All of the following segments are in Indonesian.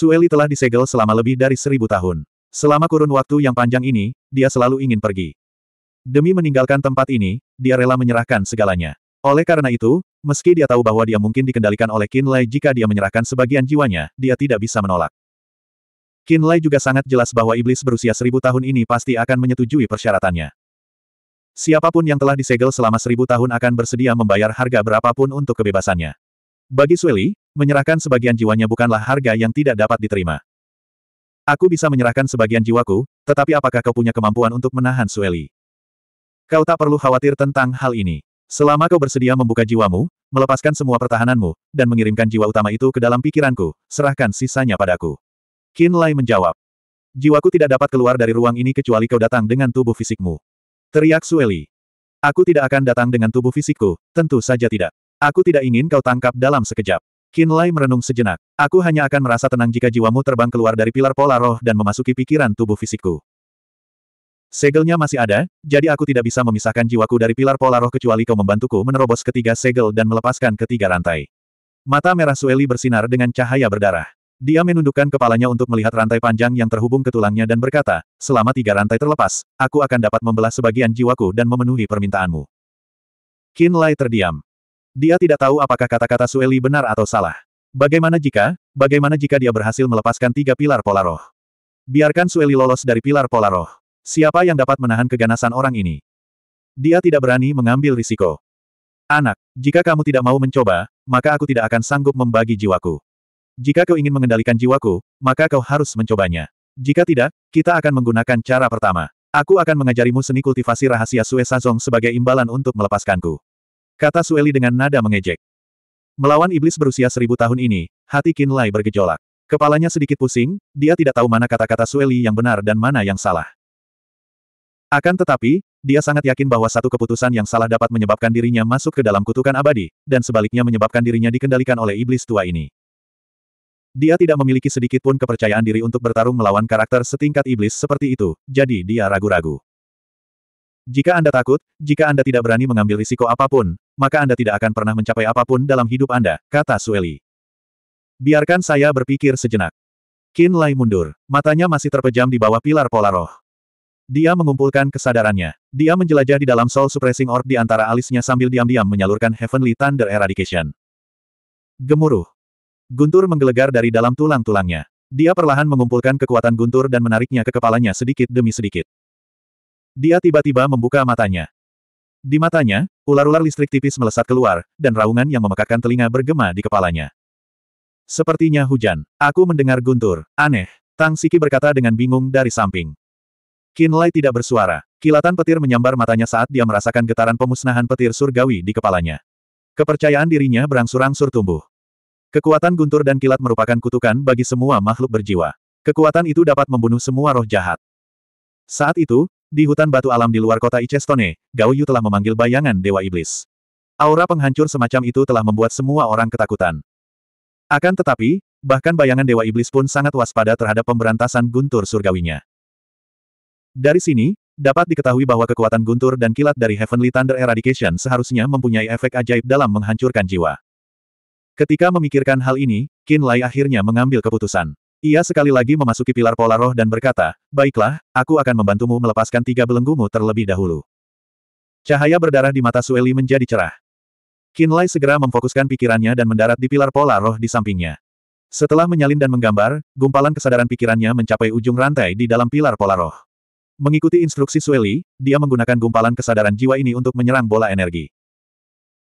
Sueli telah disegel selama lebih dari seribu tahun. Selama kurun waktu yang panjang ini, dia selalu ingin pergi. Demi meninggalkan tempat ini, dia rela menyerahkan segalanya. Oleh karena itu, meski dia tahu bahwa dia mungkin dikendalikan oleh Lai jika dia menyerahkan sebagian jiwanya, dia tidak bisa menolak. Lai juga sangat jelas bahwa iblis berusia seribu tahun ini pasti akan menyetujui persyaratannya. Siapapun yang telah disegel selama seribu tahun akan bersedia membayar harga berapapun untuk kebebasannya. Bagi Sueli, menyerahkan sebagian jiwanya bukanlah harga yang tidak dapat diterima. Aku bisa menyerahkan sebagian jiwaku, tetapi apakah kau punya kemampuan untuk menahan Sueli? Kau tak perlu khawatir tentang hal ini. Selama kau bersedia membuka jiwamu, melepaskan semua pertahananmu, dan mengirimkan jiwa utama itu ke dalam pikiranku, serahkan sisanya padaku. Qin Lai menjawab. Jiwaku tidak dapat keluar dari ruang ini kecuali kau datang dengan tubuh fisikmu. Teriak Sueli. Aku tidak akan datang dengan tubuh fisikku, tentu saja tidak. Aku tidak ingin kau tangkap dalam sekejap. Kinlay merenung sejenak. Aku hanya akan merasa tenang jika jiwamu terbang keluar dari pilar pola roh dan memasuki pikiran tubuh fisikku. Segelnya masih ada, jadi aku tidak bisa memisahkan jiwaku dari pilar pola roh kecuali kau membantuku menerobos ketiga segel dan melepaskan ketiga rantai. Mata merah Sueli bersinar dengan cahaya berdarah. Dia menundukkan kepalanya untuk melihat rantai panjang yang terhubung ke tulangnya dan berkata, selama tiga rantai terlepas, aku akan dapat membelah sebagian jiwaku dan memenuhi permintaanmu. Kinlay terdiam. Dia tidak tahu apakah kata-kata Sueli benar atau salah. Bagaimana jika, bagaimana jika dia berhasil melepaskan tiga pilar pola roh? Biarkan Sueli lolos dari pilar pola roh. Siapa yang dapat menahan keganasan orang ini? Dia tidak berani mengambil risiko. Anak, jika kamu tidak mau mencoba, maka aku tidak akan sanggup membagi jiwaku. Jika kau ingin mengendalikan jiwaku, maka kau harus mencobanya. Jika tidak, kita akan menggunakan cara pertama. Aku akan mengajarimu seni kultivasi rahasia Sue Sazong sebagai imbalan untuk melepaskanku. Kata Sueli dengan nada mengejek. Melawan iblis berusia seribu tahun ini, hati Qin Lai bergejolak. Kepalanya sedikit pusing, dia tidak tahu mana kata-kata Sueli yang benar dan mana yang salah. Akan tetapi, dia sangat yakin bahwa satu keputusan yang salah dapat menyebabkan dirinya masuk ke dalam kutukan abadi, dan sebaliknya menyebabkan dirinya dikendalikan oleh iblis tua ini. Dia tidak memiliki sedikit pun kepercayaan diri untuk bertarung melawan karakter setingkat iblis seperti itu, jadi dia ragu-ragu. Jika Anda takut, jika Anda tidak berani mengambil risiko apapun, maka Anda tidak akan pernah mencapai apapun dalam hidup Anda, kata Sueli. Biarkan saya berpikir sejenak. Qin Lai mundur, matanya masih terpejam di bawah pilar pola roh. Dia mengumpulkan kesadarannya. Dia menjelajah di dalam Soul Suppressing Orb di antara alisnya sambil diam-diam menyalurkan Heavenly Thunder Eradication. Gemuruh. Guntur menggelegar dari dalam tulang-tulangnya. Dia perlahan mengumpulkan kekuatan guntur dan menariknya ke kepalanya sedikit demi sedikit. Dia tiba-tiba membuka matanya. Di matanya, ular-ular listrik tipis melesat keluar, dan raungan yang memekakan telinga bergema di kepalanya. Sepertinya hujan. Aku mendengar guntur. Aneh. Tang Siki berkata dengan bingung dari samping. Lai tidak bersuara. Kilatan petir menyambar matanya saat dia merasakan getaran pemusnahan petir surgawi di kepalanya. Kepercayaan dirinya berangsur-angsur tumbuh. Kekuatan guntur dan kilat merupakan kutukan bagi semua makhluk berjiwa. Kekuatan itu dapat membunuh semua roh jahat. Saat itu, di hutan batu alam di luar kota Icestone, Gao Yu telah memanggil bayangan Dewa Iblis. Aura penghancur semacam itu telah membuat semua orang ketakutan. Akan tetapi, bahkan bayangan Dewa Iblis pun sangat waspada terhadap pemberantasan guntur surgawinya. Dari sini, dapat diketahui bahwa kekuatan guntur dan kilat dari Heavenly Thunder Eradication seharusnya mempunyai efek ajaib dalam menghancurkan jiwa. Ketika memikirkan hal ini, Qin Lai akhirnya mengambil keputusan. Ia sekali lagi memasuki pilar pola roh dan berkata, Baiklah, aku akan membantumu melepaskan tiga belenggumu terlebih dahulu. Cahaya berdarah di mata Sueli menjadi cerah. Kinlay segera memfokuskan pikirannya dan mendarat di pilar pola roh di sampingnya. Setelah menyalin dan menggambar, gumpalan kesadaran pikirannya mencapai ujung rantai di dalam pilar pola roh. Mengikuti instruksi Sueli, dia menggunakan gumpalan kesadaran jiwa ini untuk menyerang bola energi.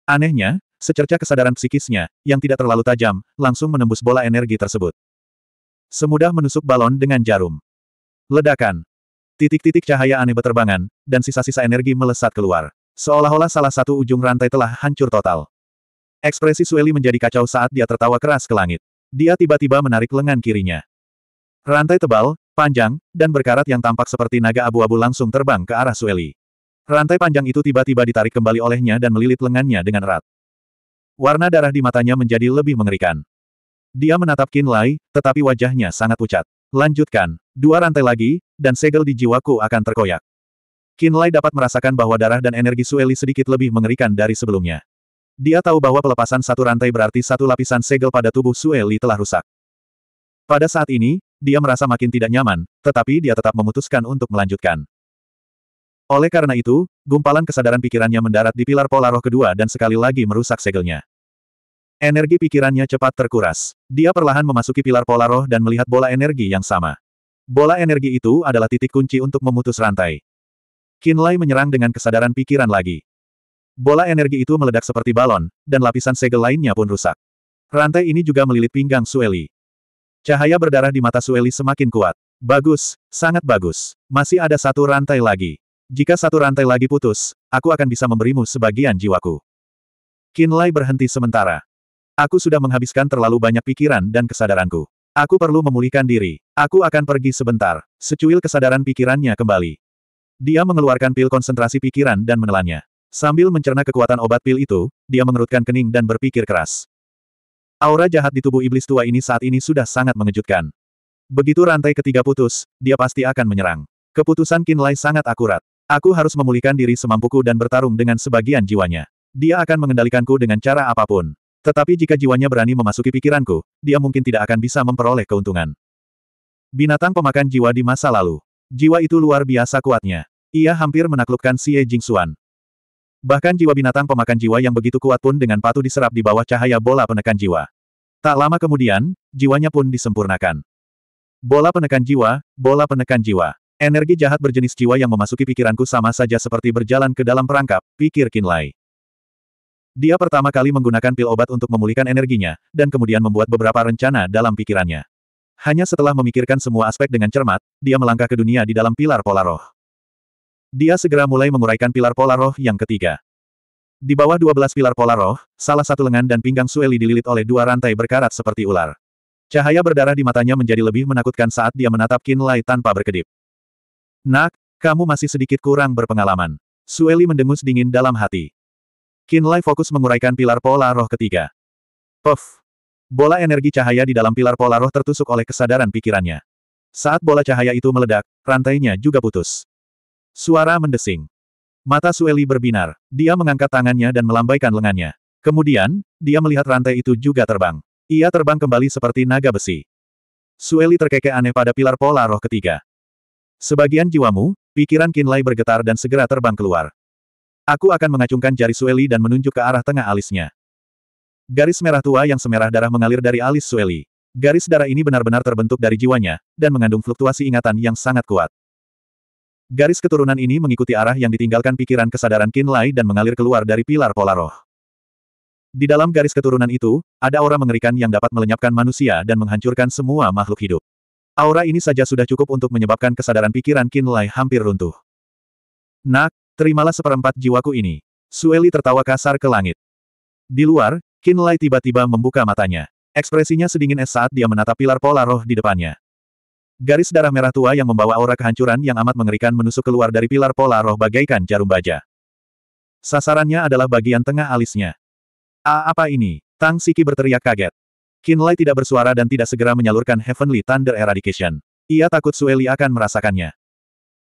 Anehnya, secerca kesadaran psikisnya, yang tidak terlalu tajam, langsung menembus bola energi tersebut. Semudah menusuk balon dengan jarum. Ledakan. Titik-titik cahaya aneh berterbangan, dan sisa-sisa energi melesat keluar. Seolah-olah salah satu ujung rantai telah hancur total. Ekspresi Sueli menjadi kacau saat dia tertawa keras ke langit. Dia tiba-tiba menarik lengan kirinya. Rantai tebal, panjang, dan berkarat yang tampak seperti naga abu-abu langsung terbang ke arah Sueli. Rantai panjang itu tiba-tiba ditarik kembali olehnya dan melilit lengannya dengan erat. Warna darah di matanya menjadi lebih mengerikan. Dia menatap Qin Lai, tetapi wajahnya sangat pucat. Lanjutkan, dua rantai lagi, dan segel di jiwaku akan terkoyak. Qin Lai dapat merasakan bahwa darah dan energi Sueli sedikit lebih mengerikan dari sebelumnya. Dia tahu bahwa pelepasan satu rantai berarti satu lapisan segel pada tubuh Sueli telah rusak. Pada saat ini, dia merasa makin tidak nyaman, tetapi dia tetap memutuskan untuk melanjutkan. Oleh karena itu, gumpalan kesadaran pikirannya mendarat di pilar pola roh kedua dan sekali lagi merusak segelnya. Energi pikirannya cepat terkuras. Dia perlahan memasuki pilar pola roh dan melihat bola energi yang sama. Bola energi itu adalah titik kunci untuk memutus rantai. Kinlay menyerang dengan kesadaran pikiran lagi. Bola energi itu meledak seperti balon, dan lapisan segel lainnya pun rusak. Rantai ini juga melilit pinggang Sueli. Cahaya berdarah di mata Sueli semakin kuat. Bagus, sangat bagus. Masih ada satu rantai lagi. Jika satu rantai lagi putus, aku akan bisa memberimu sebagian jiwaku. Kinlay berhenti sementara. Aku sudah menghabiskan terlalu banyak pikiran dan kesadaranku. Aku perlu memulihkan diri. Aku akan pergi sebentar. Secuil kesadaran pikirannya kembali. Dia mengeluarkan pil konsentrasi pikiran dan menelannya. Sambil mencerna kekuatan obat pil itu, dia mengerutkan kening dan berpikir keras. Aura jahat di tubuh iblis tua ini saat ini sudah sangat mengejutkan. Begitu rantai ketiga putus, dia pasti akan menyerang. Keputusan Kinlay sangat akurat. Aku harus memulihkan diri semampuku dan bertarung dengan sebagian jiwanya. Dia akan mengendalikanku dengan cara apapun. Tetapi jika jiwanya berani memasuki pikiranku, dia mungkin tidak akan bisa memperoleh keuntungan. Binatang pemakan jiwa di masa lalu. Jiwa itu luar biasa kuatnya. Ia hampir menaklukkan Xie Jingxuan. Bahkan jiwa binatang pemakan jiwa yang begitu kuat pun dengan patuh diserap di bawah cahaya bola penekan jiwa. Tak lama kemudian, jiwanya pun disempurnakan. Bola penekan jiwa, bola penekan jiwa. Energi jahat berjenis jiwa yang memasuki pikiranku sama saja seperti berjalan ke dalam perangkap, pikir Kinlay. Dia pertama kali menggunakan pil obat untuk memulihkan energinya, dan kemudian membuat beberapa rencana dalam pikirannya. Hanya setelah memikirkan semua aspek dengan cermat, dia melangkah ke dunia di dalam pilar pola roh. Dia segera mulai menguraikan pilar pola roh yang ketiga. Di bawah 12 pilar pola roh, salah satu lengan dan pinggang Sueli dililit oleh dua rantai berkarat seperti ular. Cahaya berdarah di matanya menjadi lebih menakutkan saat dia menatap Kinlay tanpa berkedip. Nak, kamu masih sedikit kurang berpengalaman. Sueli mendengus dingin dalam hati. Kinlay fokus menguraikan pilar pola roh ketiga. Puff! Bola energi cahaya di dalam pilar pola roh tertusuk oleh kesadaran pikirannya. Saat bola cahaya itu meledak, rantainya juga putus. Suara mendesing. Mata Sueli berbinar. Dia mengangkat tangannya dan melambaikan lengannya. Kemudian, dia melihat rantai itu juga terbang. Ia terbang kembali seperti naga besi. Sueli terkekeh aneh pada pilar pola roh ketiga. Sebagian jiwamu, pikiran Kinlay bergetar dan segera terbang keluar. Aku akan mengacungkan jari Sueli dan menunjuk ke arah tengah alisnya. Garis merah tua yang semerah darah mengalir dari alis Sueli. Garis darah ini benar-benar terbentuk dari jiwanya, dan mengandung fluktuasi ingatan yang sangat kuat. Garis keturunan ini mengikuti arah yang ditinggalkan pikiran kesadaran Lai dan mengalir keluar dari pilar pola roh. Di dalam garis keturunan itu, ada aura mengerikan yang dapat melenyapkan manusia dan menghancurkan semua makhluk hidup. Aura ini saja sudah cukup untuk menyebabkan kesadaran pikiran Lai hampir runtuh. Nak, terimalah seperempat jiwaku ini. Sueli tertawa kasar ke langit. Di luar, Qin Lai tiba-tiba membuka matanya. Ekspresinya sedingin es saat dia menatap pilar pola roh di depannya. Garis darah merah tua yang membawa aura kehancuran yang amat mengerikan menusuk keluar dari pilar pola roh bagaikan jarum baja. Sasarannya adalah bagian tengah alisnya. A apa ini? Tang Siki berteriak kaget. Qin Lai tidak bersuara dan tidak segera menyalurkan Heavenly Thunder Eradication. Ia takut Sueli akan merasakannya.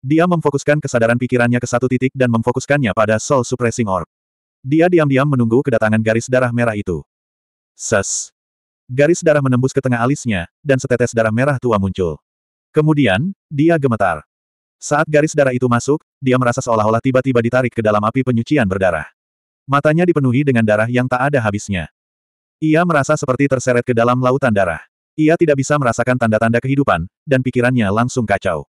Dia memfokuskan kesadaran pikirannya ke satu titik dan memfokuskannya pada Soul Suppressing Orb. Dia diam-diam menunggu kedatangan garis darah merah itu. Ses. Garis darah menembus ke tengah alisnya, dan setetes darah merah tua muncul. Kemudian, dia gemetar. Saat garis darah itu masuk, dia merasa seolah-olah tiba-tiba ditarik ke dalam api penyucian berdarah. Matanya dipenuhi dengan darah yang tak ada habisnya. Ia merasa seperti terseret ke dalam lautan darah. Ia tidak bisa merasakan tanda-tanda kehidupan, dan pikirannya langsung kacau.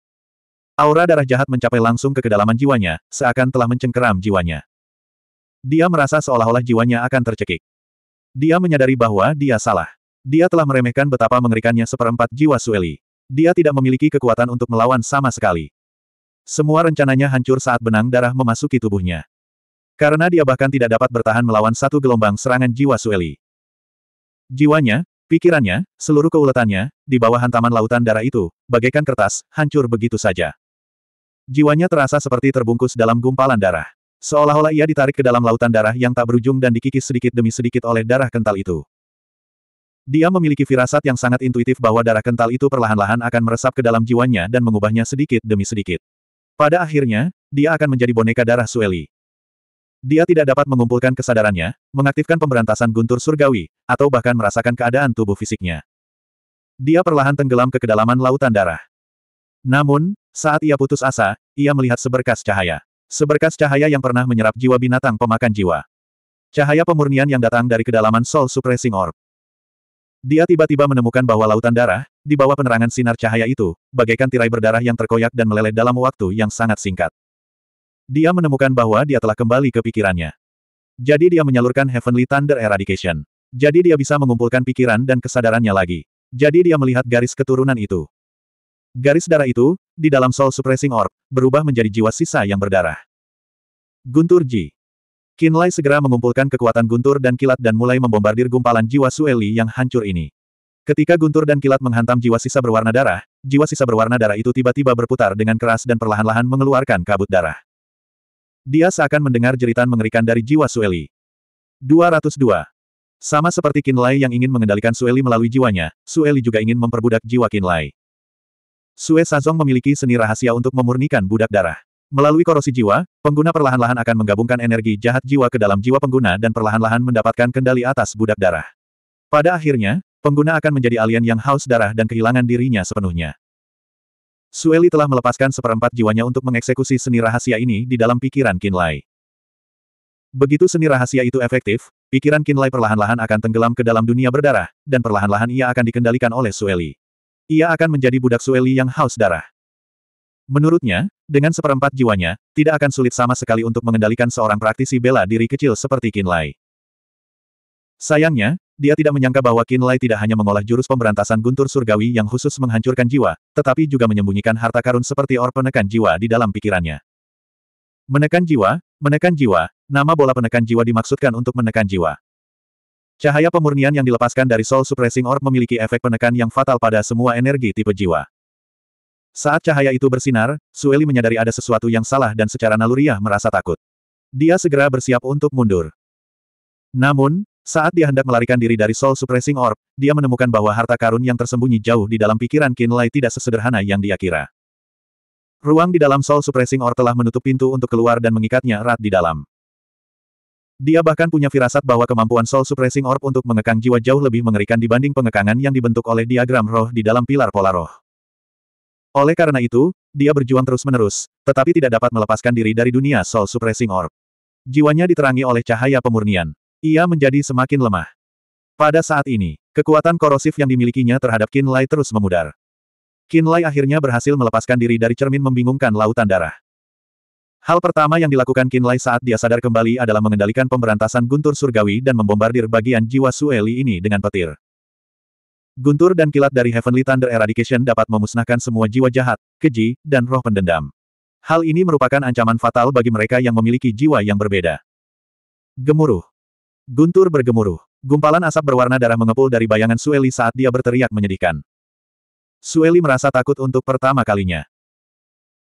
Aura darah jahat mencapai langsung ke kedalaman jiwanya, seakan telah mencengkeram jiwanya. Dia merasa seolah-olah jiwanya akan tercekik. Dia menyadari bahwa dia salah. Dia telah meremehkan betapa mengerikannya seperempat jiwa Sueli. Dia tidak memiliki kekuatan untuk melawan sama sekali. Semua rencananya hancur saat benang darah memasuki tubuhnya. Karena dia bahkan tidak dapat bertahan melawan satu gelombang serangan jiwa Sueli. Jiwanya, pikirannya, seluruh keuletannya, di bawah hantaman lautan darah itu, bagaikan kertas, hancur begitu saja. Jiwanya terasa seperti terbungkus dalam gumpalan darah. Seolah-olah ia ditarik ke dalam lautan darah yang tak berujung dan dikikis sedikit demi sedikit oleh darah kental itu. Dia memiliki firasat yang sangat intuitif bahwa darah kental itu perlahan-lahan akan meresap ke dalam jiwanya dan mengubahnya sedikit demi sedikit. Pada akhirnya, dia akan menjadi boneka darah Sueli. Dia tidak dapat mengumpulkan kesadarannya, mengaktifkan pemberantasan guntur surgawi, atau bahkan merasakan keadaan tubuh fisiknya. Dia perlahan tenggelam ke kedalaman lautan darah. Namun, saat ia putus asa, ia melihat seberkas cahaya. Seberkas cahaya yang pernah menyerap jiwa binatang pemakan jiwa. Cahaya pemurnian yang datang dari kedalaman Soul Suppressing Orb. Dia tiba-tiba menemukan bahwa lautan darah, di bawah penerangan sinar cahaya itu, bagaikan tirai berdarah yang terkoyak dan meleleh dalam waktu yang sangat singkat. Dia menemukan bahwa dia telah kembali ke pikirannya. Jadi dia menyalurkan Heavenly Thunder Eradication. Jadi dia bisa mengumpulkan pikiran dan kesadarannya lagi. Jadi dia melihat garis keturunan itu. Garis darah itu, di dalam Soul Suppressing Orb, berubah menjadi jiwa sisa yang berdarah. Guntur Ji. Kinlai segera mengumpulkan kekuatan guntur dan kilat dan mulai membombardir gumpalan jiwa Sueli yang hancur ini. Ketika guntur dan kilat menghantam jiwa sisa berwarna darah, jiwa sisa berwarna darah itu tiba-tiba berputar dengan keras dan perlahan-lahan mengeluarkan kabut darah. Dia seakan mendengar jeritan mengerikan dari jiwa Sueli. 202. Sama seperti Kinlai yang ingin mengendalikan Sueli melalui jiwanya, Sueli juga ingin memperbudak jiwa Kinlai. Sue Sazong memiliki seni rahasia untuk memurnikan budak darah. Melalui korosi jiwa, pengguna perlahan-lahan akan menggabungkan energi jahat jiwa ke dalam jiwa pengguna dan perlahan-lahan mendapatkan kendali atas budak darah. Pada akhirnya, pengguna akan menjadi alien yang haus darah dan kehilangan dirinya sepenuhnya. Sueli telah melepaskan seperempat jiwanya untuk mengeksekusi seni rahasia ini di dalam pikiran Kinlay. Begitu seni rahasia itu efektif, pikiran Kinlay perlahan-lahan akan tenggelam ke dalam dunia berdarah, dan perlahan-lahan ia akan dikendalikan oleh Sueli ia akan menjadi budak Sueli yang haus darah. Menurutnya, dengan seperempat jiwanya, tidak akan sulit sama sekali untuk mengendalikan seorang praktisi bela diri kecil seperti Kinlay. Sayangnya, dia tidak menyangka bahwa Kinlay tidak hanya mengolah jurus pemberantasan guntur surgawi yang khusus menghancurkan jiwa, tetapi juga menyembunyikan harta karun seperti or penekan jiwa di dalam pikirannya. Menekan jiwa, menekan jiwa, nama bola penekan jiwa dimaksudkan untuk menekan jiwa. Cahaya pemurnian yang dilepaskan dari Soul Suppressing Orb memiliki efek penekan yang fatal pada semua energi tipe jiwa. Saat cahaya itu bersinar, Sueli menyadari ada sesuatu yang salah dan secara naluriah merasa takut. Dia segera bersiap untuk mundur. Namun, saat dia hendak melarikan diri dari Soul Suppressing Orb, dia menemukan bahwa harta karun yang tersembunyi jauh di dalam pikiran Kinlay tidak sesederhana yang dia kira. Ruang di dalam Soul Suppressing Orb telah menutup pintu untuk keluar dan mengikatnya erat di dalam. Dia bahkan punya firasat bahwa kemampuan Soul Suppressing Orb untuk mengekang jiwa jauh lebih mengerikan dibanding pengekangan yang dibentuk oleh diagram roh di dalam pilar pola roh. Oleh karena itu, dia berjuang terus-menerus, tetapi tidak dapat melepaskan diri dari dunia Soul Suppressing Orb. Jiwanya diterangi oleh cahaya pemurnian. Ia menjadi semakin lemah. Pada saat ini, kekuatan korosif yang dimilikinya terhadap Kinlay terus memudar. Kinlay akhirnya berhasil melepaskan diri dari cermin membingungkan lautan darah. Hal pertama yang dilakukan Kinlay saat dia sadar kembali adalah mengendalikan pemberantasan guntur surgawi dan membombardir bagian jiwa Sueli ini dengan petir. Guntur dan kilat dari Heavenly Thunder Eradication dapat memusnahkan semua jiwa jahat, keji, dan roh pendendam. Hal ini merupakan ancaman fatal bagi mereka yang memiliki jiwa yang berbeda. Gemuruh. Guntur bergemuruh. Gumpalan asap berwarna darah mengepul dari bayangan Sueli saat dia berteriak menyedihkan. Sueli merasa takut untuk pertama kalinya.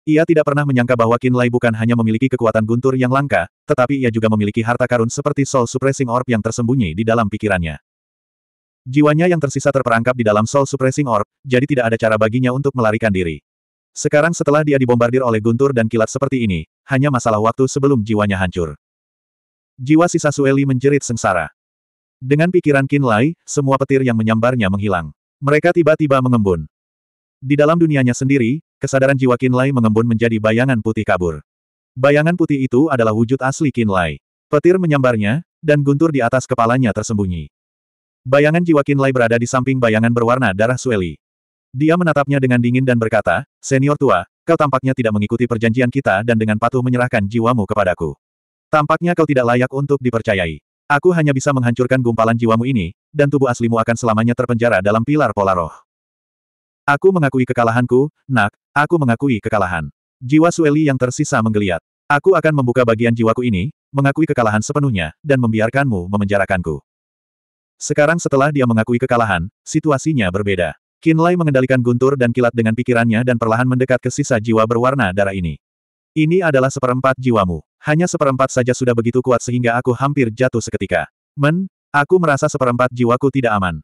Ia tidak pernah menyangka bahwa Qin Lai bukan hanya memiliki kekuatan guntur yang langka, tetapi ia juga memiliki harta karun seperti Soul Suppressing Orb yang tersembunyi di dalam pikirannya. Jiwanya yang tersisa terperangkap di dalam Soul Suppressing Orb, jadi tidak ada cara baginya untuk melarikan diri. Sekarang setelah dia dibombardir oleh guntur dan kilat seperti ini, hanya masalah waktu sebelum jiwanya hancur. Jiwa sisa Sueli menjerit sengsara. Dengan pikiran Qin Lai, semua petir yang menyambarnya menghilang. Mereka tiba-tiba mengembun. Di dalam dunianya sendiri, kesadaran jiwa Lai mengembun menjadi bayangan putih kabur. Bayangan putih itu adalah wujud asli Kinlay. Petir menyambarnya, dan guntur di atas kepalanya tersembunyi. Bayangan jiwa Lai berada di samping bayangan berwarna darah Sueli. Dia menatapnya dengan dingin dan berkata, Senior tua, kau tampaknya tidak mengikuti perjanjian kita dan dengan patuh menyerahkan jiwamu kepadaku. Tampaknya kau tidak layak untuk dipercayai. Aku hanya bisa menghancurkan gumpalan jiwamu ini, dan tubuh aslimu akan selamanya terpenjara dalam pilar pola roh. Aku mengakui kekalahanku, nak, aku mengakui kekalahan. Jiwa Sueli yang tersisa menggeliat. Aku akan membuka bagian jiwaku ini, mengakui kekalahan sepenuhnya, dan membiarkanmu memenjarakanku. Sekarang setelah dia mengakui kekalahan, situasinya berbeda. Kinlay mengendalikan guntur dan kilat dengan pikirannya dan perlahan mendekat ke sisa jiwa berwarna darah ini. Ini adalah seperempat jiwamu. Hanya seperempat saja sudah begitu kuat sehingga aku hampir jatuh seketika. Men, aku merasa seperempat jiwaku tidak aman.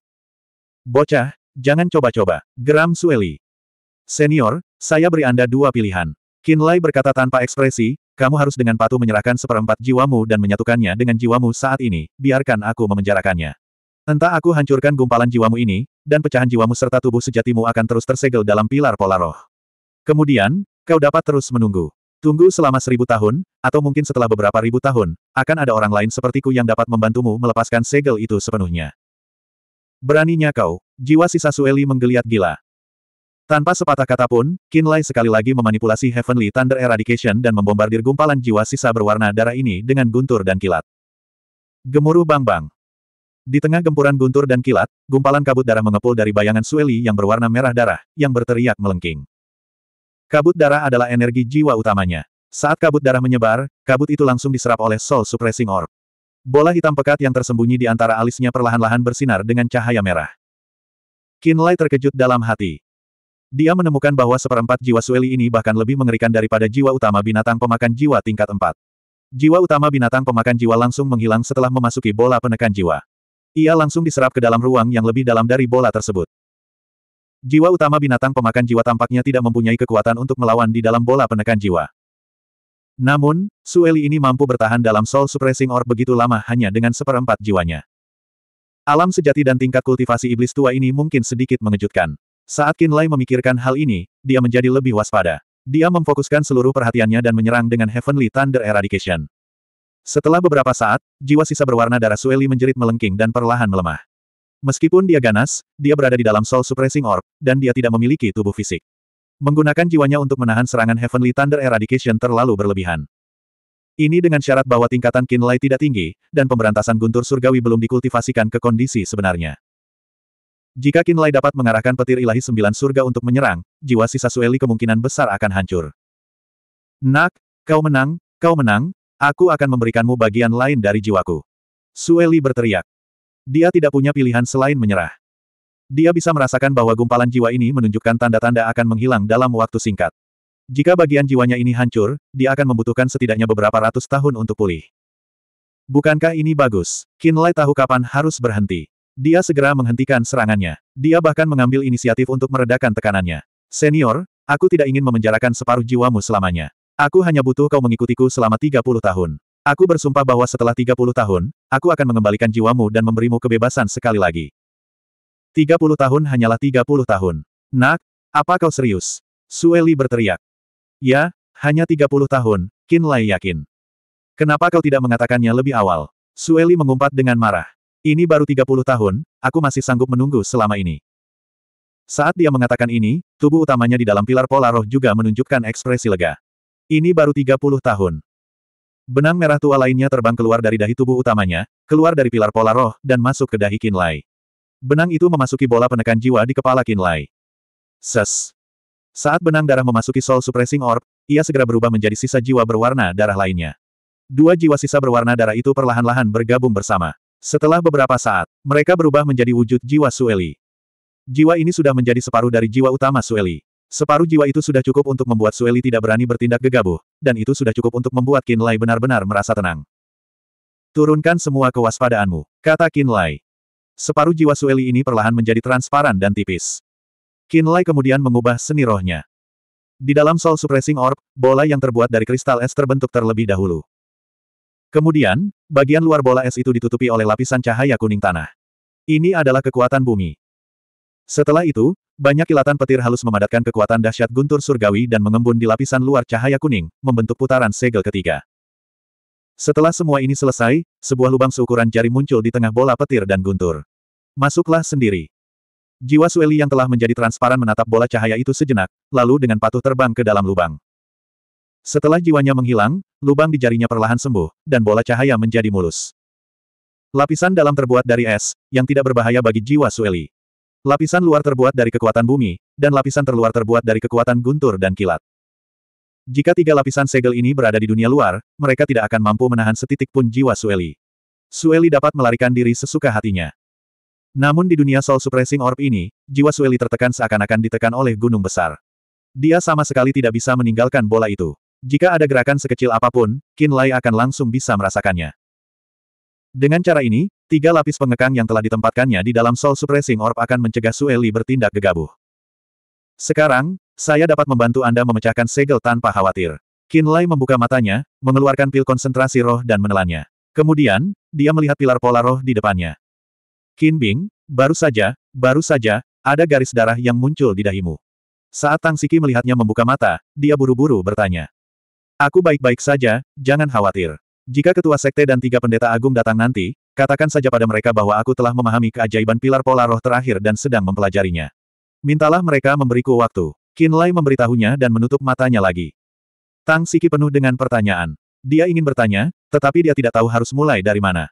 Bocah, Jangan coba-coba. Geram Sueli. Senior, saya beri Anda dua pilihan. Kinlay berkata tanpa ekspresi, kamu harus dengan patuh menyerahkan seperempat jiwamu dan menyatukannya dengan jiwamu saat ini, biarkan aku memenjarakannya. Entah aku hancurkan gumpalan jiwamu ini, dan pecahan jiwamu serta tubuh sejatimu akan terus tersegel dalam pilar pola roh. Kemudian, kau dapat terus menunggu. Tunggu selama seribu tahun, atau mungkin setelah beberapa ribu tahun, akan ada orang lain sepertiku yang dapat membantumu melepaskan segel itu sepenuhnya. Beraninya kau, jiwa sisa Sueli menggeliat gila. Tanpa sepatah kata pun, Kinlay sekali lagi memanipulasi Heavenly Thunder Eradication dan membombardir gumpalan jiwa sisa berwarna darah ini dengan guntur dan kilat. Gemuruh bang-bang. Di tengah gempuran guntur dan kilat, gumpalan kabut darah mengepul dari bayangan Sueli yang berwarna merah darah, yang berteriak melengking. Kabut darah adalah energi jiwa utamanya. Saat kabut darah menyebar, kabut itu langsung diserap oleh Soul Suppressing Orb. Bola hitam pekat yang tersembunyi di antara alisnya perlahan-lahan bersinar dengan cahaya merah. Lai terkejut dalam hati. Dia menemukan bahwa seperempat jiwa Sueli ini bahkan lebih mengerikan daripada jiwa utama binatang pemakan jiwa tingkat 4. Jiwa utama binatang pemakan jiwa langsung menghilang setelah memasuki bola penekan jiwa. Ia langsung diserap ke dalam ruang yang lebih dalam dari bola tersebut. Jiwa utama binatang pemakan jiwa tampaknya tidak mempunyai kekuatan untuk melawan di dalam bola penekan jiwa. Namun, Sueli ini mampu bertahan dalam Soul Suppressing Orb begitu lama hanya dengan seperempat jiwanya. Alam sejati dan tingkat kultivasi iblis tua ini mungkin sedikit mengejutkan. Saat Lai memikirkan hal ini, dia menjadi lebih waspada. Dia memfokuskan seluruh perhatiannya dan menyerang dengan Heavenly Thunder Eradication. Setelah beberapa saat, jiwa sisa berwarna darah Sueli menjerit melengking dan perlahan melemah. Meskipun dia ganas, dia berada di dalam Soul Suppressing Orb, dan dia tidak memiliki tubuh fisik. Menggunakan jiwanya untuk menahan serangan Heavenly Thunder Eradication terlalu berlebihan. Ini dengan syarat bahwa tingkatan Kinlay tidak tinggi, dan pemberantasan guntur surgawi belum dikultivasikan ke kondisi sebenarnya. Jika Kinlay dapat mengarahkan petir ilahi sembilan surga untuk menyerang, jiwa sisa Sueli kemungkinan besar akan hancur. Nak, kau menang, kau menang, aku akan memberikanmu bagian lain dari jiwaku. Sueli berteriak. Dia tidak punya pilihan selain menyerah. Dia bisa merasakan bahwa gumpalan jiwa ini menunjukkan tanda-tanda akan menghilang dalam waktu singkat. Jika bagian jiwanya ini hancur, dia akan membutuhkan setidaknya beberapa ratus tahun untuk pulih. Bukankah ini bagus? Kinlay tahu kapan harus berhenti. Dia segera menghentikan serangannya. Dia bahkan mengambil inisiatif untuk meredakan tekanannya. Senior, aku tidak ingin memenjarakan separuh jiwamu selamanya. Aku hanya butuh kau mengikutiku selama 30 tahun. Aku bersumpah bahwa setelah 30 tahun, aku akan mengembalikan jiwamu dan memberimu kebebasan sekali lagi. 30 tahun hanyalah 30 tahun. Nak, apa kau serius? Sueli berteriak. Ya, hanya 30 tahun, Qin Lai yakin. Kenapa kau tidak mengatakannya lebih awal? Sueli mengumpat dengan marah. Ini baru 30 tahun, aku masih sanggup menunggu selama ini. Saat dia mengatakan ini, tubuh utamanya di dalam pilar pola roh juga menunjukkan ekspresi lega. Ini baru 30 tahun. Benang merah tua lainnya terbang keluar dari dahi tubuh utamanya, keluar dari pilar pola roh, dan masuk ke dahi Lai. Benang itu memasuki bola penekan jiwa di kepala Kinlay. Ses. Saat benang darah memasuki Soul Suppressing Orb, ia segera berubah menjadi sisa jiwa berwarna darah lainnya. Dua jiwa sisa berwarna darah itu perlahan-lahan bergabung bersama. Setelah beberapa saat, mereka berubah menjadi wujud jiwa Sueli. Jiwa ini sudah menjadi separuh dari jiwa utama Sueli. Separuh jiwa itu sudah cukup untuk membuat Sueli tidak berani bertindak gegabah, dan itu sudah cukup untuk membuat Kinlay benar-benar merasa tenang. Turunkan semua kewaspadaanmu, kata Kinlay. Separuh jiwa Sueli ini perlahan menjadi transparan dan tipis. Lai kemudian mengubah seni rohnya. Di dalam Soul Suppressing Orb, bola yang terbuat dari kristal es terbentuk terlebih dahulu. Kemudian, bagian luar bola es itu ditutupi oleh lapisan cahaya kuning tanah. Ini adalah kekuatan bumi. Setelah itu, banyak kilatan petir halus memadatkan kekuatan dahsyat guntur surgawi dan mengembun di lapisan luar cahaya kuning, membentuk putaran segel ketiga. Setelah semua ini selesai, sebuah lubang seukuran jari muncul di tengah bola petir dan guntur. Masuklah sendiri. Jiwa Sueli yang telah menjadi transparan menatap bola cahaya itu sejenak, lalu dengan patuh terbang ke dalam lubang. Setelah jiwanya menghilang, lubang di jarinya perlahan sembuh, dan bola cahaya menjadi mulus. Lapisan dalam terbuat dari es, yang tidak berbahaya bagi jiwa Sueli. Lapisan luar terbuat dari kekuatan bumi, dan lapisan terluar terbuat dari kekuatan guntur dan kilat. Jika tiga lapisan segel ini berada di dunia luar, mereka tidak akan mampu menahan setitik pun jiwa Sueli. Sueli dapat melarikan diri sesuka hatinya. Namun di dunia Soul Suppressing Orb ini, jiwa Sueli tertekan seakan-akan ditekan oleh gunung besar. Dia sama sekali tidak bisa meninggalkan bola itu. Jika ada gerakan sekecil apapun, Qin Lai akan langsung bisa merasakannya. Dengan cara ini, tiga lapis pengekang yang telah ditempatkannya di dalam Soul Suppressing Orb akan mencegah Sueli bertindak gegabah. Sekarang, saya dapat membantu Anda memecahkan segel tanpa khawatir. Qin Lai membuka matanya, mengeluarkan pil konsentrasi roh dan menelannya. Kemudian, dia melihat pilar pola roh di depannya. Qin Bing, baru saja, baru saja, ada garis darah yang muncul di dahimu. Saat Tang Siki melihatnya membuka mata, dia buru-buru bertanya. Aku baik-baik saja, jangan khawatir. Jika ketua sekte dan tiga pendeta agung datang nanti, katakan saja pada mereka bahwa aku telah memahami keajaiban pilar pola roh terakhir dan sedang mempelajarinya. Mintalah mereka memberiku waktu. Qin Lai memberitahunya dan menutup matanya lagi. Tang Siki penuh dengan pertanyaan. Dia ingin bertanya, tetapi dia tidak tahu harus mulai dari mana.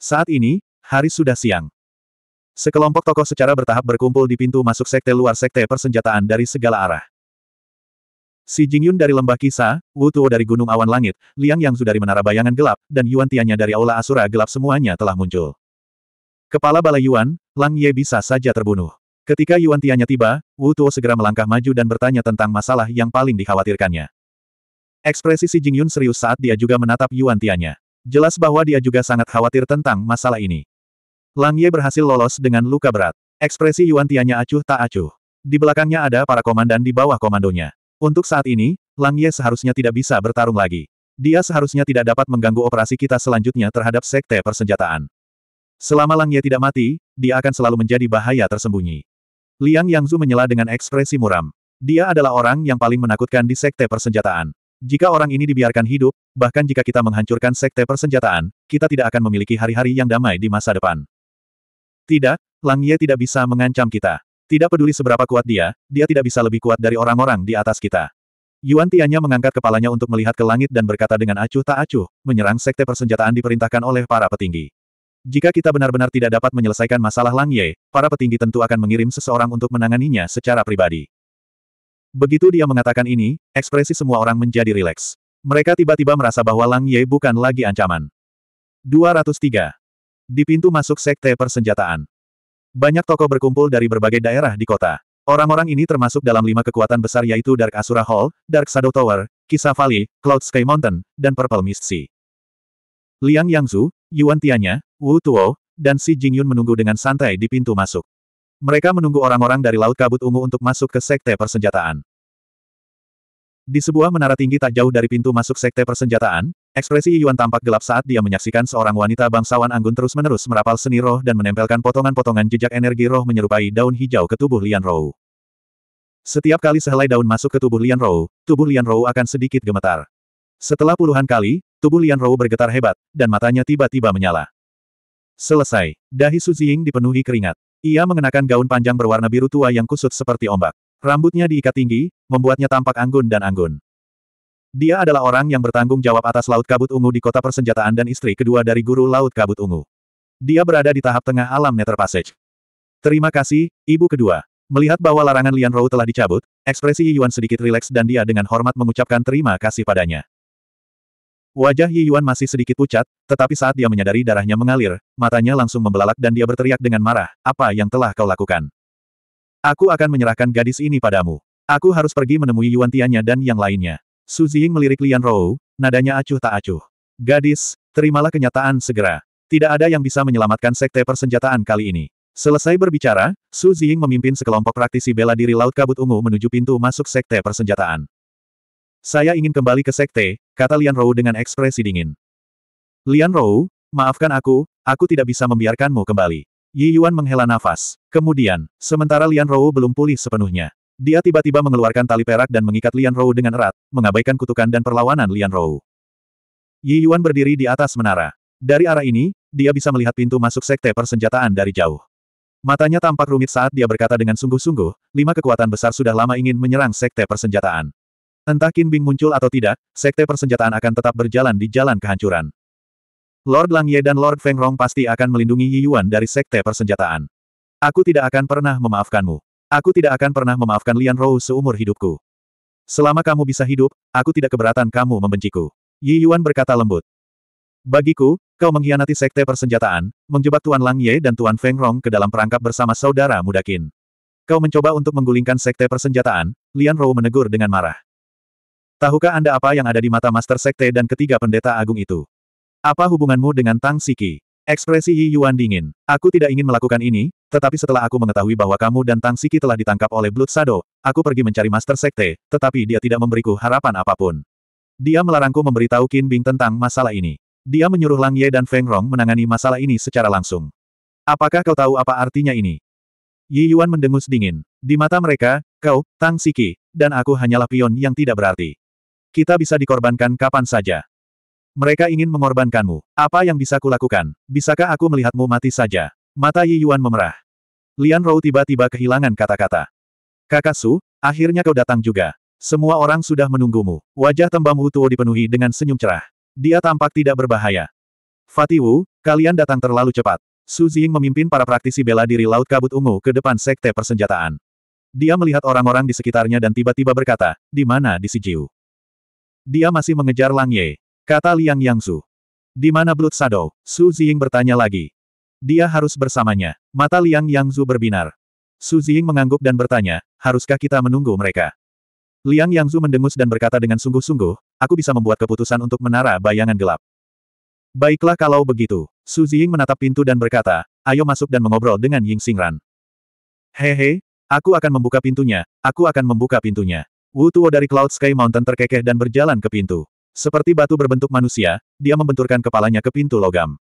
Saat ini, Hari sudah siang. Sekelompok tokoh secara bertahap berkumpul di pintu masuk sekte luar sekte persenjataan dari segala arah. Si Jingyun dari Lembah Kisa, Wu Tuo dari Gunung Awan Langit, Liang Yangzu dari Menara Bayangan Gelap, dan Yuan Tianya dari Aula Asura Gelap semuanya telah muncul. Kepala Balai Yuan, Lang Ye bisa saja terbunuh. Ketika Yuan Tianya tiba, Wu Tuo segera melangkah maju dan bertanya tentang masalah yang paling dikhawatirkannya. Ekspresi Si Jingyun serius saat dia juga menatap Yuan Tianya. Jelas bahwa dia juga sangat khawatir tentang masalah ini. Lang Ye berhasil lolos dengan luka berat. Ekspresi Yuan Tianya acuh tak acuh. Di belakangnya ada para komandan di bawah komandonya. Untuk saat ini, Lang Ye seharusnya tidak bisa bertarung lagi. Dia seharusnya tidak dapat mengganggu operasi kita selanjutnya terhadap sekte persenjataan. Selama Lang Ye tidak mati, dia akan selalu menjadi bahaya tersembunyi. Liang Yangzu menyela dengan ekspresi muram. Dia adalah orang yang paling menakutkan di sekte persenjataan. Jika orang ini dibiarkan hidup, bahkan jika kita menghancurkan sekte persenjataan, kita tidak akan memiliki hari-hari yang damai di masa depan. Tidak, Lang Ye tidak bisa mengancam kita. Tidak peduli seberapa kuat dia, dia tidak bisa lebih kuat dari orang-orang di atas kita. Yuan Tianya mengangkat kepalanya untuk melihat ke langit dan berkata dengan acuh tak acuh, menyerang sekte persenjataan diperintahkan oleh para petinggi. Jika kita benar-benar tidak dapat menyelesaikan masalah Lang Ye, para petinggi tentu akan mengirim seseorang untuk menanganinya secara pribadi. Begitu dia mengatakan ini, ekspresi semua orang menjadi rileks. Mereka tiba-tiba merasa bahwa Lang Ye bukan lagi ancaman. 203 di pintu masuk sekte persenjataan. Banyak tokoh berkumpul dari berbagai daerah di kota. Orang-orang ini termasuk dalam lima kekuatan besar yaitu Dark Asura Hall, Dark Shadow Tower, Kisah Valley, Cloud Sky Mountain, dan Purple Mist Sea. Liang Yangzu, Yuan Tianya, Wu Tuo, dan Si Jingyun menunggu dengan santai di pintu masuk. Mereka menunggu orang-orang dari Laut Kabut Ungu untuk masuk ke sekte persenjataan. Di sebuah menara tinggi tak jauh dari pintu masuk sekte persenjataan, ekspresi Yuan tampak gelap saat dia menyaksikan seorang wanita bangsawan anggun terus-menerus merapal seni roh dan menempelkan potongan-potongan jejak energi roh menyerupai daun hijau ke tubuh Lian Rou. Setiap kali sehelai daun masuk ke tubuh Lian Rou, tubuh Lian Rou akan sedikit gemetar. Setelah puluhan kali, tubuh Lian Rou bergetar hebat, dan matanya tiba-tiba menyala. Selesai, dahi Su dipenuhi keringat. Ia mengenakan gaun panjang berwarna biru tua yang kusut seperti ombak. Rambutnya diikat tinggi, membuatnya tampak anggun dan anggun. Dia adalah orang yang bertanggung jawab atas Laut Kabut Ungu di kota persenjataan dan istri kedua dari guru Laut Kabut Ungu. Dia berada di tahap tengah alam Nether Passage. Terima kasih, ibu kedua. Melihat bahwa larangan Lian Rou telah dicabut, ekspresi Yi Yuan sedikit rileks dan dia dengan hormat mengucapkan terima kasih padanya. Wajah Yi Yuan masih sedikit pucat, tetapi saat dia menyadari darahnya mengalir, matanya langsung membelalak dan dia berteriak dengan marah, apa yang telah kau lakukan? Aku akan menyerahkan gadis ini padamu. Aku harus pergi menemui Yuan Tianya dan yang lainnya. Su Ziying melirik Lian Rou, nadanya acuh tak acuh. Gadis, terimalah kenyataan segera. Tidak ada yang bisa menyelamatkan sekte persenjataan kali ini. Selesai berbicara, Su Ziying memimpin sekelompok praktisi bela diri Laut Kabut Ungu menuju pintu masuk sekte persenjataan. Saya ingin kembali ke sekte, kata Lian Rou dengan ekspresi dingin. Lian Rou, maafkan aku, aku tidak bisa membiarkanmu kembali. Yi Yuan menghela nafas. Kemudian, sementara Lian Rou belum pulih sepenuhnya. Dia tiba-tiba mengeluarkan tali perak dan mengikat Lian Rou dengan erat, mengabaikan kutukan dan perlawanan Lian Rou. Yi Yuan berdiri di atas menara. Dari arah ini, dia bisa melihat pintu masuk sekte persenjataan dari jauh. Matanya tampak rumit saat dia berkata dengan sungguh-sungguh, lima kekuatan besar sudah lama ingin menyerang sekte persenjataan. Entah Qin Bing muncul atau tidak, sekte persenjataan akan tetap berjalan di jalan kehancuran. Lord Langye dan Lord Feng Rong pasti akan melindungi Yi Yuan dari sekte persenjataan. Aku tidak akan pernah memaafkanmu. Aku tidak akan pernah memaafkan Lian Rou seumur hidupku. Selama kamu bisa hidup, aku tidak keberatan kamu membenciku. Yi Yuan berkata lembut. Bagiku, kau mengkhianati sekte persenjataan, menjebak Tuan Langye dan Tuan Feng Rong ke dalam perangkap bersama saudara muda Qin. Kau mencoba untuk menggulingkan sekte persenjataan, Lian Rou menegur dengan marah. Tahukah Anda apa yang ada di mata Master Sekte dan ketiga pendeta agung itu? Apa hubunganmu dengan Tang Siki? Ekspresi Yi Yuan dingin. Aku tidak ingin melakukan ini, tetapi setelah aku mengetahui bahwa kamu dan Tang Siki telah ditangkap oleh Blood Shadow, aku pergi mencari Master Sekte, tetapi dia tidak memberiku harapan apapun. Dia melarangku memberitahu Qin Bing tentang masalah ini. Dia menyuruh Lang Ye dan Feng Rong menangani masalah ini secara langsung. Apakah kau tahu apa artinya ini? Yi Yuan mendengus dingin. Di mata mereka, kau, Tang Siki, dan aku hanyalah pion yang tidak berarti. Kita bisa dikorbankan kapan saja. Mereka ingin mengorbankanmu. Apa yang bisa kulakukan? Bisakah aku melihatmu mati saja? Mata Yi Yuan memerah. Lian Rou tiba-tiba kehilangan kata-kata. Kakak Su, akhirnya kau datang juga. Semua orang sudah menunggumu. Wajah tembam Wu Tuo dipenuhi dengan senyum cerah. Dia tampak tidak berbahaya. Wu, kalian datang terlalu cepat. Su Ying memimpin para praktisi bela diri Laut Kabut Ungu ke depan sekte persenjataan. Dia melihat orang-orang di sekitarnya dan tiba-tiba berkata, di mana di Sijiu? Dia masih mengejar Lang Ye. Kata Liang Yangzu. Di mana Blood Shadow? Su Ziying bertanya lagi. Dia harus bersamanya. Mata Liang Yangzu berbinar. Su Ziying mengangguk dan bertanya, haruskah kita menunggu mereka? Liang Yangzu mendengus dan berkata dengan sungguh-sungguh, aku bisa membuat keputusan untuk menara bayangan gelap. Baiklah kalau begitu. Su Ziying menatap pintu dan berkata, ayo masuk dan mengobrol dengan Ying Xingran. Hehe, aku akan membuka pintunya, aku akan membuka pintunya. Wu Tuo dari Cloud Sky Mountain terkekeh dan berjalan ke pintu. Seperti batu berbentuk manusia, dia membenturkan kepalanya ke pintu logam.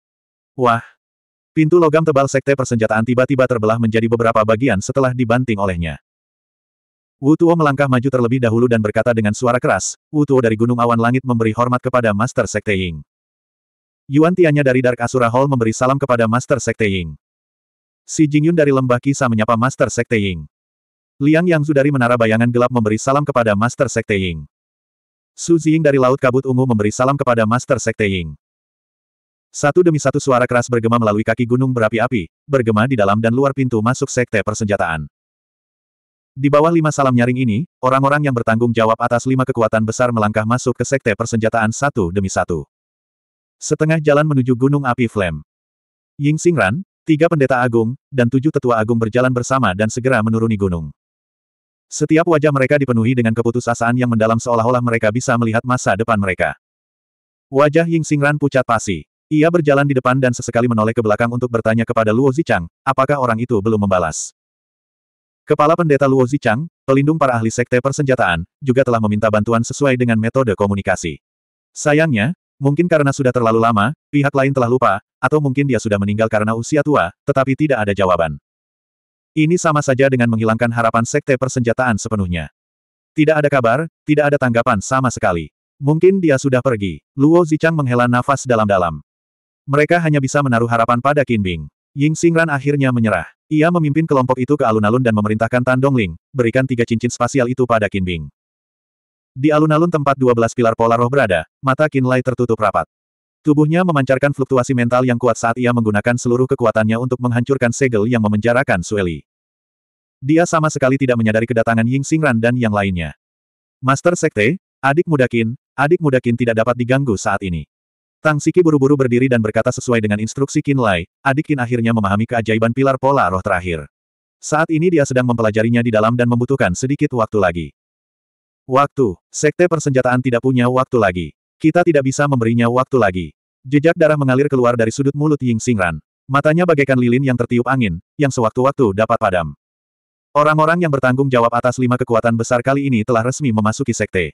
Wah! Pintu logam tebal sekte persenjataan tiba-tiba terbelah menjadi beberapa bagian setelah dibanting olehnya. Wu Tuo melangkah maju terlebih dahulu dan berkata dengan suara keras, Wu Tuo dari Gunung Awan Langit memberi hormat kepada Master Sekte Ying. Yuan Tianya dari Dark Asura Hall memberi salam kepada Master Sekte Ying. Si Jingyun dari Lembah Kisa menyapa Master Sekte Ying. Liang Yangzu dari Menara Bayangan Gelap memberi salam kepada Master Sekte Ying. Su Ziying dari Laut Kabut Ungu memberi salam kepada Master Sekte Ying. Satu demi satu suara keras bergema melalui kaki gunung berapi-api, bergema di dalam dan luar pintu masuk Sekte Persenjataan. Di bawah lima salam nyaring ini, orang-orang yang bertanggung jawab atas lima kekuatan besar melangkah masuk ke Sekte Persenjataan satu demi satu. Setengah jalan menuju Gunung Api Flem. Ying Xingran, tiga pendeta agung, dan tujuh tetua agung berjalan bersama dan segera menuruni gunung. Setiap wajah mereka dipenuhi dengan keputusasaan yang mendalam seolah-olah mereka bisa melihat masa depan mereka. Wajah Ying Xingran pucat pasi. Ia berjalan di depan dan sesekali menoleh ke belakang untuk bertanya kepada Luo Zichang, apakah orang itu belum membalas. Kepala pendeta Luo Zichang, pelindung para ahli sekte persenjataan, juga telah meminta bantuan sesuai dengan metode komunikasi. Sayangnya, mungkin karena sudah terlalu lama, pihak lain telah lupa, atau mungkin dia sudah meninggal karena usia tua, tetapi tidak ada jawaban. Ini sama saja dengan menghilangkan harapan sekte persenjataan sepenuhnya. Tidak ada kabar, tidak ada tanggapan sama sekali. Mungkin dia sudah pergi. Luo Zichang menghela nafas dalam-dalam. Mereka hanya bisa menaruh harapan pada Qin Bing. Ying Xingran akhirnya menyerah. Ia memimpin kelompok itu ke alun-alun dan memerintahkan Tan Dongling, berikan tiga cincin spasial itu pada Qin Bing. Di alun-alun tempat 12 pilar pola roh berada, mata Qin Lei tertutup rapat. Tubuhnya memancarkan fluktuasi mental yang kuat saat ia menggunakan seluruh kekuatannya untuk menghancurkan segel yang memenjarakan Sueli. Dia sama sekali tidak menyadari kedatangan Ying Xingran dan yang lainnya. Master Sekte, adik muda Qin, adik muda Qin tidak dapat diganggu saat ini. Tang Siki buru-buru berdiri dan berkata sesuai dengan instruksi Qin Lai, adik Qin akhirnya memahami keajaiban pilar pola roh terakhir. Saat ini dia sedang mempelajarinya di dalam dan membutuhkan sedikit waktu lagi. Waktu, Sekte Persenjataan tidak punya waktu lagi. Kita tidak bisa memberinya waktu lagi. Jejak darah mengalir keluar dari sudut mulut Ying Xingran. Matanya bagaikan lilin yang tertiup angin, yang sewaktu-waktu dapat padam. Orang-orang yang bertanggung jawab atas lima kekuatan besar kali ini telah resmi memasuki sekte.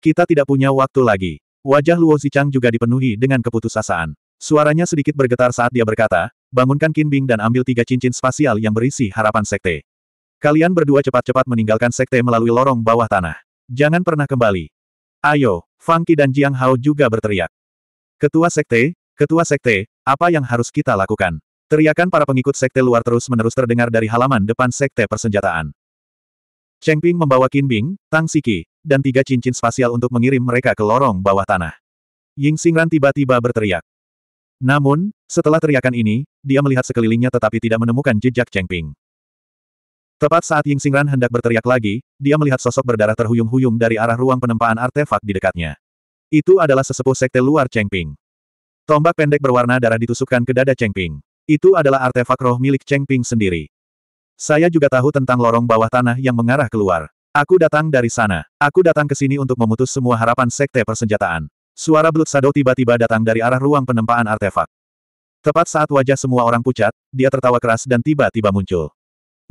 Kita tidak punya waktu lagi. Wajah Luo Zichang juga dipenuhi dengan keputusasaan. Suaranya sedikit bergetar saat dia berkata, bangunkan Qin Bing dan ambil tiga cincin spasial yang berisi harapan sekte. Kalian berdua cepat-cepat meninggalkan sekte melalui lorong bawah tanah. Jangan pernah kembali. Ayo, Fang Qi dan Jiang Hao juga berteriak. Ketua sekte, ketua sekte, apa yang harus kita lakukan? Teriakan para pengikut sekte luar terus-menerus terdengar dari halaman depan sekte persenjataan. Cheng Ping membawa Qin Bing, Tang Siki, dan tiga cincin spasial untuk mengirim mereka ke lorong bawah tanah. Ying Xingran tiba-tiba berteriak. Namun, setelah teriakan ini, dia melihat sekelilingnya tetapi tidak menemukan jejak Cheng Ping. Tepat saat Ying Xingran hendak berteriak lagi, dia melihat sosok berdarah terhuyung-huyung dari arah ruang penempaan artefak di dekatnya. Itu adalah sesepuh sekte luar Cheng Ping. Tombak pendek berwarna darah ditusukkan ke dada Cheng Ping. Itu adalah artefak roh milik Cheng Ping sendiri. Saya juga tahu tentang lorong bawah tanah yang mengarah keluar. Aku datang dari sana. Aku datang ke sini untuk memutus semua harapan sekte persenjataan. Suara Blood Shadow tiba-tiba datang dari arah ruang penempaan artefak. Tepat saat wajah semua orang pucat, dia tertawa keras dan tiba-tiba muncul.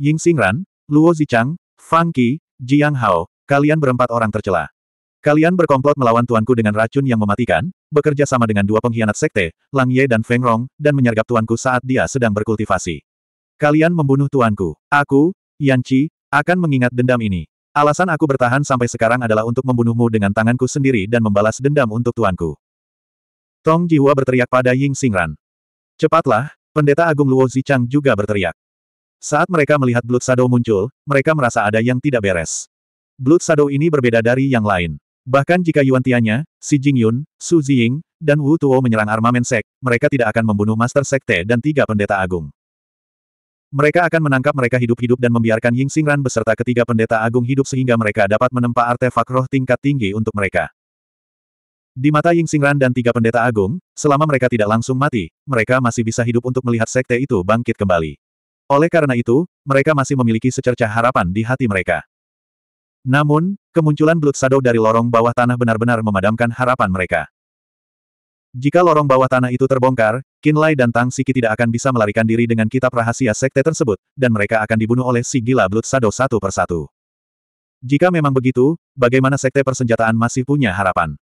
Ying Xingran, Luo Zichang, Fang Qi, Jiang Hao, kalian berempat orang tercela. Kalian berkomplot melawan tuanku dengan racun yang mematikan, bekerja sama dengan dua pengkhianat sekte, Lang Ye dan Feng Rong, dan menyergap tuanku saat dia sedang berkultivasi. Kalian membunuh tuanku. Aku, Yan Qi, akan mengingat dendam ini. Alasan aku bertahan sampai sekarang adalah untuk membunuhmu dengan tanganku sendiri dan membalas dendam untuk tuanku. Tong Jiwa berteriak pada Ying Xingran. Cepatlah, pendeta agung Luo Zichang juga berteriak. Saat mereka melihat Blood Shadow muncul, mereka merasa ada yang tidak beres. Blood Shadow ini berbeda dari yang lain. Bahkan jika Yuan Tianya, Xi Jingyun, Su Ziying, dan Wu Tuo menyerang armamen sek, mereka tidak akan membunuh Master Sekte dan tiga pendeta agung. Mereka akan menangkap mereka hidup-hidup dan membiarkan Ying Xingran beserta ketiga pendeta agung hidup sehingga mereka dapat menempa artefak roh tingkat tinggi untuk mereka. Di mata Ying Xingran dan tiga pendeta agung, selama mereka tidak langsung mati, mereka masih bisa hidup untuk melihat sekte itu bangkit kembali. Oleh karena itu, mereka masih memiliki secercah harapan di hati mereka. Namun, kemunculan Blood Shadow dari lorong bawah tanah benar-benar memadamkan harapan mereka. Jika lorong bawah tanah itu terbongkar, Kinlay dan Tang Siki tidak akan bisa melarikan diri dengan kitab rahasia sekte tersebut, dan mereka akan dibunuh oleh si gila Blood Shadow satu persatu. Jika memang begitu, bagaimana sekte persenjataan masih punya harapan?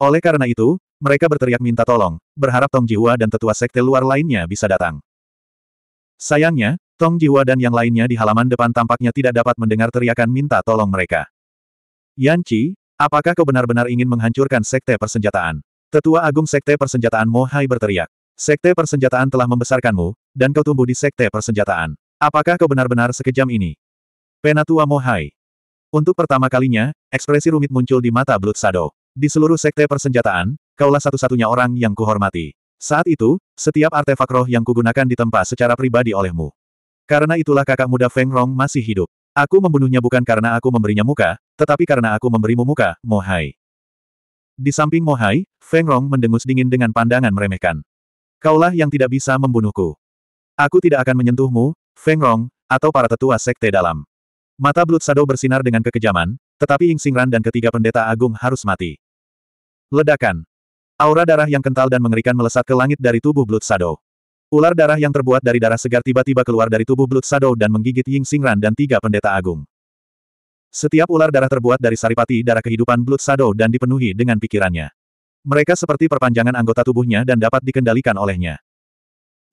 Oleh karena itu, mereka berteriak minta tolong, berharap Tong Jiwa dan tetua sekte luar lainnya bisa datang. Sayangnya, Tong Jiwa dan yang lainnya di halaman depan tampaknya tidak dapat mendengar teriakan minta tolong mereka. Yan Qi, apakah kau benar-benar ingin menghancurkan Sekte Persenjataan? Tetua Agung Sekte Persenjataan Mo Hai berteriak. Sekte Persenjataan telah membesarkanmu, dan kau tumbuh di Sekte Persenjataan. Apakah kau benar-benar sekejam ini? Penatua Mo Hai. Untuk pertama kalinya, ekspresi rumit muncul di mata Blood Shadow. Di seluruh Sekte Persenjataan, kaulah satu-satunya orang yang kuhormati. Saat itu, setiap artefak roh yang kugunakan ditempa secara pribadi olehmu. Karena itulah kakak muda Feng Rong masih hidup. Aku membunuhnya bukan karena aku memberinya muka, tetapi karena aku memberimu muka, Mohai. Di samping Mohai, Feng Rong mendengus dingin dengan pandangan meremehkan. Kaulah yang tidak bisa membunuhku. Aku tidak akan menyentuhmu, Feng Rong, atau para tetua sekte dalam. Mata Blood Shadow bersinar dengan kekejaman, tetapi Ying Xingran dan ketiga pendeta agung harus mati. Ledakan. Aura darah yang kental dan mengerikan melesat ke langit dari tubuh Blood Shadow. Ular darah yang terbuat dari darah segar tiba-tiba keluar dari tubuh Blood Shadow dan menggigit Ying Xingran dan tiga pendeta agung. Setiap ular darah terbuat dari saripati darah kehidupan Blood Shadow dan dipenuhi dengan pikirannya. Mereka seperti perpanjangan anggota tubuhnya dan dapat dikendalikan olehnya.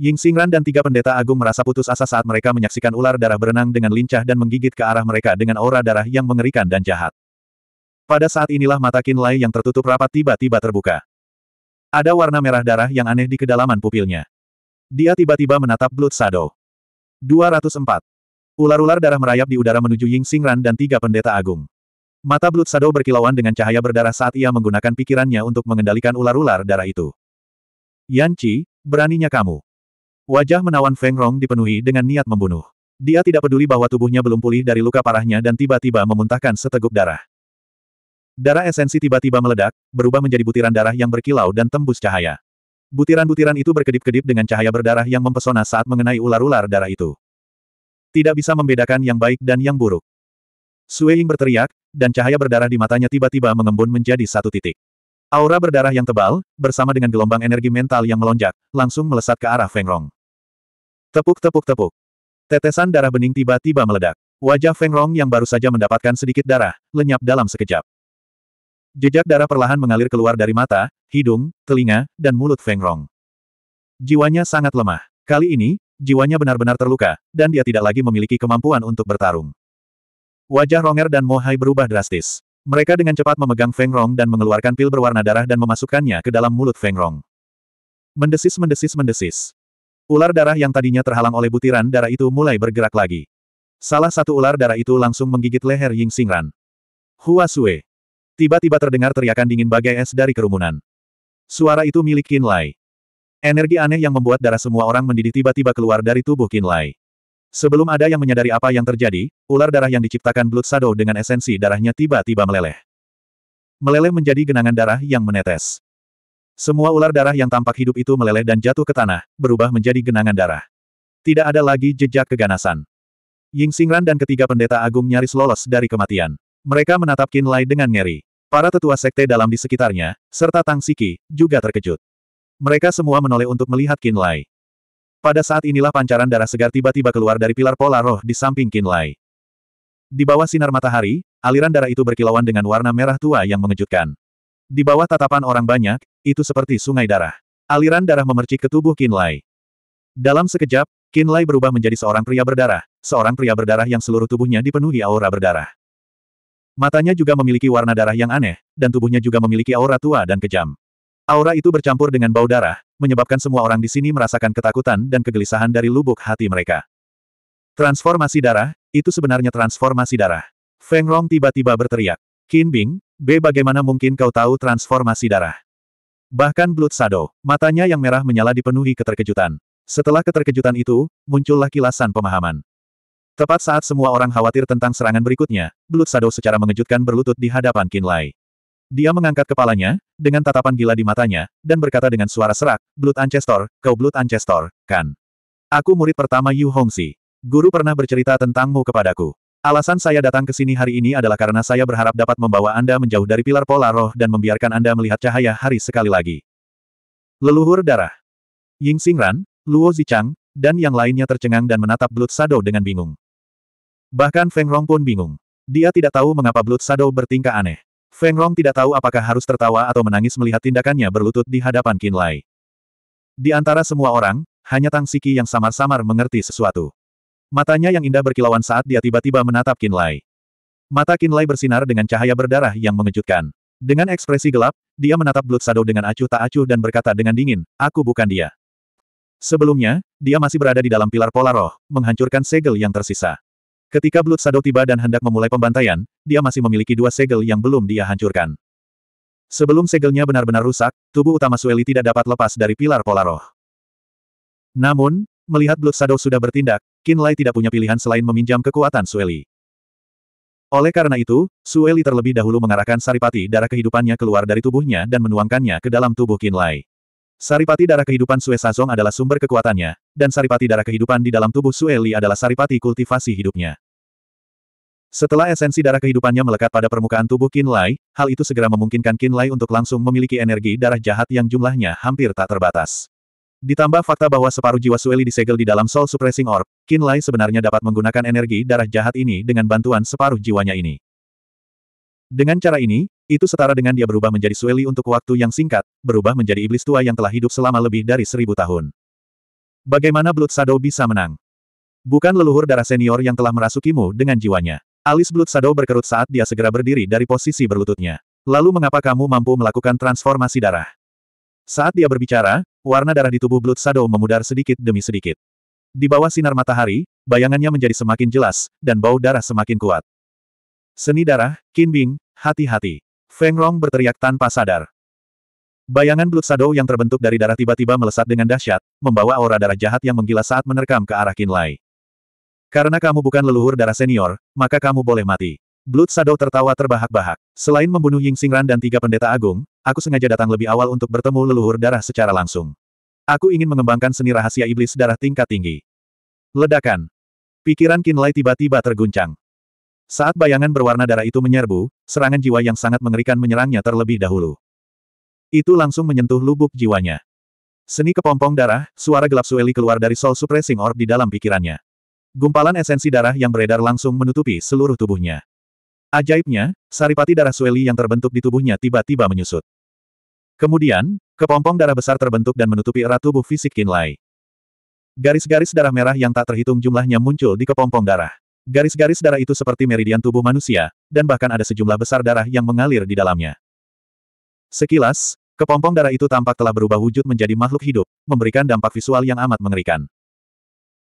Ying Xingran dan tiga pendeta agung merasa putus asa saat mereka menyaksikan ular darah berenang dengan lincah dan menggigit ke arah mereka dengan aura darah yang mengerikan dan jahat. Pada saat inilah mata Qin Lai yang tertutup rapat tiba-tiba terbuka. Ada warna merah darah yang aneh di kedalaman pupilnya. Dia tiba-tiba menatap Blood Shadow. 204. Ular-ular darah merayap di udara menuju Ying Xingran dan tiga pendeta agung. Mata Blood Shadow berkilauan dengan cahaya berdarah saat ia menggunakan pikirannya untuk mengendalikan ular-ular darah itu. Yan Qi, beraninya kamu. Wajah menawan Feng Rong dipenuhi dengan niat membunuh. Dia tidak peduli bahwa tubuhnya belum pulih dari luka parahnya dan tiba-tiba memuntahkan seteguk darah. Darah esensi tiba-tiba meledak, berubah menjadi butiran darah yang berkilau dan tembus cahaya. Butiran-butiran itu berkedip-kedip dengan cahaya berdarah yang mempesona saat mengenai ular-ular darah itu. Tidak bisa membedakan yang baik dan yang buruk. Ying berteriak, dan cahaya berdarah di matanya tiba-tiba mengembun menjadi satu titik. Aura berdarah yang tebal, bersama dengan gelombang energi mental yang melonjak, langsung melesat ke arah Feng Rong. Tepuk-tepuk-tepuk. Tetesan darah bening tiba-tiba meledak. Wajah Feng Rong yang baru saja mendapatkan sedikit darah, lenyap dalam sekejap. Jejak darah perlahan mengalir keluar dari mata, hidung, telinga, dan mulut Feng Rong. Jiwanya sangat lemah. Kali ini, jiwanya benar-benar terluka, dan dia tidak lagi memiliki kemampuan untuk bertarung. Wajah Ronger dan Mohai berubah drastis. Mereka dengan cepat memegang Feng Rong dan mengeluarkan pil berwarna darah dan memasukkannya ke dalam mulut Feng Rong. Mendesis mendesis mendesis. Ular darah yang tadinya terhalang oleh butiran darah itu mulai bergerak lagi. Salah satu ular darah itu langsung menggigit leher Ying Xingran. Hua Sue. Tiba-tiba terdengar teriakan dingin bagai es dari kerumunan. Suara itu milik Qin Lai. Energi aneh yang membuat darah semua orang mendidih tiba-tiba keluar dari tubuh Qin Lai. Sebelum ada yang menyadari apa yang terjadi, ular darah yang diciptakan Blood Shadow dengan esensi darahnya tiba-tiba meleleh. Meleleh menjadi genangan darah yang menetes. Semua ular darah yang tampak hidup itu meleleh dan jatuh ke tanah, berubah menjadi genangan darah. Tidak ada lagi jejak keganasan. Ying Xingran dan ketiga pendeta agung nyaris lolos dari kematian. Mereka menatap Qin Lai dengan ngeri. Para tetua sekte dalam di sekitarnya, serta Tang Siki, juga terkejut. Mereka semua menoleh untuk melihat Qin Lai. Pada saat inilah pancaran darah segar tiba-tiba keluar dari pilar pola roh di samping Qin Lai. Di bawah sinar matahari, aliran darah itu berkilauan dengan warna merah tua yang mengejutkan. Di bawah tatapan orang banyak, itu seperti sungai darah. Aliran darah memercik ke tubuh Qin Lai. Dalam sekejap, Qin Lai berubah menjadi seorang pria berdarah, seorang pria berdarah yang seluruh tubuhnya dipenuhi aura berdarah. Matanya juga memiliki warna darah yang aneh, dan tubuhnya juga memiliki aura tua dan kejam. Aura itu bercampur dengan bau darah, menyebabkan semua orang di sini merasakan ketakutan dan kegelisahan dari lubuk hati mereka. Transformasi darah, itu sebenarnya transformasi darah. Feng Rong tiba-tiba berteriak. Qin Bing, B bagaimana mungkin kau tahu transformasi darah? Bahkan Blood Shadow, matanya yang merah menyala dipenuhi keterkejutan. Setelah keterkejutan itu, muncullah kilasan pemahaman. Tepat saat semua orang khawatir tentang serangan berikutnya, Blood Shadow secara mengejutkan berlutut di hadapan Kinlay. Dia mengangkat kepalanya, dengan tatapan gila di matanya, dan berkata dengan suara serak, Blood Ancestor, kau Blood Ancestor, kan? Aku murid pertama Yu Hongxi. Guru pernah bercerita tentangmu kepadaku. Alasan saya datang ke sini hari ini adalah karena saya berharap dapat membawa Anda menjauh dari pilar pola roh dan membiarkan Anda melihat cahaya hari sekali lagi. Leluhur darah. Ying Xingran, Luo Zichang, dan yang lainnya tercengang dan menatap Blood Shadow dengan bingung. Bahkan Feng Rong pun bingung. Dia tidak tahu mengapa Blood Shadow bertingkah aneh. Feng Rong tidak tahu apakah harus tertawa atau menangis melihat tindakannya berlutut di hadapan Qin Lai. Di antara semua orang, hanya Tang Siki yang samar-samar mengerti sesuatu. Matanya yang indah berkilauan saat dia tiba-tiba menatap Qin Lai. Mata Qin Lai bersinar dengan cahaya berdarah yang mengejutkan. Dengan ekspresi gelap, dia menatap Blood Shadow dengan acuh tak acuh dan berkata dengan dingin, aku bukan dia. Sebelumnya, dia masih berada di dalam pilar pola roh, menghancurkan segel yang tersisa. Ketika Blood Shadow tiba dan hendak memulai pembantaian, dia masih memiliki dua segel yang belum dia hancurkan. Sebelum segelnya benar-benar rusak, tubuh utama Sueli tidak dapat lepas dari pilar pola roh. Namun, melihat Blood Shadow sudah bertindak, Kinlay tidak punya pilihan selain meminjam kekuatan Sueli. Oleh karena itu, Sueli terlebih dahulu mengarahkan saripati darah kehidupannya keluar dari tubuhnya dan menuangkannya ke dalam tubuh Kinlay. Saripati darah kehidupan Sue Sazong adalah sumber kekuatannya, dan saripati darah kehidupan di dalam tubuh Sue Li adalah saripati kultivasi hidupnya. Setelah esensi darah kehidupannya melekat pada permukaan tubuh Qin Lai, hal itu segera memungkinkan Qin Lai untuk langsung memiliki energi darah jahat yang jumlahnya hampir tak terbatas. Ditambah fakta bahwa separuh jiwa Sueli disegel di dalam Soul Suppressing Orb, Qin Lai sebenarnya dapat menggunakan energi darah jahat ini dengan bantuan separuh jiwanya ini. Dengan cara ini, itu setara dengan dia berubah menjadi Sueli untuk waktu yang singkat, berubah menjadi iblis tua yang telah hidup selama lebih dari seribu tahun. Bagaimana Blood Shadow bisa menang? Bukan leluhur darah senior yang telah merasukimu dengan jiwanya. Alis Blood Shadow berkerut saat dia segera berdiri dari posisi berlututnya. Lalu mengapa kamu mampu melakukan transformasi darah? Saat dia berbicara, warna darah di tubuh Blood Shadow memudar sedikit demi sedikit. Di bawah sinar matahari, bayangannya menjadi semakin jelas, dan bau darah semakin kuat. Seni darah, Qin Bing, hati-hati. Feng Rong berteriak tanpa sadar. Bayangan Blood Shadow yang terbentuk dari darah tiba-tiba melesat dengan dahsyat, membawa aura darah jahat yang menggila saat menerkam ke arah Kinlay. Karena kamu bukan leluhur darah senior, maka kamu boleh mati. Blood Shadow tertawa terbahak-bahak. Selain membunuh Ying Xingran dan tiga pendeta agung, aku sengaja datang lebih awal untuk bertemu leluhur darah secara langsung. Aku ingin mengembangkan seni rahasia iblis darah tingkat tinggi. Ledakan. Pikiran Kinlay tiba-tiba terguncang. Saat bayangan berwarna darah itu menyerbu, serangan jiwa yang sangat mengerikan menyerangnya terlebih dahulu. Itu langsung menyentuh lubuk jiwanya. Seni kepompong darah, suara gelap Sueli keluar dari soul suppressing orb di dalam pikirannya. Gumpalan esensi darah yang beredar langsung menutupi seluruh tubuhnya. Ajaibnya, saripati darah Sueli yang terbentuk di tubuhnya tiba-tiba menyusut. Kemudian, kepompong darah besar terbentuk dan menutupi erat tubuh fisik Kinlay. Garis-garis darah merah yang tak terhitung jumlahnya muncul di kepompong darah. Garis-garis darah itu seperti meridian tubuh manusia, dan bahkan ada sejumlah besar darah yang mengalir di dalamnya. Sekilas, kepompong darah itu tampak telah berubah wujud menjadi makhluk hidup, memberikan dampak visual yang amat mengerikan.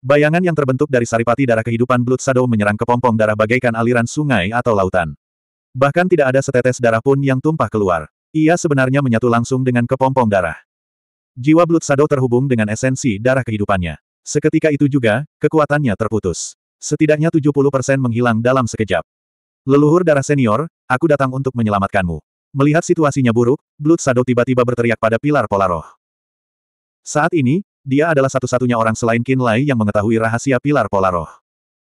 Bayangan yang terbentuk dari saripati darah kehidupan Blood Shadow menyerang kepompong darah bagaikan aliran sungai atau lautan. Bahkan tidak ada setetes darah pun yang tumpah keluar. Ia sebenarnya menyatu langsung dengan kepompong darah. Jiwa Blood Shadow terhubung dengan esensi darah kehidupannya. Seketika itu juga, kekuatannya terputus. Setidaknya 70% menghilang dalam sekejap. Leluhur darah senior, aku datang untuk menyelamatkanmu. Melihat situasinya buruk, Blood Shadow tiba-tiba berteriak pada pilar Polaroh. Saat ini, dia adalah satu-satunya orang selain Qin Lai yang mengetahui rahasia pilar Polaroh.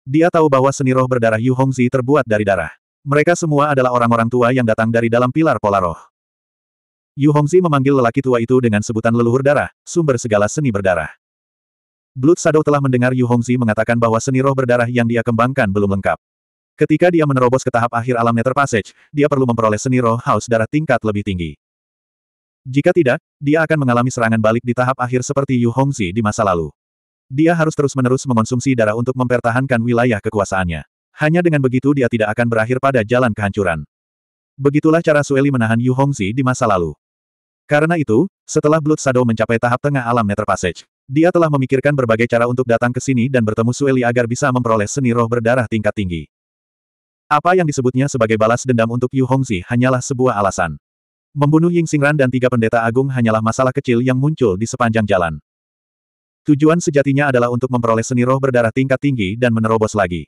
Dia tahu bahwa seni roh berdarah Yu Hongzi terbuat dari darah. Mereka semua adalah orang-orang tua yang datang dari dalam pilar Polaroh. Yu Hongzi memanggil lelaki tua itu dengan sebutan leluhur darah, sumber segala seni berdarah. Blood Shadow telah mendengar Yu Hongzi mengatakan bahwa seni roh berdarah yang dia kembangkan belum lengkap. Ketika dia menerobos ke tahap akhir alam Nether Passage, dia perlu memperoleh seni roh haus darah tingkat lebih tinggi. Jika tidak, dia akan mengalami serangan balik di tahap akhir seperti Yu Hongzi di masa lalu. Dia harus terus-menerus mengonsumsi darah untuk mempertahankan wilayah kekuasaannya. Hanya dengan begitu dia tidak akan berakhir pada jalan kehancuran. Begitulah cara Sueli menahan Yu Hongzi di masa lalu. Karena itu, setelah Blood Shadow mencapai tahap tengah alam Nether Passage, dia telah memikirkan berbagai cara untuk datang ke sini dan bertemu Sueli agar bisa memperoleh seni roh berdarah tingkat tinggi. Apa yang disebutnya sebagai balas dendam untuk Yu Hongzi hanyalah sebuah alasan. Membunuh Ying Xingran dan tiga pendeta agung hanyalah masalah kecil yang muncul di sepanjang jalan. Tujuan sejatinya adalah untuk memperoleh seni roh berdarah tingkat tinggi dan menerobos lagi.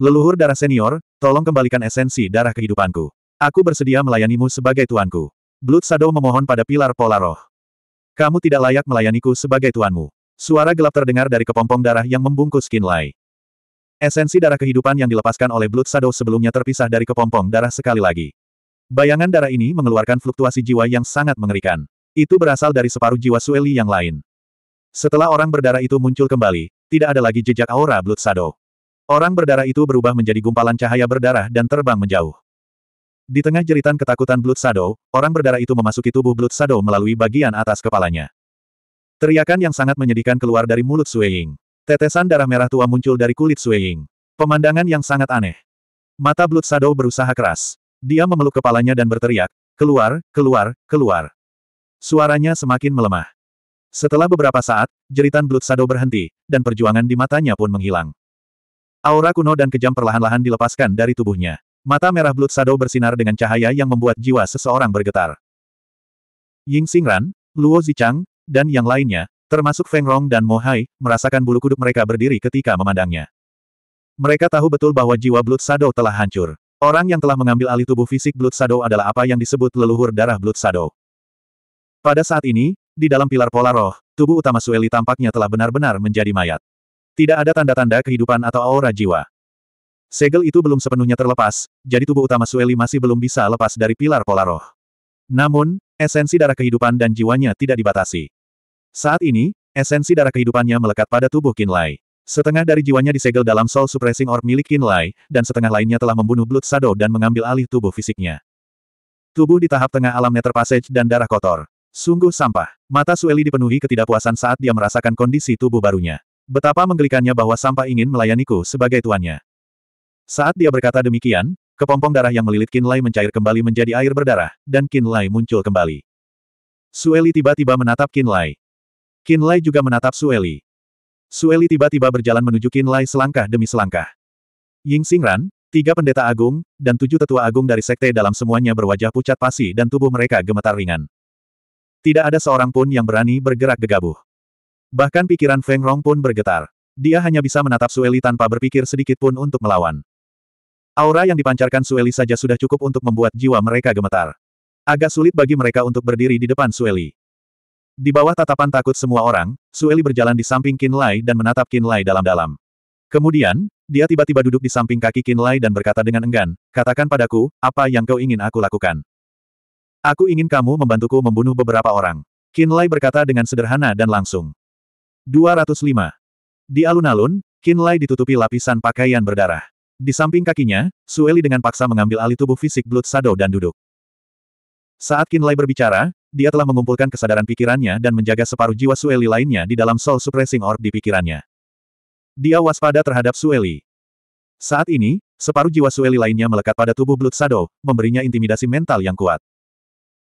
Leluhur darah senior, tolong kembalikan esensi darah kehidupanku. Aku bersedia melayanimu sebagai tuanku. Blood Shadow memohon pada pilar pola roh. Kamu tidak layak melayaniku sebagai tuanmu. Suara gelap terdengar dari kepompong darah yang membungkus Lai. Esensi darah kehidupan yang dilepaskan oleh Blood Shadow sebelumnya terpisah dari kepompong darah sekali lagi. Bayangan darah ini mengeluarkan fluktuasi jiwa yang sangat mengerikan. Itu berasal dari separuh jiwa Sueli yang lain. Setelah orang berdarah itu muncul kembali, tidak ada lagi jejak aura Blood Shadow. Orang berdarah itu berubah menjadi gumpalan cahaya berdarah dan terbang menjauh. Di tengah jeritan ketakutan Blood Shadow, orang berdarah itu memasuki tubuh Blood Shadow melalui bagian atas kepalanya. Teriakan yang sangat menyedihkan keluar dari mulut Sueying. Tetesan darah merah tua muncul dari kulit Sueying. Pemandangan yang sangat aneh. Mata Blood Shadow berusaha keras. Dia memeluk kepalanya dan berteriak, keluar, keluar, keluar. Suaranya semakin melemah. Setelah beberapa saat, jeritan Blood Shadow berhenti, dan perjuangan di matanya pun menghilang. Aura kuno dan kejam perlahan-lahan dilepaskan dari tubuhnya. Mata merah Blood Shadow bersinar dengan cahaya yang membuat jiwa seseorang bergetar. Ying Xingran, Luo Zichang, dan yang lainnya, termasuk Feng Rong dan Mo Hai, merasakan bulu kuduk mereka berdiri ketika memandangnya. Mereka tahu betul bahwa jiwa Blood Shadow telah hancur. Orang yang telah mengambil alih tubuh fisik Blood Shadow adalah apa yang disebut leluhur darah Blood Shadow. Pada saat ini, di dalam pilar pola roh, tubuh utama Sueli tampaknya telah benar-benar menjadi mayat. Tidak ada tanda-tanda kehidupan atau aura jiwa. Segel itu belum sepenuhnya terlepas, jadi tubuh utama Sueli masih belum bisa lepas dari pilar pola roh. Namun, esensi darah kehidupan dan jiwanya tidak dibatasi. Saat ini, esensi darah kehidupannya melekat pada tubuh Kinlay. Setengah dari jiwanya disegel dalam Soul Suppressing Orb milik Kinlay, dan setengah lainnya telah membunuh Blood Shadow dan mengambil alih tubuh fisiknya. Tubuh di tahap tengah alam Nether Passage dan darah kotor. Sungguh sampah. Mata Sueli dipenuhi ketidakpuasan saat dia merasakan kondisi tubuh barunya. Betapa menggelikannya bahwa sampah ingin melayaniku sebagai tuannya. Saat dia berkata demikian, kepompong darah yang melilit Lai mencair kembali menjadi air berdarah, dan Lai muncul kembali. Sueli tiba-tiba menatap Kinlay. Lai juga menatap Sueli. Sueli tiba-tiba berjalan menuju Lai selangkah demi selangkah. Ying Xingran, tiga pendeta agung, dan tujuh tetua agung dari sekte dalam semuanya berwajah pucat pasi dan tubuh mereka gemetar ringan. Tidak ada seorang pun yang berani bergerak gegabah. Bahkan pikiran Feng Rong pun bergetar. Dia hanya bisa menatap Sueli tanpa berpikir sedikit pun untuk melawan. Aura yang dipancarkan Sueli saja sudah cukup untuk membuat jiwa mereka gemetar. Agak sulit bagi mereka untuk berdiri di depan Sueli. Di bawah tatapan takut semua orang, Sueli berjalan di samping Kinlay dan menatap Kinlay dalam-dalam. Kemudian, dia tiba-tiba duduk di samping kaki Kinlay dan berkata dengan enggan, katakan padaku, apa yang kau ingin aku lakukan. Aku ingin kamu membantuku membunuh beberapa orang. Kinlay berkata dengan sederhana dan langsung. 205. Di alun-alun, Kinlay ditutupi lapisan pakaian berdarah. Di samping kakinya, Sueli dengan paksa mengambil alih tubuh fisik Blood Shadow dan duduk. Saat Kinlay berbicara, dia telah mengumpulkan kesadaran pikirannya dan menjaga separuh jiwa Sueli lainnya di dalam Soul Suppressing Orb di pikirannya. Dia waspada terhadap Sueli. Saat ini, separuh jiwa Sueli lainnya melekat pada tubuh Blood Shadow, memberinya intimidasi mental yang kuat.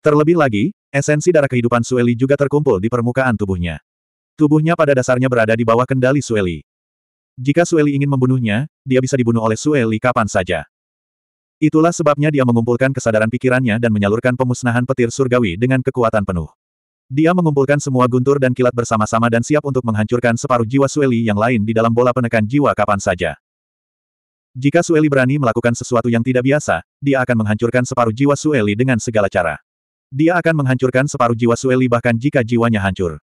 Terlebih lagi, esensi darah kehidupan Sueli juga terkumpul di permukaan tubuhnya. Tubuhnya pada dasarnya berada di bawah kendali Sueli. Jika Sueli ingin membunuhnya, dia bisa dibunuh oleh Sueli kapan saja. Itulah sebabnya dia mengumpulkan kesadaran pikirannya dan menyalurkan pemusnahan petir surgawi dengan kekuatan penuh. Dia mengumpulkan semua guntur dan kilat bersama-sama dan siap untuk menghancurkan separuh jiwa Sueli yang lain di dalam bola penekan jiwa kapan saja. Jika Sueli berani melakukan sesuatu yang tidak biasa, dia akan menghancurkan separuh jiwa Sueli dengan segala cara. Dia akan menghancurkan separuh jiwa Sueli bahkan jika jiwanya hancur.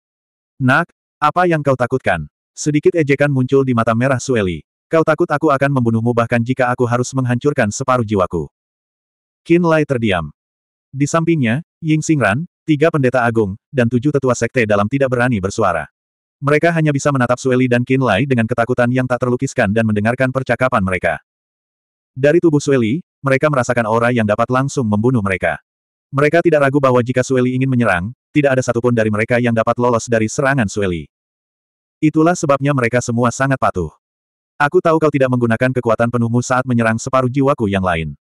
Nak, apa yang kau takutkan? Sedikit ejekan muncul di mata merah Sueli. Kau takut aku akan membunuhmu bahkan jika aku harus menghancurkan separuh jiwaku. Qin Lai terdiam. Di sampingnya, Ying Xingran, tiga pendeta agung, dan tujuh tetua sekte dalam tidak berani bersuara. Mereka hanya bisa menatap Sueli dan Qin Lai dengan ketakutan yang tak terlukiskan dan mendengarkan percakapan mereka. Dari tubuh Sueli, mereka merasakan aura yang dapat langsung membunuh mereka. Mereka tidak ragu bahwa jika Sueli ingin menyerang, tidak ada satupun dari mereka yang dapat lolos dari serangan Sueli. Itulah sebabnya mereka semua sangat patuh. Aku tahu kau tidak menggunakan kekuatan penuhmu saat menyerang separuh jiwaku yang lain.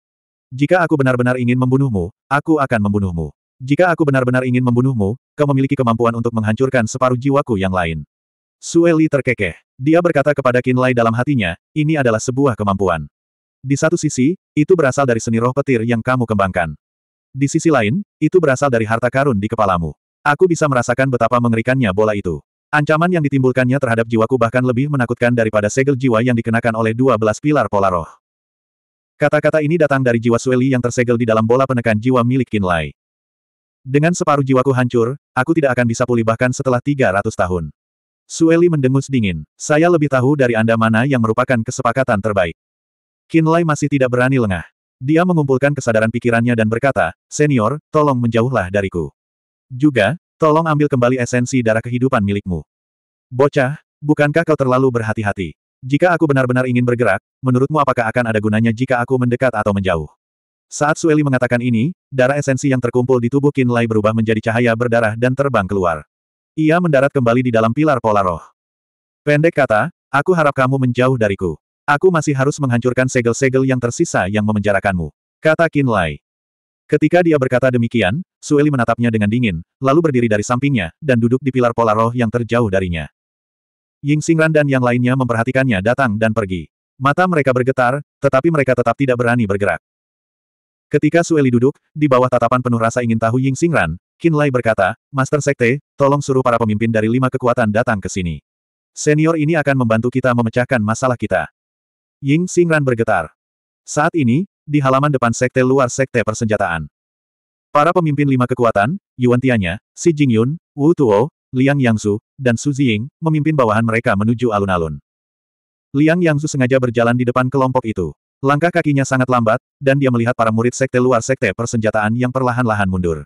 Jika aku benar-benar ingin membunuhmu, aku akan membunuhmu. Jika aku benar-benar ingin membunuhmu, kau memiliki kemampuan untuk menghancurkan separuh jiwaku yang lain. Sueli terkekeh. Dia berkata kepada Kinlay dalam hatinya, ini adalah sebuah kemampuan. Di satu sisi, itu berasal dari seni roh petir yang kamu kembangkan. Di sisi lain, itu berasal dari harta karun di kepalamu. Aku bisa merasakan betapa mengerikannya bola itu. Ancaman yang ditimbulkannya terhadap jiwaku bahkan lebih menakutkan daripada segel jiwa yang dikenakan oleh dua belas pilar pola roh. Kata-kata ini datang dari jiwa Sueli yang tersegel di dalam bola penekan jiwa milik Kinlai. Dengan separuh jiwaku hancur, aku tidak akan bisa pulih bahkan setelah 300 tahun. Sueli mendengus dingin. Saya lebih tahu dari Anda mana yang merupakan kesepakatan terbaik. Kinlai masih tidak berani lengah. Dia mengumpulkan kesadaran pikirannya dan berkata, Senior, tolong menjauhlah dariku. Juga, Tolong ambil kembali esensi darah kehidupan milikmu. Bocah, bukankah kau terlalu berhati-hati? Jika aku benar-benar ingin bergerak, menurutmu apakah akan ada gunanya jika aku mendekat atau menjauh? Saat Sueli mengatakan ini, darah esensi yang terkumpul di tubuh Kinlay berubah menjadi cahaya berdarah dan terbang keluar. Ia mendarat kembali di dalam pilar pola roh. Pendek kata, aku harap kamu menjauh dariku. Aku masih harus menghancurkan segel-segel yang tersisa yang memenjarakanmu. Kata Kinlay. Ketika dia berkata demikian, Sueli menatapnya dengan dingin, lalu berdiri dari sampingnya, dan duduk di pilar pola roh yang terjauh darinya. Ying Xingran dan yang lainnya memperhatikannya datang dan pergi. Mata mereka bergetar, tetapi mereka tetap tidak berani bergerak. Ketika Sueli duduk, di bawah tatapan penuh rasa ingin tahu Ying Xingran, Qin Lai berkata, Master Sekte, tolong suruh para pemimpin dari lima kekuatan datang ke sini. Senior ini akan membantu kita memecahkan masalah kita. Ying Xingran bergetar. Saat ini, di halaman depan sekte luar sekte persenjataan. Para pemimpin lima kekuatan, Yuan Tianya, Xi Jingyun, Wu Tuo, Liang Yangzu, dan Su Ziying, memimpin bawahan mereka menuju alun-alun. Liang Yangzu sengaja berjalan di depan kelompok itu. Langkah kakinya sangat lambat, dan dia melihat para murid sekte luar sekte persenjataan yang perlahan-lahan mundur.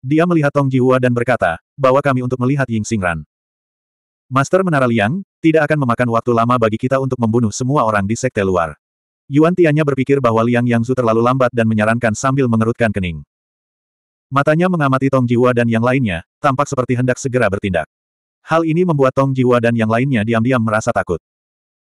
Dia melihat Tong Jihua dan berkata, bawa kami untuk melihat Ying Xingran. Master Menara Liang, tidak akan memakan waktu lama bagi kita untuk membunuh semua orang di sekte luar. Yuan Tianya berpikir bahwa Liang Yangzu terlalu lambat dan menyarankan sambil mengerutkan kening. Matanya mengamati Tong Jiwa dan yang lainnya, tampak seperti hendak segera bertindak. Hal ini membuat Tong Jiwa dan yang lainnya diam-diam merasa takut.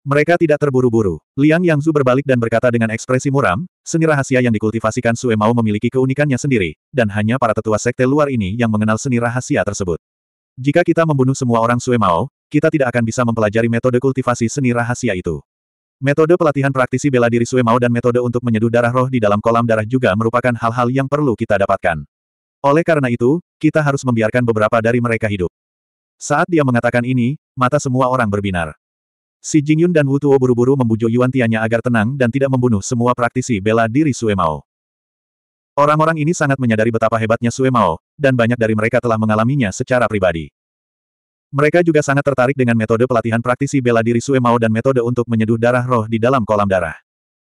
Mereka tidak terburu-buru. Liang Yangzu berbalik dan berkata dengan ekspresi muram, seni rahasia yang dikultivasikan Sue Mao memiliki keunikannya sendiri, dan hanya para tetua sekte luar ini yang mengenal seni rahasia tersebut. Jika kita membunuh semua orang Sue Mao, kita tidak akan bisa mempelajari metode kultivasi seni rahasia itu. Metode pelatihan praktisi bela diri Suemao dan metode untuk menyeduh darah roh di dalam kolam darah juga merupakan hal-hal yang perlu kita dapatkan. Oleh karena itu, kita harus membiarkan beberapa dari mereka hidup. Saat dia mengatakan ini, mata semua orang berbinar. Si Jingyun dan Wu Tuo buru-buru membujuk Yuan Tianya agar tenang dan tidak membunuh semua praktisi bela diri Suemao. Orang-orang ini sangat menyadari betapa hebatnya Suemao, dan banyak dari mereka telah mengalaminya secara pribadi. Mereka juga sangat tertarik dengan metode pelatihan praktisi bela diri Suemao dan metode untuk menyeduh darah roh di dalam kolam darah.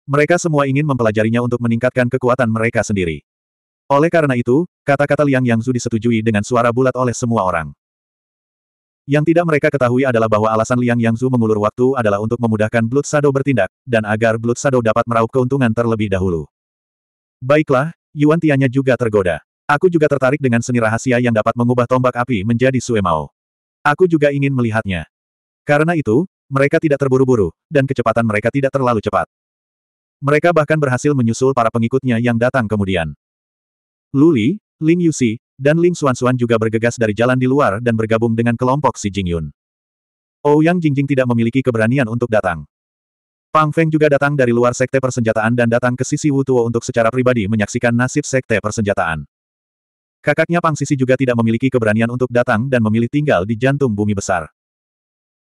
Mereka semua ingin mempelajarinya untuk meningkatkan kekuatan mereka sendiri. Oleh karena itu, kata-kata Liang Yangzu disetujui dengan suara bulat oleh semua orang. Yang tidak mereka ketahui adalah bahwa alasan Liang Yangzu mengulur waktu adalah untuk memudahkan Blood Shadow bertindak, dan agar Blood Shadow dapat meraup keuntungan terlebih dahulu. Baiklah, Yuan Tianya juga tergoda. Aku juga tertarik dengan seni rahasia yang dapat mengubah tombak api menjadi Suemao. Aku juga ingin melihatnya. Karena itu, mereka tidak terburu-buru, dan kecepatan mereka tidak terlalu cepat. Mereka bahkan berhasil menyusul para pengikutnya yang datang kemudian. Luli, Ling Yusi, dan Ling Xuanxuan juga bergegas dari jalan di luar dan bergabung dengan kelompok si Jingyun. Ouyang oh, Jingjing tidak memiliki keberanian untuk datang. Pang Feng juga datang dari luar sekte persenjataan dan datang ke sisi Wu Tuo untuk secara pribadi menyaksikan nasib sekte persenjataan. Kakaknya Pang Sisi juga tidak memiliki keberanian untuk datang dan memilih tinggal di jantung bumi besar.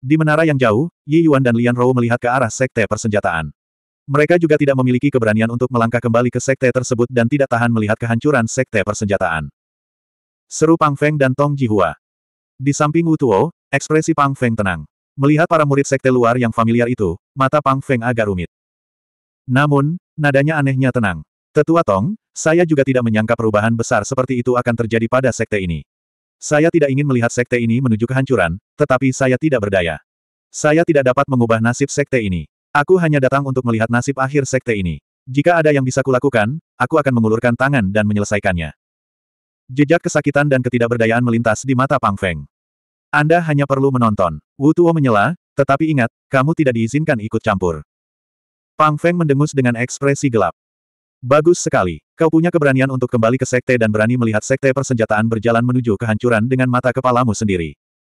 Di menara yang jauh, Yi Yuan dan Lian Rou melihat ke arah sekte persenjataan. Mereka juga tidak memiliki keberanian untuk melangkah kembali ke sekte tersebut dan tidak tahan melihat kehancuran sekte persenjataan. Seru Pang Feng dan Tong Jihua. Di samping Wu Tuo, ekspresi Pang Feng tenang. Melihat para murid sekte luar yang familiar itu, mata Pang Feng agak rumit. Namun, nadanya anehnya tenang. Tetua Tong, saya juga tidak menyangka perubahan besar seperti itu akan terjadi pada sekte ini. Saya tidak ingin melihat sekte ini menuju kehancuran, tetapi saya tidak berdaya. Saya tidak dapat mengubah nasib sekte ini. Aku hanya datang untuk melihat nasib akhir sekte ini. Jika ada yang bisa kulakukan, aku akan mengulurkan tangan dan menyelesaikannya. Jejak kesakitan dan ketidakberdayaan melintas di mata Pang Feng. Anda hanya perlu menonton. Wu Tuo menyela, tetapi ingat, kamu tidak diizinkan ikut campur. Pang Feng mendengus dengan ekspresi gelap. Bagus sekali. Kau punya keberanian untuk kembali ke sekte dan berani melihat sekte persenjataan berjalan menuju kehancuran dengan mata kepalamu sendiri.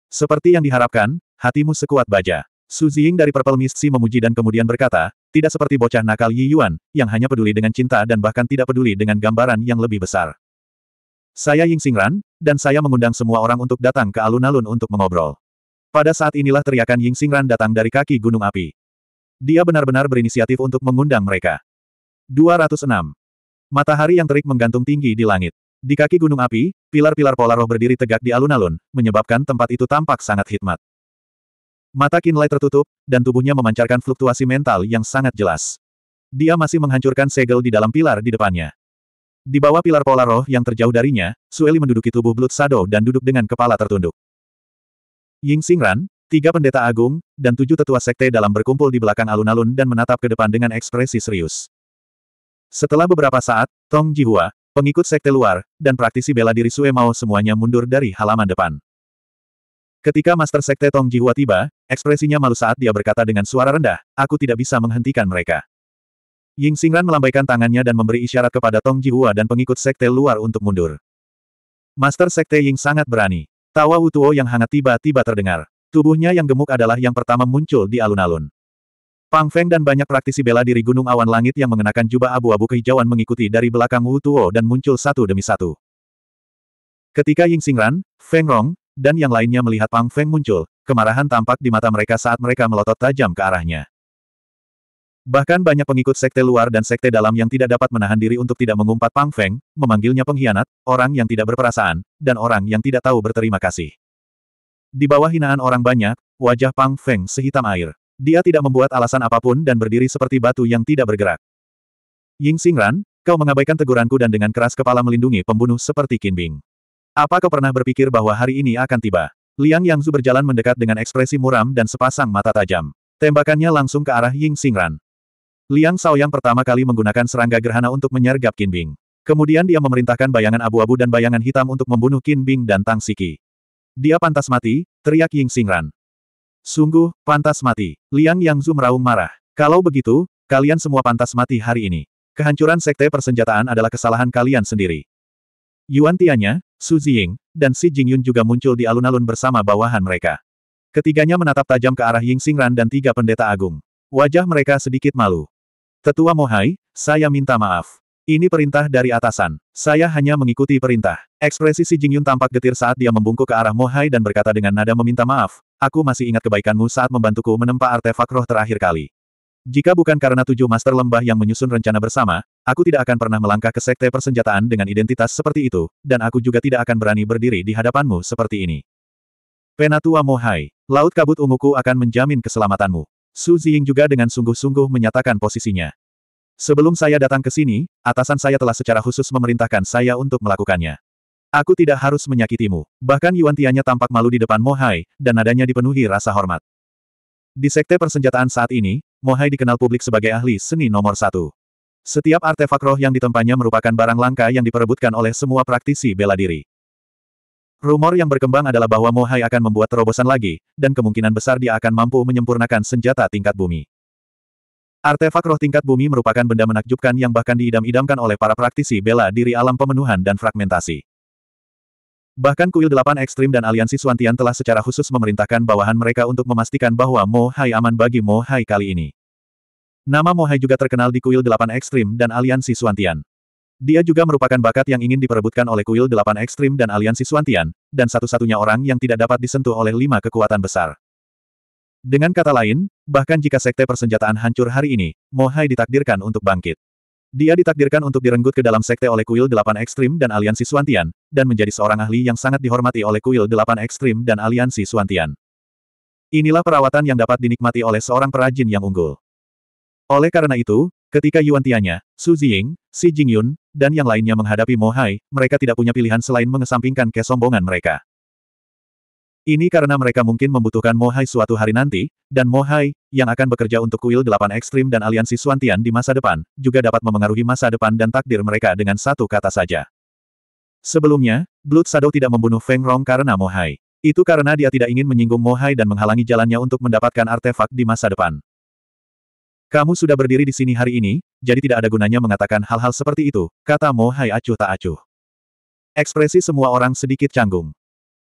Seperti yang diharapkan, hatimu sekuat baja. Su Ying dari Purple si memuji dan kemudian berkata, tidak seperti bocah nakal Yi Yuan, yang hanya peduli dengan cinta dan bahkan tidak peduli dengan gambaran yang lebih besar. Saya Ying Xingran, dan saya mengundang semua orang untuk datang ke alun-alun untuk mengobrol. Pada saat inilah teriakan Ying Xingran datang dari kaki gunung api. Dia benar-benar berinisiatif untuk mengundang mereka. 206. Matahari yang terik menggantung tinggi di langit. Di kaki gunung api, pilar-pilar pola roh berdiri tegak di alun-alun, menyebabkan tempat itu tampak sangat hikmat. Mata Kinlay tertutup, dan tubuhnya memancarkan fluktuasi mental yang sangat jelas. Dia masih menghancurkan segel di dalam pilar di depannya. Di bawah pilar pola roh yang terjauh darinya, Sueli menduduki tubuh Blood Shadow dan duduk dengan kepala tertunduk. Ying Xingran, tiga pendeta agung, dan tujuh tetua sekte dalam berkumpul di belakang alun-alun dan menatap ke depan dengan ekspresi serius. Setelah beberapa saat, Tong Jihua, pengikut sekte luar, dan praktisi bela diri Sue Mao semuanya mundur dari halaman depan. Ketika Master Sekte Tong Jihua tiba, ekspresinya malu saat dia berkata dengan suara rendah, aku tidak bisa menghentikan mereka. Ying Xingran melambaikan tangannya dan memberi isyarat kepada Tong Jihua dan pengikut sekte luar untuk mundur. Master Sekte Ying sangat berani. Tawa Wutuo yang hangat tiba-tiba terdengar. Tubuhnya yang gemuk adalah yang pertama muncul di alun-alun. Pang Feng dan banyak praktisi bela diri Gunung Awan Langit yang mengenakan jubah abu-abu kehijauan mengikuti dari belakang Wu Tuo dan muncul satu demi satu. Ketika Ying Xingran, Feng Rong, dan yang lainnya melihat Pang Feng muncul, kemarahan tampak di mata mereka saat mereka melotot tajam ke arahnya. Bahkan banyak pengikut sekte luar dan sekte dalam yang tidak dapat menahan diri untuk tidak mengumpat Pang Feng, memanggilnya pengkhianat, orang yang tidak berperasaan, dan orang yang tidak tahu berterima kasih. Di bawah hinaan orang banyak, wajah Pang Feng sehitam air. Dia tidak membuat alasan apapun dan berdiri seperti batu yang tidak bergerak. Ying Xingran, kau mengabaikan teguranku dan dengan keras kepala melindungi pembunuh seperti Bing. Apa kau pernah berpikir bahwa hari ini akan tiba? Liang Yangzu berjalan mendekat dengan ekspresi muram dan sepasang mata tajam. Tembakannya langsung ke arah Ying Xingran. Liang Yang pertama kali menggunakan serangga gerhana untuk menyergap Bing. Kemudian dia memerintahkan bayangan abu-abu dan bayangan hitam untuk membunuh Bing dan Tang Siki. Dia pantas mati, teriak Ying Xingran. Sungguh, pantas mati. Liang yang Yangzu meraung marah. Kalau begitu, kalian semua pantas mati hari ini. Kehancuran sekte persenjataan adalah kesalahan kalian sendiri. Yuan Tianya, Su Ziying, dan Si Jingyun juga muncul di alun-alun bersama bawahan mereka. Ketiganya menatap tajam ke arah Ying Xingran dan tiga pendeta agung. Wajah mereka sedikit malu. Tetua Mohai, saya minta maaf. Ini perintah dari atasan. Saya hanya mengikuti perintah. Ekspresi Si Jingyun tampak getir saat dia membungkuk ke arah Mohai dan berkata dengan nada meminta maaf, aku masih ingat kebaikanmu saat membantuku menempa artefak roh terakhir kali. Jika bukan karena tujuh master lembah yang menyusun rencana bersama, aku tidak akan pernah melangkah ke sekte persenjataan dengan identitas seperti itu, dan aku juga tidak akan berani berdiri di hadapanmu seperti ini. Penatua Mohai, Laut Kabut Unguku akan menjamin keselamatanmu. Su Ziying juga dengan sungguh-sungguh menyatakan posisinya. Sebelum saya datang ke sini, atasan saya telah secara khusus memerintahkan saya untuk melakukannya. Aku tidak harus menyakitimu. Bahkan Yuan Tianya tampak malu di depan Mohai, dan nadanya dipenuhi rasa hormat. Di sekte persenjataan saat ini, Mohai dikenal publik sebagai ahli seni nomor satu. Setiap artefak roh yang ditempanya merupakan barang langka yang diperebutkan oleh semua praktisi bela diri. Rumor yang berkembang adalah bahwa Mohai akan membuat terobosan lagi, dan kemungkinan besar dia akan mampu menyempurnakan senjata tingkat bumi. Artefak roh tingkat bumi merupakan benda menakjubkan yang bahkan diidam-idamkan oleh para praktisi bela diri alam pemenuhan dan fragmentasi. Bahkan kuil delapan ekstrim dan aliansi Suantian telah secara khusus memerintahkan bawahan mereka untuk memastikan bahwa Mo Hai aman bagi Mo Hai kali ini. Nama Mo Hai juga terkenal di kuil delapan ekstrim dan aliansi Suantian. Dia juga merupakan bakat yang ingin diperebutkan oleh kuil delapan ekstrim dan aliansi Suantian, dan satu-satunya orang yang tidak dapat disentuh oleh lima kekuatan besar. Dengan kata lain, bahkan jika sekte persenjataan hancur hari ini, Mohai ditakdirkan untuk bangkit. Dia ditakdirkan untuk direnggut ke dalam sekte oleh kuil delapan ekstrim dan aliansi Suantian, dan menjadi seorang ahli yang sangat dihormati oleh kuil delapan ekstrim dan aliansi Suantian. Inilah perawatan yang dapat dinikmati oleh seorang perajin yang unggul. Oleh karena itu, ketika Yuan Tianya, Su Ziying, Xi Jingyun, dan yang lainnya menghadapi Mohai, mereka tidak punya pilihan selain mengesampingkan kesombongan mereka. Ini karena mereka mungkin membutuhkan Mohai suatu hari nanti, dan Mohai, yang akan bekerja untuk kuil delapan ekstrim dan aliansi Suantian di masa depan, juga dapat memengaruhi masa depan dan takdir mereka dengan satu kata saja. Sebelumnya, Blood Shadow tidak membunuh Feng Rong karena Mohai. Itu karena dia tidak ingin menyinggung Mohai dan menghalangi jalannya untuk mendapatkan artefak di masa depan. Kamu sudah berdiri di sini hari ini, jadi tidak ada gunanya mengatakan hal-hal seperti itu, kata Mohai acuh tak acuh. Ekspresi semua orang sedikit canggung.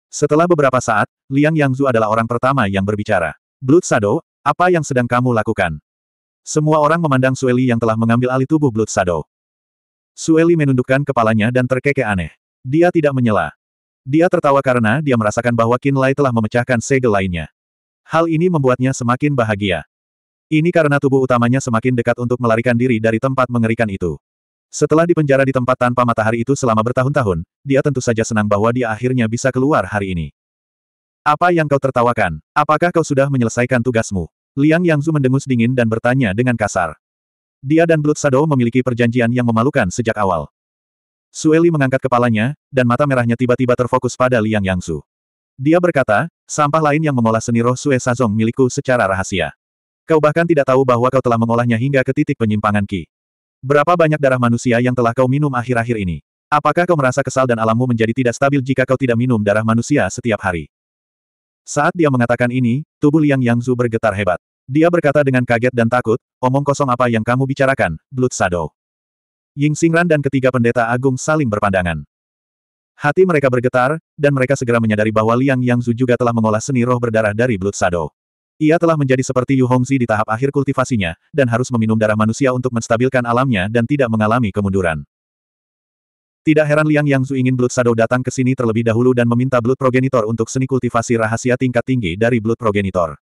Setelah beberapa saat, Liang Yangzu adalah orang pertama yang berbicara. Blood Shadow, apa yang sedang kamu lakukan? Semua orang memandang Sueli yang telah mengambil alih tubuh Blood Shadow. Sueli menundukkan kepalanya dan terkekeh aneh. Dia tidak menyela. Dia tertawa karena dia merasakan bahwa Qin Lai telah memecahkan segel lainnya. Hal ini membuatnya semakin bahagia. Ini karena tubuh utamanya semakin dekat untuk melarikan diri dari tempat mengerikan itu. Setelah dipenjara di tempat tanpa matahari itu selama bertahun-tahun, dia tentu saja senang bahwa dia akhirnya bisa keluar hari ini. Apa yang kau tertawakan? Apakah kau sudah menyelesaikan tugasmu? Liang Yangzu mendengus dingin dan bertanya dengan kasar. Dia dan Blood Shadow memiliki perjanjian yang memalukan sejak awal. Sueli mengangkat kepalanya, dan mata merahnya tiba-tiba terfokus pada Liang Yangzu. Dia berkata, sampah lain yang mengolah seni roh Sue Sazong milikku secara rahasia. Kau bahkan tidak tahu bahwa kau telah mengolahnya hingga ke titik penyimpangan Ki. Berapa banyak darah manusia yang telah kau minum akhir-akhir ini? Apakah kau merasa kesal dan alammu menjadi tidak stabil jika kau tidak minum darah manusia setiap hari? Saat dia mengatakan ini, tubuh Liang Yangzu bergetar hebat. Dia berkata dengan kaget dan takut, omong kosong apa yang kamu bicarakan, Blood Shadow. Ying Xingran dan ketiga pendeta agung saling berpandangan. Hati mereka bergetar, dan mereka segera menyadari bahwa Liang Yangzu juga telah mengolah seni roh berdarah dari Blood Shadow. Ia telah menjadi seperti Yu Hongzi di tahap akhir kultivasinya, dan harus meminum darah manusia untuk menstabilkan alamnya dan tidak mengalami kemunduran. Tidak heran Liang Yangzu ingin Blood Shadow datang ke sini terlebih dahulu dan meminta Blood Progenitor untuk seni kultivasi rahasia tingkat tinggi dari Blood Progenitor.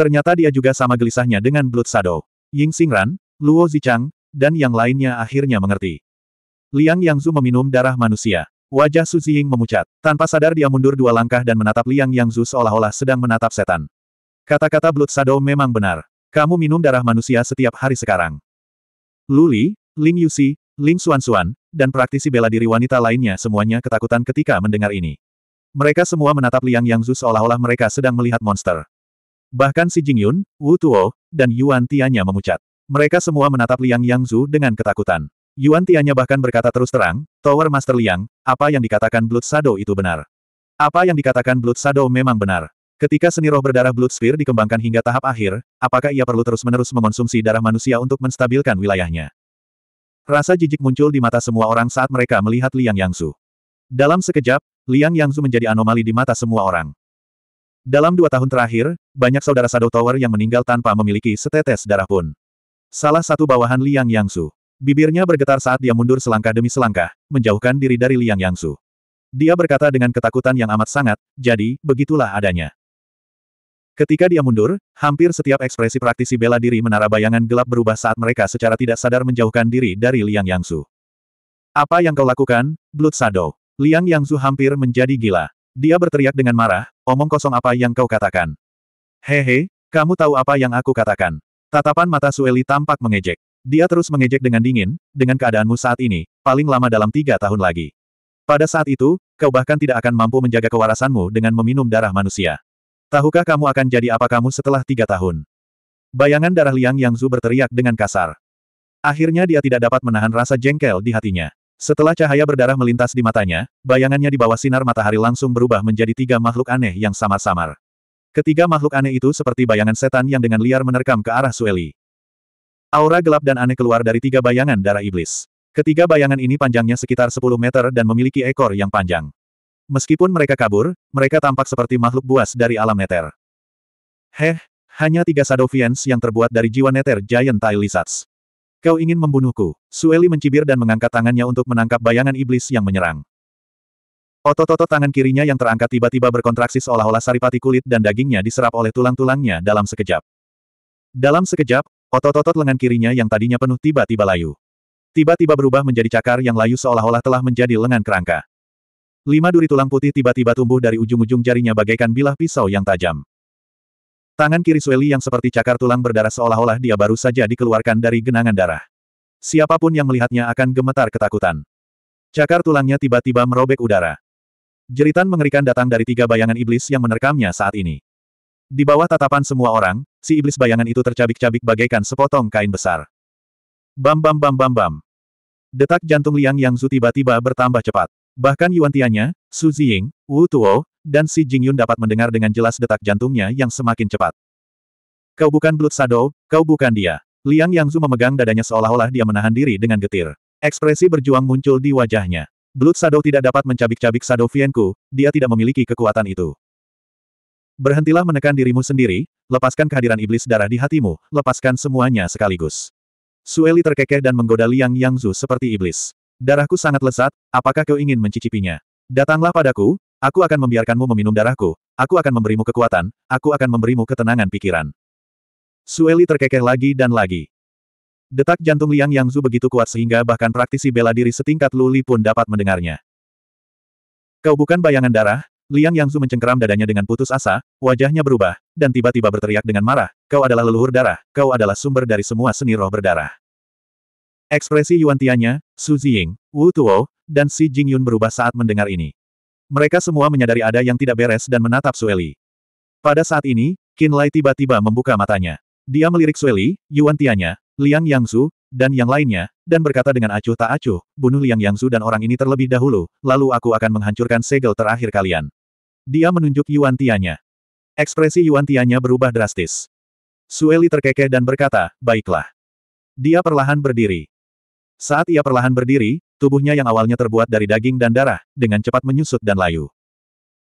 Ternyata dia juga sama gelisahnya dengan Blood Shadow. Ying Xingran, Luo Zichang, dan yang lainnya akhirnya mengerti. Liang Yangzu meminum darah manusia. Wajah Su Ying memucat. Tanpa sadar dia mundur dua langkah dan menatap Liang Yangzu seolah-olah sedang menatap setan. Kata-kata Blood Shadow memang benar. Kamu minum darah manusia setiap hari sekarang. Luli, Ling Yusi, Ling Xuanxuan, dan praktisi bela diri wanita lainnya semuanya ketakutan ketika mendengar ini. Mereka semua menatap Liang Yangzu seolah-olah mereka sedang melihat monster. Bahkan Si Jingyun, Wu Tuo, dan Yuan Tianya memucat. Mereka semua menatap Liang Yangzu dengan ketakutan. Yuan Tianya bahkan berkata terus terang, Tower Master Liang, apa yang dikatakan Blood Shadow itu benar. Apa yang dikatakan Blood Shadow memang benar. Ketika seni roh berdarah Blood Sphere dikembangkan hingga tahap akhir, apakah ia perlu terus-menerus mengonsumsi darah manusia untuk menstabilkan wilayahnya? Rasa jijik muncul di mata semua orang saat mereka melihat Liang Yangsu. Dalam sekejap, Liang Yangsu menjadi anomali di mata semua orang. Dalam dua tahun terakhir, banyak saudara Shadow Tower yang meninggal tanpa memiliki setetes darah pun. Salah satu bawahan Liang Yangsu. Bibirnya bergetar saat dia mundur selangkah demi selangkah, menjauhkan diri dari Liang Yangsu. Dia berkata dengan ketakutan yang amat sangat, jadi, begitulah adanya. Ketika dia mundur, hampir setiap ekspresi praktisi bela diri menara bayangan gelap berubah saat mereka secara tidak sadar menjauhkan diri dari Liang Yangsu. Apa yang kau lakukan, Blood Shadow? Liang Yangsu hampir menjadi gila. Dia berteriak dengan marah, omong kosong apa yang kau katakan. Hehe, kamu tahu apa yang aku katakan. Tatapan mata Sueli tampak mengejek. Dia terus mengejek dengan dingin, dengan keadaanmu saat ini, paling lama dalam tiga tahun lagi. Pada saat itu, kau bahkan tidak akan mampu menjaga kewarasanmu dengan meminum darah manusia. Tahukah kamu akan jadi apa kamu setelah tiga tahun? Bayangan darah Liang Yang Zu berteriak dengan kasar. Akhirnya dia tidak dapat menahan rasa jengkel di hatinya. Setelah cahaya berdarah melintas di matanya, bayangannya di bawah sinar matahari langsung berubah menjadi tiga makhluk aneh yang samar-samar. Ketiga makhluk aneh itu seperti bayangan setan yang dengan liar menerkam ke arah Sueli. Aura gelap dan aneh keluar dari tiga bayangan darah iblis. Ketiga bayangan ini panjangnya sekitar 10 meter dan memiliki ekor yang panjang. Meskipun mereka kabur, mereka tampak seperti makhluk buas dari alam neter. Heh, hanya tiga Sadovians yang terbuat dari jiwa neter Giant Tai Lizards. Kau ingin membunuhku. Sueli mencibir dan mengangkat tangannya untuk menangkap bayangan iblis yang menyerang. Otot-otot tangan kirinya yang terangkat tiba-tiba berkontraksi seolah-olah saripati kulit dan dagingnya diserap oleh tulang-tulangnya dalam sekejap. Dalam sekejap, otot-otot lengan kirinya yang tadinya penuh tiba-tiba layu. Tiba-tiba berubah menjadi cakar yang layu seolah-olah telah menjadi lengan kerangka. Lima duri tulang putih tiba-tiba tumbuh dari ujung-ujung jarinya bagaikan bilah pisau yang tajam. Tangan kiri Sueli yang seperti cakar tulang berdarah seolah-olah dia baru saja dikeluarkan dari genangan darah. Siapapun yang melihatnya akan gemetar ketakutan. Cakar tulangnya tiba-tiba merobek udara. Jeritan mengerikan datang dari tiga bayangan iblis yang menerkamnya saat ini. Di bawah tatapan semua orang, si iblis bayangan itu tercabik-cabik bagaikan sepotong kain besar. Bam bam bam bam bam. Detak jantung Liang Yangzu tiba-tiba bertambah cepat. Bahkan Yuan Tianya, Su Ziying, Wu Tuo, dan Si Jingyun dapat mendengar dengan jelas detak jantungnya yang semakin cepat. Kau bukan Blood Shadow, kau bukan dia. Liang Yangzu memegang dadanya seolah-olah dia menahan diri dengan getir. Ekspresi berjuang muncul di wajahnya. Blood Shadow tidak dapat mencabik-cabik Shadow Fianku, dia tidak memiliki kekuatan itu. Berhentilah menekan dirimu sendiri, lepaskan kehadiran iblis darah di hatimu, lepaskan semuanya sekaligus. Sueli terkekeh dan menggoda Liang Yangzu seperti iblis. Darahku sangat lezat. apakah kau ingin mencicipinya? Datanglah padaku, aku akan membiarkanmu meminum darahku, aku akan memberimu kekuatan, aku akan memberimu ketenangan pikiran. Sueli terkekeh lagi dan lagi. Detak jantung Liang Yangzu begitu kuat sehingga bahkan praktisi bela diri setingkat Luli pun dapat mendengarnya. Kau bukan bayangan darah, Liang Yangzu mencengkeram dadanya dengan putus asa, wajahnya berubah, dan tiba-tiba berteriak dengan marah, kau adalah leluhur darah, kau adalah sumber dari semua seni roh berdarah. Ekspresi Yuan Tianya, Su Ziying, Wu Tuo, dan Si Jingyun berubah saat mendengar ini. Mereka semua menyadari ada yang tidak beres dan menatap Sueli. Pada saat ini, Qin Lai tiba-tiba membuka matanya. Dia melirik Sueli, Yuan Tianya, Liang Yangsu, dan yang lainnya, dan berkata dengan acuh tak acuh, bunuh Liang Yangsu dan orang ini terlebih dahulu, lalu aku akan menghancurkan segel terakhir kalian. Dia menunjuk Yuan Tianya. Ekspresi Yuan Tianya berubah drastis. Sueli terkekeh dan berkata, baiklah. Dia perlahan berdiri. Saat ia perlahan berdiri, tubuhnya yang awalnya terbuat dari daging dan darah, dengan cepat menyusut dan layu.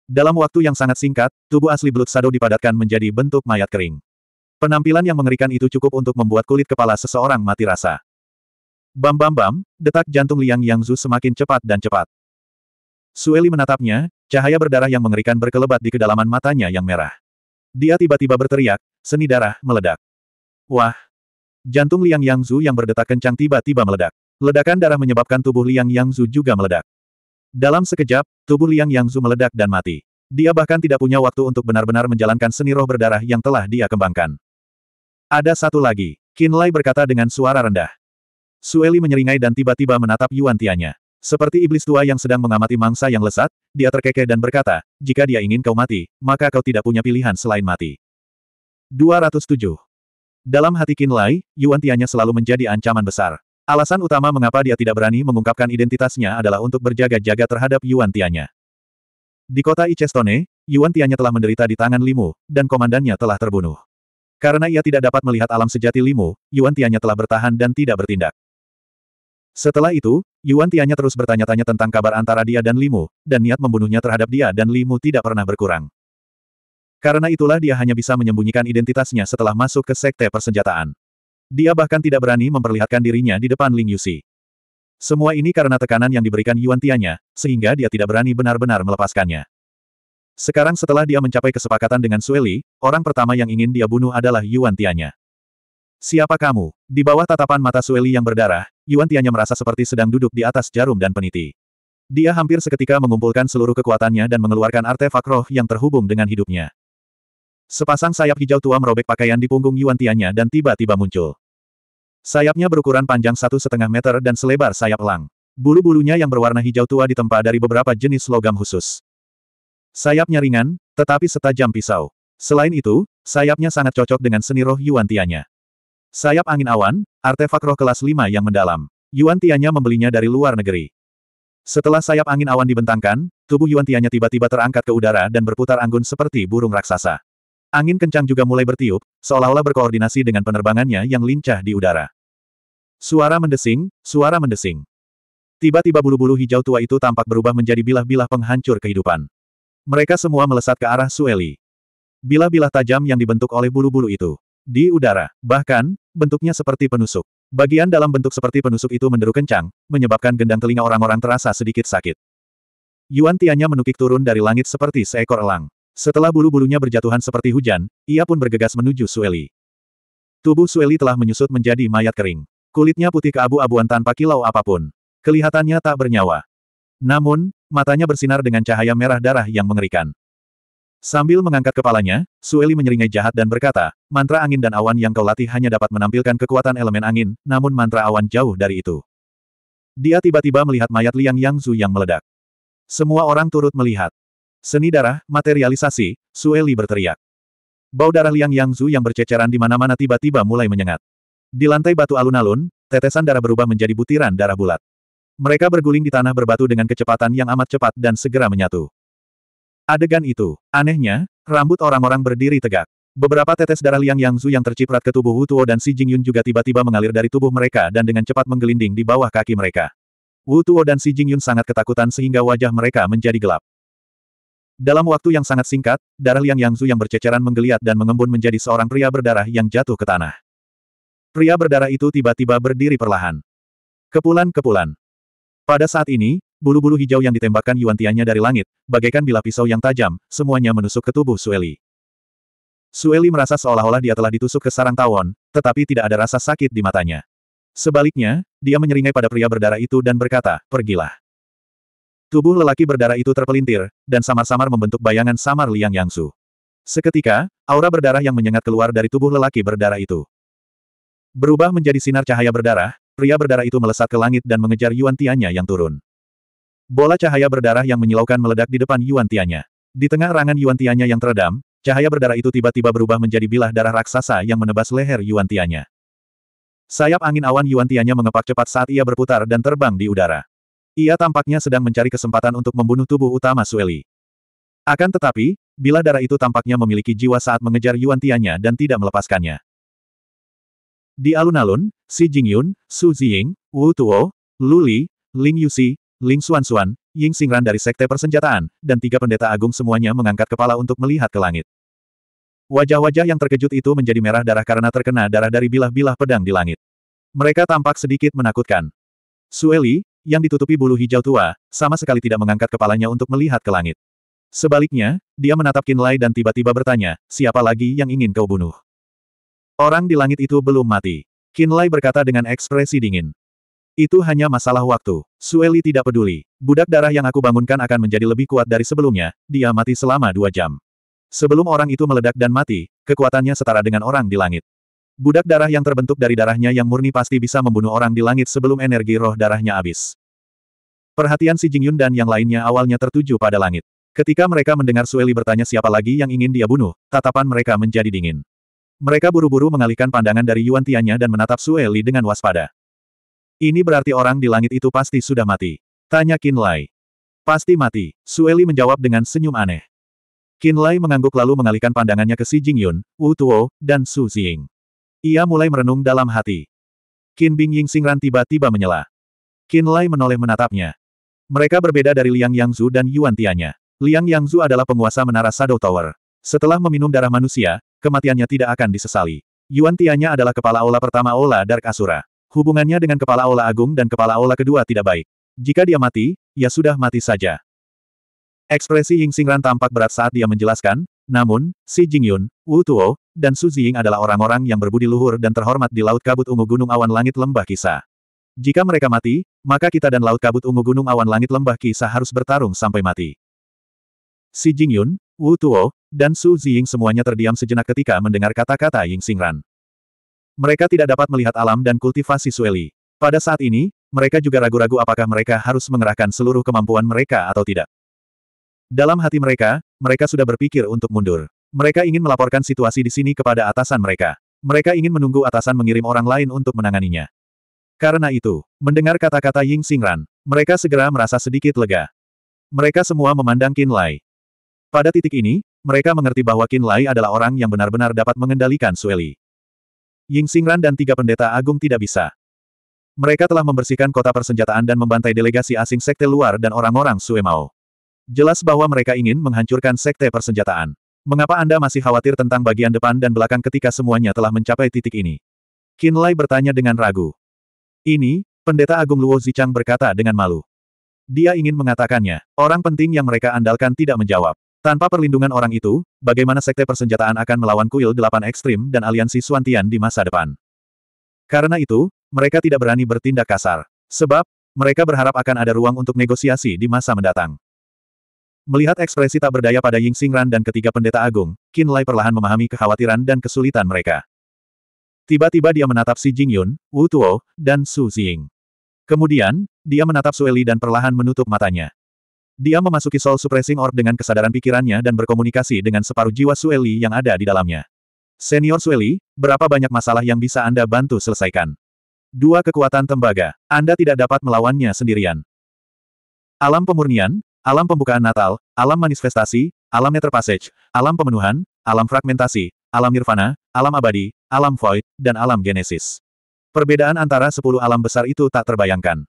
Dalam waktu yang sangat singkat, tubuh asli Blood Shadow dipadatkan menjadi bentuk mayat kering. Penampilan yang mengerikan itu cukup untuk membuat kulit kepala seseorang mati rasa. Bam bam bam, detak jantung Liang Yang Zu semakin cepat dan cepat. Sueli menatapnya, cahaya berdarah yang mengerikan berkelebat di kedalaman matanya yang merah. Dia tiba-tiba berteriak, seni darah meledak. Wah, Jantung Liang Yangzu yang berdetak kencang tiba-tiba meledak. Ledakan darah menyebabkan tubuh Liang Yangzu juga meledak. Dalam sekejap, tubuh Liang Yangzu meledak dan mati. Dia bahkan tidak punya waktu untuk benar-benar menjalankan seni roh berdarah yang telah dia kembangkan. Ada satu lagi, Qin Lai berkata dengan suara rendah. Sueli menyeringai dan tiba-tiba menatap Yuan Tianya. Seperti iblis tua yang sedang mengamati mangsa yang lesat, dia terkekeh dan berkata, jika dia ingin kau mati, maka kau tidak punya pilihan selain mati. 207. Dalam hati Qin Lai, Yuan Tianya selalu menjadi ancaman besar. Alasan utama mengapa dia tidak berani mengungkapkan identitasnya adalah untuk berjaga-jaga terhadap Yuan Tianya. Di kota Icestone, Yuan Tianya telah menderita di tangan Limu, dan komandannya telah terbunuh. Karena ia tidak dapat melihat alam sejati Limu, Yuan Tianya telah bertahan dan tidak bertindak. Setelah itu, Yuan Tianya terus bertanya-tanya tentang kabar antara dia dan Limu, dan niat membunuhnya terhadap dia dan Limu tidak pernah berkurang. Karena itulah dia hanya bisa menyembunyikan identitasnya setelah masuk ke sekte persenjataan. Dia bahkan tidak berani memperlihatkan dirinya di depan Ling Yusi. Semua ini karena tekanan yang diberikan Yuan Tianya, sehingga dia tidak berani benar-benar melepaskannya. Sekarang setelah dia mencapai kesepakatan dengan Sueli, orang pertama yang ingin dia bunuh adalah Yuan Tianya. Siapa kamu? Di bawah tatapan mata Sueli yang berdarah, Yuan Tianya merasa seperti sedang duduk di atas jarum dan peniti. Dia hampir seketika mengumpulkan seluruh kekuatannya dan mengeluarkan artefak roh yang terhubung dengan hidupnya. Sepasang sayap hijau tua merobek pakaian di punggung Yuan Tianya dan tiba-tiba muncul. Sayapnya berukuran panjang satu setengah meter dan selebar sayap elang. Bulu-bulunya yang berwarna hijau tua ditempa dari beberapa jenis logam khusus. Sayapnya ringan, tetapi setajam pisau. Selain itu, sayapnya sangat cocok dengan seni roh Yuan Tianya. Sayap angin awan, artefak roh kelas 5 yang mendalam. Yuan Tianya membelinya dari luar negeri. Setelah sayap angin awan dibentangkan, tubuh Yuan Tianya tiba-tiba terangkat ke udara dan berputar anggun seperti burung raksasa. Angin kencang juga mulai bertiup, seolah-olah berkoordinasi dengan penerbangannya yang lincah di udara. Suara mendesing, suara mendesing. Tiba-tiba bulu-bulu hijau tua itu tampak berubah menjadi bilah-bilah penghancur kehidupan. Mereka semua melesat ke arah Sueli. Bilah-bilah tajam yang dibentuk oleh bulu-bulu itu. Di udara, bahkan, bentuknya seperti penusuk. Bagian dalam bentuk seperti penusuk itu menderu kencang, menyebabkan gendang telinga orang-orang terasa sedikit sakit. Yuan Tianya menukik turun dari langit seperti seekor elang. Setelah bulu-bulunya berjatuhan seperti hujan, ia pun bergegas menuju Sueli. Tubuh Sueli telah menyusut menjadi mayat kering. Kulitnya putih keabu-abuan tanpa kilau apapun. Kelihatannya tak bernyawa. Namun, matanya bersinar dengan cahaya merah darah yang mengerikan. Sambil mengangkat kepalanya, Sueli menyeringai jahat dan berkata, mantra angin dan awan yang kau latih hanya dapat menampilkan kekuatan elemen angin, namun mantra awan jauh dari itu. Dia tiba-tiba melihat mayat Liang Yangzu yang meledak. Semua orang turut melihat. Seni darah, materialisasi, Sueli berteriak. Bau darah Liang Yang zu yang berceceran di mana-mana tiba-tiba mulai menyengat. Di lantai batu alun-alun, tetesan darah berubah menjadi butiran darah bulat. Mereka berguling di tanah berbatu dengan kecepatan yang amat cepat dan segera menyatu. Adegan itu, anehnya, rambut orang-orang berdiri tegak. Beberapa tetes darah liang Yang zu yang terciprat ke tubuh Wu Tuo dan Si Jingyun juga tiba-tiba mengalir dari tubuh mereka dan dengan cepat menggelinding di bawah kaki mereka. Wu Tuo dan Si Jingyun sangat ketakutan sehingga wajah mereka menjadi gelap. Dalam waktu yang sangat singkat, darah Liang Yangzu yang berceceran menggeliat dan mengembun menjadi seorang pria berdarah yang jatuh ke tanah. Pria berdarah itu tiba-tiba berdiri perlahan. Kepulan-kepulan. Pada saat ini, bulu-bulu hijau yang ditembakkan Yuan Tianya dari langit, bagaikan bila pisau yang tajam, semuanya menusuk ke tubuh Sueli. Sueli merasa seolah-olah dia telah ditusuk ke sarang tawon, tetapi tidak ada rasa sakit di matanya. Sebaliknya, dia menyeringai pada pria berdarah itu dan berkata, pergilah. Tubuh lelaki berdarah itu terpelintir, dan samar-samar membentuk bayangan samar Liang Yangsu. Seketika, aura berdarah yang menyengat keluar dari tubuh lelaki berdarah itu. Berubah menjadi sinar cahaya berdarah, pria berdarah itu melesat ke langit dan mengejar Yuan Tianya yang turun. Bola cahaya berdarah yang menyilaukan meledak di depan Yuan Tianya. Di tengah rangan Yuan Tianya yang teredam, cahaya berdarah itu tiba-tiba berubah menjadi bilah darah raksasa yang menebas leher Yuan Tianya. Sayap angin awan Yuan Tianya mengepak cepat saat ia berputar dan terbang di udara. Ia tampaknya sedang mencari kesempatan untuk membunuh tubuh utama Sueli. Akan tetapi, bila darah itu tampaknya memiliki jiwa saat mengejar Yuan Tianya dan tidak melepaskannya. Di alun-alun, Si Jingyun, Su Ziying, Wu Tuo, Lu Li, Ling Yusi, Ling Xuanxuan, Ying Xingran dari Sekte Persenjataan, dan tiga pendeta agung semuanya mengangkat kepala untuk melihat ke langit. Wajah-wajah yang terkejut itu menjadi merah darah karena terkena darah dari bilah-bilah pedang di langit. Mereka tampak sedikit menakutkan. Sueli, yang ditutupi bulu hijau tua, sama sekali tidak mengangkat kepalanya untuk melihat ke langit. Sebaliknya, dia menatap Kinlay dan tiba-tiba bertanya, siapa lagi yang ingin kau bunuh? Orang di langit itu belum mati. Kinlay berkata dengan ekspresi dingin. Itu hanya masalah waktu. Sueli tidak peduli. Budak darah yang aku bangunkan akan menjadi lebih kuat dari sebelumnya, dia mati selama dua jam. Sebelum orang itu meledak dan mati, kekuatannya setara dengan orang di langit. Budak darah yang terbentuk dari darahnya yang murni pasti bisa membunuh orang di langit sebelum energi roh darahnya habis. Perhatian si Jingyun dan yang lainnya awalnya tertuju pada langit. Ketika mereka mendengar Sueli bertanya siapa lagi yang ingin dia bunuh, tatapan mereka menjadi dingin. Mereka buru-buru mengalihkan pandangan dari Yuan Tianya dan menatap Sueli dengan waspada. Ini berarti orang di langit itu pasti sudah mati. Tanya Qin Lai. Pasti mati, Sueli menjawab dengan senyum aneh. Qin Lai mengangguk lalu mengalihkan pandangannya ke Si Jingyun, Wu Tuo, dan Su Xing. Ia mulai merenung dalam hati. Qin Bing Ying Singran tiba-tiba menyela. Qin Lai menoleh menatapnya. Mereka berbeda dari Liang Yangzu dan Yuan Tianya. Liang Yangzu adalah penguasa menara Shadow Tower. Setelah meminum darah manusia, kematiannya tidak akan disesali. Yuan Tianya adalah kepala aula pertama ola Dark Asura. Hubungannya dengan kepala ola agung dan kepala ola kedua tidak baik. Jika dia mati, ya sudah mati saja. Ekspresi Ying Singran tampak berat saat dia menjelaskan, namun, si Jingyun, Wu Tuo, dan Su Ziying adalah orang-orang yang berbudi luhur dan terhormat di Laut Kabut Ungu Gunung Awan Langit Lembah Kisah. Jika mereka mati, maka kita dan Laut Kabut Ungu Gunung Awan Langit Lembah Kisah harus bertarung sampai mati. Si Jingyun, Wu Tuo, dan Su Ziying semuanya terdiam sejenak ketika mendengar kata-kata Ying Xingran. Mereka tidak dapat melihat alam dan kultivasi Sueli. Pada saat ini, mereka juga ragu-ragu apakah mereka harus mengerahkan seluruh kemampuan mereka atau tidak. Dalam hati mereka, mereka sudah berpikir untuk mundur. Mereka ingin melaporkan situasi di sini kepada atasan mereka. Mereka ingin menunggu atasan mengirim orang lain untuk menanganinya. Karena itu, mendengar kata-kata Ying Xingran, mereka segera merasa sedikit lega. Mereka semua memandang Qin Lai. Pada titik ini, mereka mengerti bahwa Qin Lai adalah orang yang benar-benar dapat mengendalikan Sueli. Ying Xingran dan tiga pendeta agung tidak bisa. Mereka telah membersihkan kota persenjataan dan membantai delegasi asing sekte luar dan orang-orang Suemao. Jelas bahwa mereka ingin menghancurkan sekte persenjataan. Mengapa Anda masih khawatir tentang bagian depan dan belakang ketika semuanya telah mencapai titik ini? Lai bertanya dengan ragu. Ini, Pendeta Agung Luo Zichang berkata dengan malu. Dia ingin mengatakannya, orang penting yang mereka andalkan tidak menjawab. Tanpa perlindungan orang itu, bagaimana sekte persenjataan akan melawan kuil delapan ekstrim dan aliansi Suantian di masa depan? Karena itu, mereka tidak berani bertindak kasar. Sebab, mereka berharap akan ada ruang untuk negosiasi di masa mendatang. Melihat ekspresi tak berdaya pada Ying Xingran dan ketiga pendeta agung, Qin Lai perlahan memahami kekhawatiran dan kesulitan mereka. Tiba-tiba dia menatap Si Jingyun, Wu Tuo, dan Su Xing. Kemudian, dia menatap Sueli dan perlahan menutup matanya. Dia memasuki Soul Suppressing Orb dengan kesadaran pikirannya dan berkomunikasi dengan separuh jiwa Sueli yang ada di dalamnya. Senior Sueli, berapa banyak masalah yang bisa Anda bantu selesaikan? Dua kekuatan tembaga, Anda tidak dapat melawannya sendirian. Alam pemurnian, Alam pembukaan Natal, alam manifestasi, alam nether passage, alam pemenuhan, alam fragmentasi, alam nirvana, alam abadi, alam void, dan alam genesis. Perbedaan antara sepuluh alam besar itu tak terbayangkan.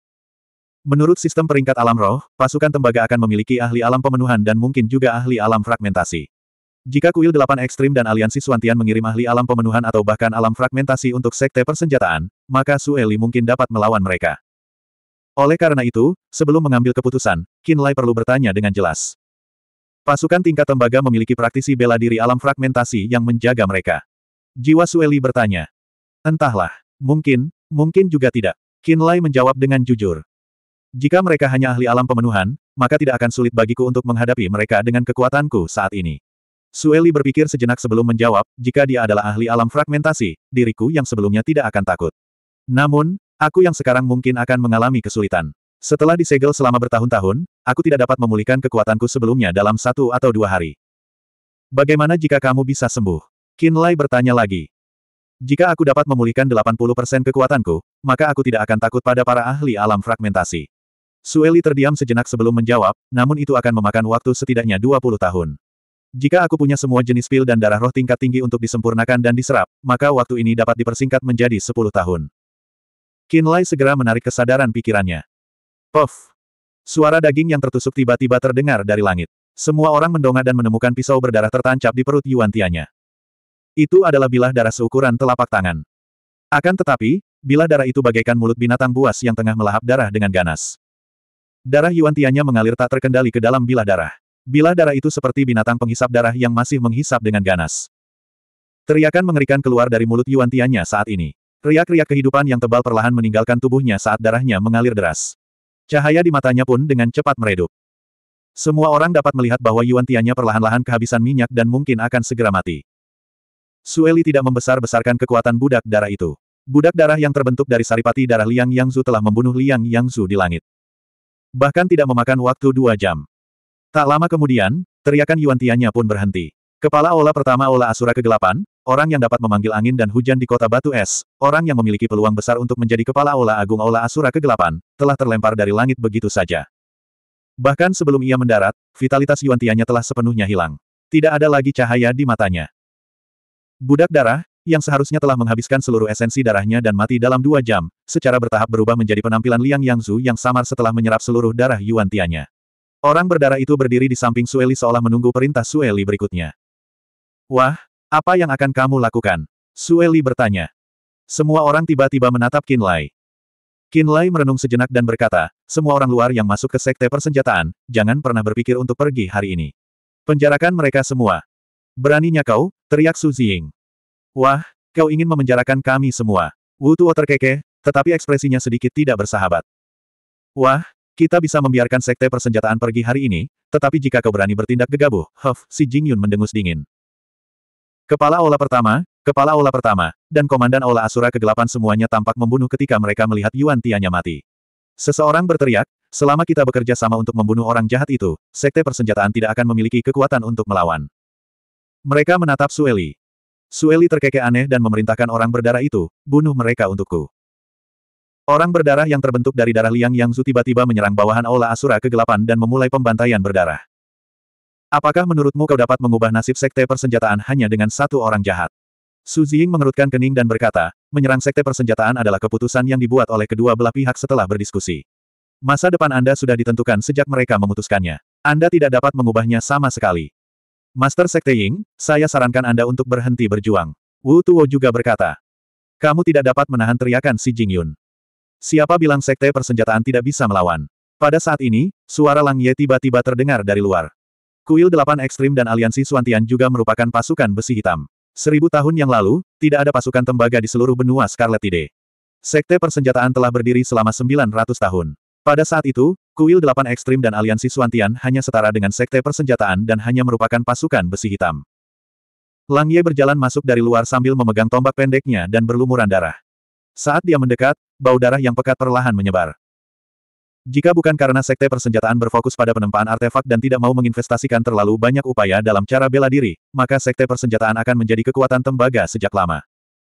Menurut sistem peringkat alam roh, pasukan tembaga akan memiliki ahli alam pemenuhan dan mungkin juga ahli alam fragmentasi. Jika kuil delapan ekstrim dan aliansi Suantian mengirim ahli alam pemenuhan atau bahkan alam fragmentasi untuk sekte persenjataan, maka Sueli mungkin dapat melawan mereka. Oleh karena itu, sebelum mengambil keputusan, Kinlay perlu bertanya dengan jelas. Pasukan tingkat tembaga memiliki praktisi bela diri alam fragmentasi yang menjaga mereka. Jiwa Sueli bertanya. Entahlah, mungkin, mungkin juga tidak. Kinlay menjawab dengan jujur. Jika mereka hanya ahli alam pemenuhan, maka tidak akan sulit bagiku untuk menghadapi mereka dengan kekuatanku saat ini. Sueli berpikir sejenak sebelum menjawab, jika dia adalah ahli alam fragmentasi, diriku yang sebelumnya tidak akan takut. Namun, Aku yang sekarang mungkin akan mengalami kesulitan. Setelah disegel selama bertahun-tahun, aku tidak dapat memulihkan kekuatanku sebelumnya dalam satu atau dua hari. Bagaimana jika kamu bisa sembuh? Lai bertanya lagi. Jika aku dapat memulihkan 80% kekuatanku, maka aku tidak akan takut pada para ahli alam fragmentasi. Sueli terdiam sejenak sebelum menjawab, namun itu akan memakan waktu setidaknya 20 tahun. Jika aku punya semua jenis pil dan darah roh tingkat tinggi untuk disempurnakan dan diserap, maka waktu ini dapat dipersingkat menjadi 10 tahun. Kinlay segera menarik kesadaran pikirannya. Puff! Suara daging yang tertusuk tiba-tiba terdengar dari langit. Semua orang mendongak dan menemukan pisau berdarah tertancap di perut Yuan Tianya. Itu adalah bilah darah seukuran telapak tangan. Akan tetapi, bilah darah itu bagaikan mulut binatang buas yang tengah melahap darah dengan ganas. Darah Yuan Tianya mengalir tak terkendali ke dalam bilah darah. Bilah darah itu seperti binatang penghisap darah yang masih menghisap dengan ganas. Teriakan mengerikan keluar dari mulut Yuan Tianya saat ini. Riak-riak kehidupan yang tebal perlahan meninggalkan tubuhnya saat darahnya mengalir deras. Cahaya di matanya pun dengan cepat meredup. Semua orang dapat melihat bahwa Yuan Tianya perlahan-lahan kehabisan minyak dan mungkin akan segera mati. Sueli tidak membesar-besarkan kekuatan budak darah itu. Budak darah yang terbentuk dari saripati darah Liang Yangzu telah membunuh Liang Yangzu di langit. Bahkan tidak memakan waktu dua jam. Tak lama kemudian, teriakan Yuan Tianya pun berhenti. Kepala Ola pertama Ola Asura kegelapan, Orang yang dapat memanggil angin dan hujan di kota batu es, orang yang memiliki peluang besar untuk menjadi kepala Aula Agung Aula Asura Kegelapan, telah terlempar dari langit begitu saja. Bahkan sebelum ia mendarat, vitalitas Yuantianya telah sepenuhnya hilang. Tidak ada lagi cahaya di matanya. Budak darah, yang seharusnya telah menghabiskan seluruh esensi darahnya dan mati dalam dua jam, secara bertahap berubah menjadi penampilan Liang Yangzu yang samar setelah menyerap seluruh darah Yuantianya. Orang berdarah itu berdiri di samping Sueli seolah menunggu perintah Sueli berikutnya. Wah, apa yang akan kamu lakukan? Sueli bertanya. Semua orang tiba-tiba menatap Kinlai. Kinlai merenung sejenak dan berkata, semua orang luar yang masuk ke sekte persenjataan, jangan pernah berpikir untuk pergi hari ini. Penjarakan mereka semua. Beraninya kau, teriak Su Ziying. Wah, kau ingin memenjarakan kami semua. Wu Tuo terkekeh, tetapi ekspresinya sedikit tidak bersahabat. Wah, kita bisa membiarkan sekte persenjataan pergi hari ini, tetapi jika kau berani bertindak gegabah, Huff, si Jingyun mendengus dingin. Kepala Ola pertama, Kepala Ola pertama, dan Komandan Ola Asura kegelapan semuanya tampak membunuh ketika mereka melihat Yuan Tianya mati. Seseorang berteriak, selama kita bekerja sama untuk membunuh orang jahat itu, sekte persenjataan tidak akan memiliki kekuatan untuk melawan. Mereka menatap Sueli. Sueli terkekeh aneh dan memerintahkan orang berdarah itu, bunuh mereka untukku. Orang berdarah yang terbentuk dari darah liang Yang tiba-tiba menyerang bawahan Ola Asura kegelapan dan memulai pembantaian berdarah. Apakah menurutmu kau dapat mengubah nasib sekte persenjataan hanya dengan satu orang jahat? Su Ying mengerutkan kening dan berkata, menyerang sekte persenjataan adalah keputusan yang dibuat oleh kedua belah pihak setelah berdiskusi. Masa depan Anda sudah ditentukan sejak mereka memutuskannya. Anda tidak dapat mengubahnya sama sekali. Master Sekte Ying, saya sarankan Anda untuk berhenti berjuang. Wu Tuo juga berkata. Kamu tidak dapat menahan teriakan si Jing Yun. Siapa bilang sekte persenjataan tidak bisa melawan? Pada saat ini, suara Lang Ye tiba-tiba terdengar dari luar. Kuil Delapan Ekstrim dan Aliansi Suantian juga merupakan pasukan besi hitam. Seribu tahun yang lalu, tidak ada pasukan tembaga di seluruh benua Scarlet Tide. Sekte persenjataan telah berdiri selama 900 tahun. Pada saat itu, Kuil Delapan Ekstrim dan Aliansi Suantian hanya setara dengan sekte persenjataan dan hanya merupakan pasukan besi hitam. Lang Ye berjalan masuk dari luar sambil memegang tombak pendeknya dan berlumuran darah. Saat dia mendekat, bau darah yang pekat perlahan menyebar. Jika bukan karena sekte persenjataan berfokus pada penempaan artefak dan tidak mau menginvestasikan terlalu banyak upaya dalam cara bela diri, maka sekte persenjataan akan menjadi kekuatan tembaga sejak lama.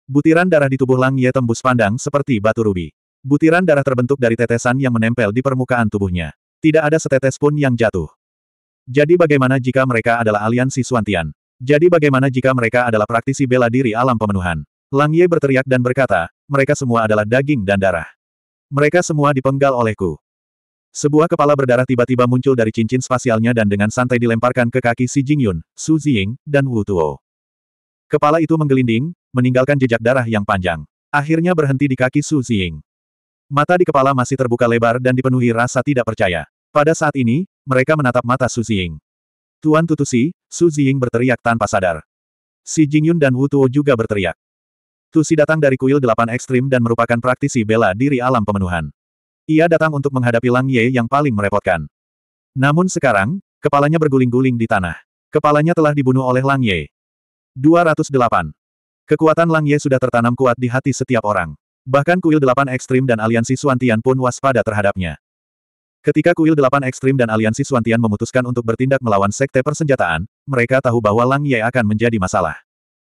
Butiran darah di tubuh Lang Ye tembus pandang seperti batu rubi. Butiran darah terbentuk dari tetesan yang menempel di permukaan tubuhnya. Tidak ada setetes pun yang jatuh. Jadi bagaimana jika mereka adalah aliansi Suantian? Jadi bagaimana jika mereka adalah praktisi bela diri alam pemenuhan? Lang Ye berteriak dan berkata, mereka semua adalah daging dan darah. Mereka semua dipenggal olehku. Sebuah kepala berdarah tiba-tiba muncul dari cincin spasialnya dan dengan santai dilemparkan ke kaki Si Jingyun, Su Ziying, dan Wu Tuo. Kepala itu menggelinding, meninggalkan jejak darah yang panjang. Akhirnya berhenti di kaki Su Ziying. Mata di kepala masih terbuka lebar dan dipenuhi rasa tidak percaya. Pada saat ini, mereka menatap mata Su Ziying. Tuan Tutusi, Su Ziying berteriak tanpa sadar. Si Jingyun dan Wu Tuo juga berteriak. Tusi datang dari kuil delapan ekstrim dan merupakan praktisi bela diri alam pemenuhan. Ia datang untuk menghadapi Lang Ye yang paling merepotkan. Namun sekarang, kepalanya berguling-guling di tanah. Kepalanya telah dibunuh oleh Lang Ye. 208. Kekuatan Lang Ye sudah tertanam kuat di hati setiap orang. Bahkan kuil delapan ekstrim dan aliansi Suantian pun waspada terhadapnya. Ketika kuil delapan ekstrim dan aliansi Suantian memutuskan untuk bertindak melawan sekte persenjataan, mereka tahu bahwa Lang Ye akan menjadi masalah.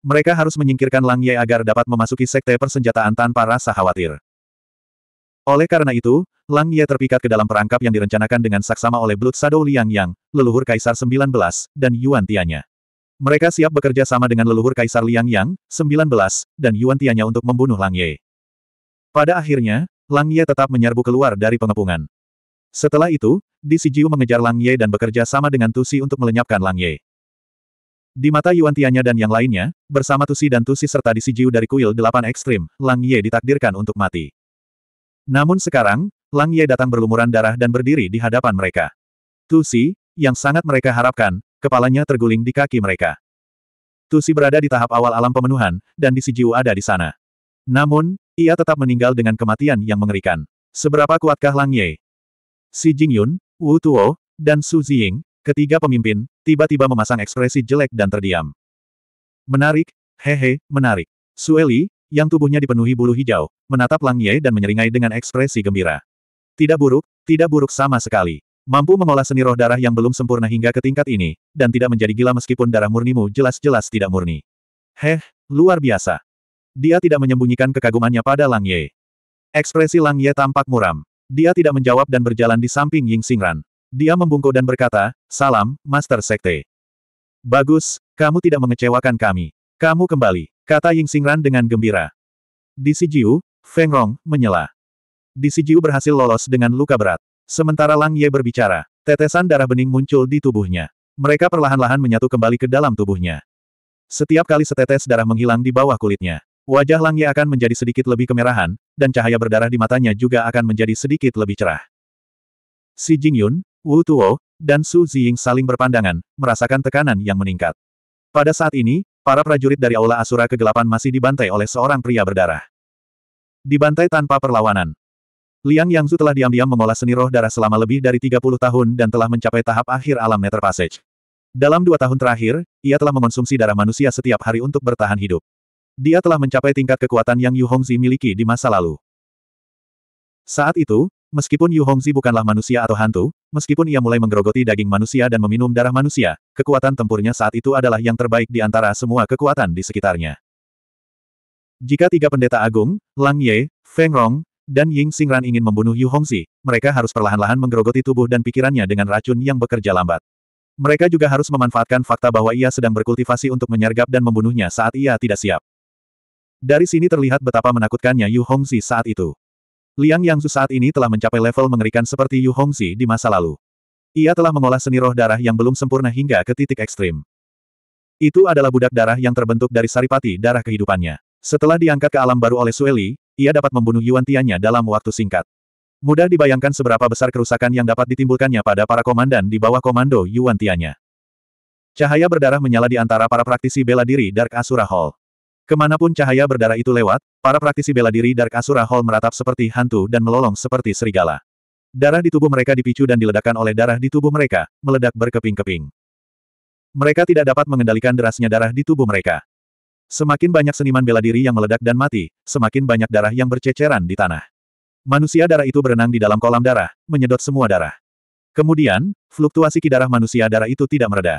Mereka harus menyingkirkan Lang Ye agar dapat memasuki sekte persenjataan tanpa rasa khawatir. Oleh karena itu, Lang Ye terpikat ke dalam perangkap yang direncanakan dengan saksama oleh Blood Shadow Liang Yang, leluhur Kaisar 19, dan Yuan Tianya. Mereka siap bekerja sama dengan leluhur Kaisar Liang Yang, 19, dan Yuan Tianya untuk membunuh Lang Ye. Pada akhirnya, Lang Ye tetap menyerbu keluar dari pengepungan. Setelah itu, Di Sijiu mengejar Lang Ye dan bekerja sama dengan Tusi untuk melenyapkan Lang Ye. Di mata Yuan Tianya dan yang lainnya, bersama Tusi dan Tusi serta Di Sijiu dari kuil delapan ekstrim, Lang Ye ditakdirkan untuk mati. Namun sekarang, Lang Ye datang berlumuran darah dan berdiri di hadapan mereka. Tusi, yang sangat mereka harapkan, kepalanya terguling di kaki mereka. Tusi berada di tahap awal alam pemenuhan, dan di Jiu ada di sana. Namun, ia tetap meninggal dengan kematian yang mengerikan. Seberapa kuatkah Lang Ye? Si Jingyun, Wu Tuo, dan Su Ziying, ketiga pemimpin, tiba-tiba memasang ekspresi jelek dan terdiam. Menarik, hehe, menarik. Sueli, yang tubuhnya dipenuhi bulu hijau, menatap Lang Ye dan menyeringai dengan ekspresi gembira. Tidak buruk, tidak buruk sama sekali. Mampu mengolah seni roh darah yang belum sempurna hingga ke tingkat ini, dan tidak menjadi gila meskipun darah murnimu jelas-jelas tidak murni. Heh, luar biasa. Dia tidak menyembunyikan kekagumannya pada Lang Ye. Ekspresi Lang Ye tampak muram. Dia tidak menjawab dan berjalan di samping Ying Xingran. Dia membungkuk dan berkata, Salam, Master Sekte. Bagus, kamu tidak mengecewakan kami. Kamu kembali. Kata Ying Xingran dengan gembira. Di Sijiu, Feng Rong, menyela. Di Sijiu berhasil lolos dengan luka berat. Sementara Lang Ye berbicara, tetesan darah bening muncul di tubuhnya. Mereka perlahan-lahan menyatu kembali ke dalam tubuhnya. Setiap kali setetes darah menghilang di bawah kulitnya, wajah Lang Ye akan menjadi sedikit lebih kemerahan, dan cahaya berdarah di matanya juga akan menjadi sedikit lebih cerah. Si Jingyun, Wu Tuo, dan Su Ziying saling berpandangan, merasakan tekanan yang meningkat. Pada saat ini, Para prajurit dari Aula Asura Kegelapan masih dibantai oleh seorang pria berdarah. Dibantai tanpa perlawanan. Liang Yangzu telah diam-diam mengolah seni roh darah selama lebih dari 30 tahun dan telah mencapai tahap akhir alam Nether Passage. Dalam dua tahun terakhir, ia telah mengonsumsi darah manusia setiap hari untuk bertahan hidup. Dia telah mencapai tingkat kekuatan yang Yu Hongzi miliki di masa lalu. Saat itu, Meskipun Yu Hongzi bukanlah manusia atau hantu, meskipun ia mulai menggerogoti daging manusia dan meminum darah manusia, kekuatan tempurnya saat itu adalah yang terbaik di antara semua kekuatan di sekitarnya. Jika tiga pendeta agung, Lang Ye, Feng Rong, dan Ying Xingran ingin membunuh Yu Hongzi, mereka harus perlahan-lahan menggerogoti tubuh dan pikirannya dengan racun yang bekerja lambat. Mereka juga harus memanfaatkan fakta bahwa ia sedang berkultivasi untuk menyergap dan membunuhnya saat ia tidak siap. Dari sini terlihat betapa menakutkannya Yu Hongzi saat itu. Liang Yangzu saat ini telah mencapai level mengerikan seperti Yu Hongzi di masa lalu. Ia telah mengolah seni roh darah yang belum sempurna hingga ke titik ekstrim. Itu adalah budak darah yang terbentuk dari saripati darah kehidupannya. Setelah diangkat ke alam baru oleh Sueli, ia dapat membunuh Yuan Tianya dalam waktu singkat. Mudah dibayangkan seberapa besar kerusakan yang dapat ditimbulkannya pada para komandan di bawah komando Yuan Tianya. Cahaya berdarah menyala di antara para praktisi bela diri Dark Asura Hall. Kemanapun cahaya berdarah itu lewat, para praktisi bela diri Dark Asura Hall meratap seperti hantu dan melolong seperti serigala. Darah di tubuh mereka dipicu dan diledakkan oleh darah di tubuh mereka, meledak berkeping-keping. Mereka tidak dapat mengendalikan derasnya darah di tubuh mereka. Semakin banyak seniman bela diri yang meledak dan mati, semakin banyak darah yang berceceran di tanah. Manusia darah itu berenang di dalam kolam darah, menyedot semua darah. Kemudian, fluktuasi kidarah manusia darah itu tidak mereda.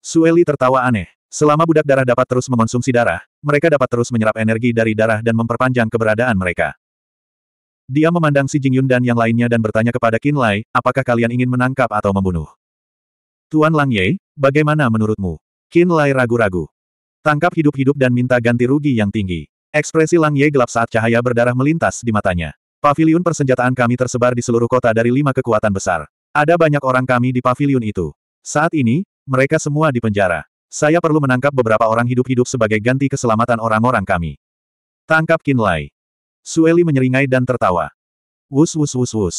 Sueli tertawa aneh. Selama budak darah dapat terus mengonsumsi darah, mereka dapat terus menyerap energi dari darah dan memperpanjang keberadaan mereka. Dia memandang si Jingyun dan yang lainnya dan bertanya kepada Qin Lai, apakah kalian ingin menangkap atau membunuh? Tuan Lang Ye, bagaimana menurutmu? Qin Lai ragu-ragu. Tangkap hidup-hidup dan minta ganti rugi yang tinggi. Ekspresi Lang Ye gelap saat cahaya berdarah melintas di matanya. Paviliun persenjataan kami tersebar di seluruh kota dari lima kekuatan besar. Ada banyak orang kami di paviliun itu. Saat ini, mereka semua di penjara. Saya perlu menangkap beberapa orang hidup-hidup sebagai ganti keselamatan orang-orang kami. Tangkap Kinlay. Sueli menyeringai dan tertawa. Wus wus wus wus.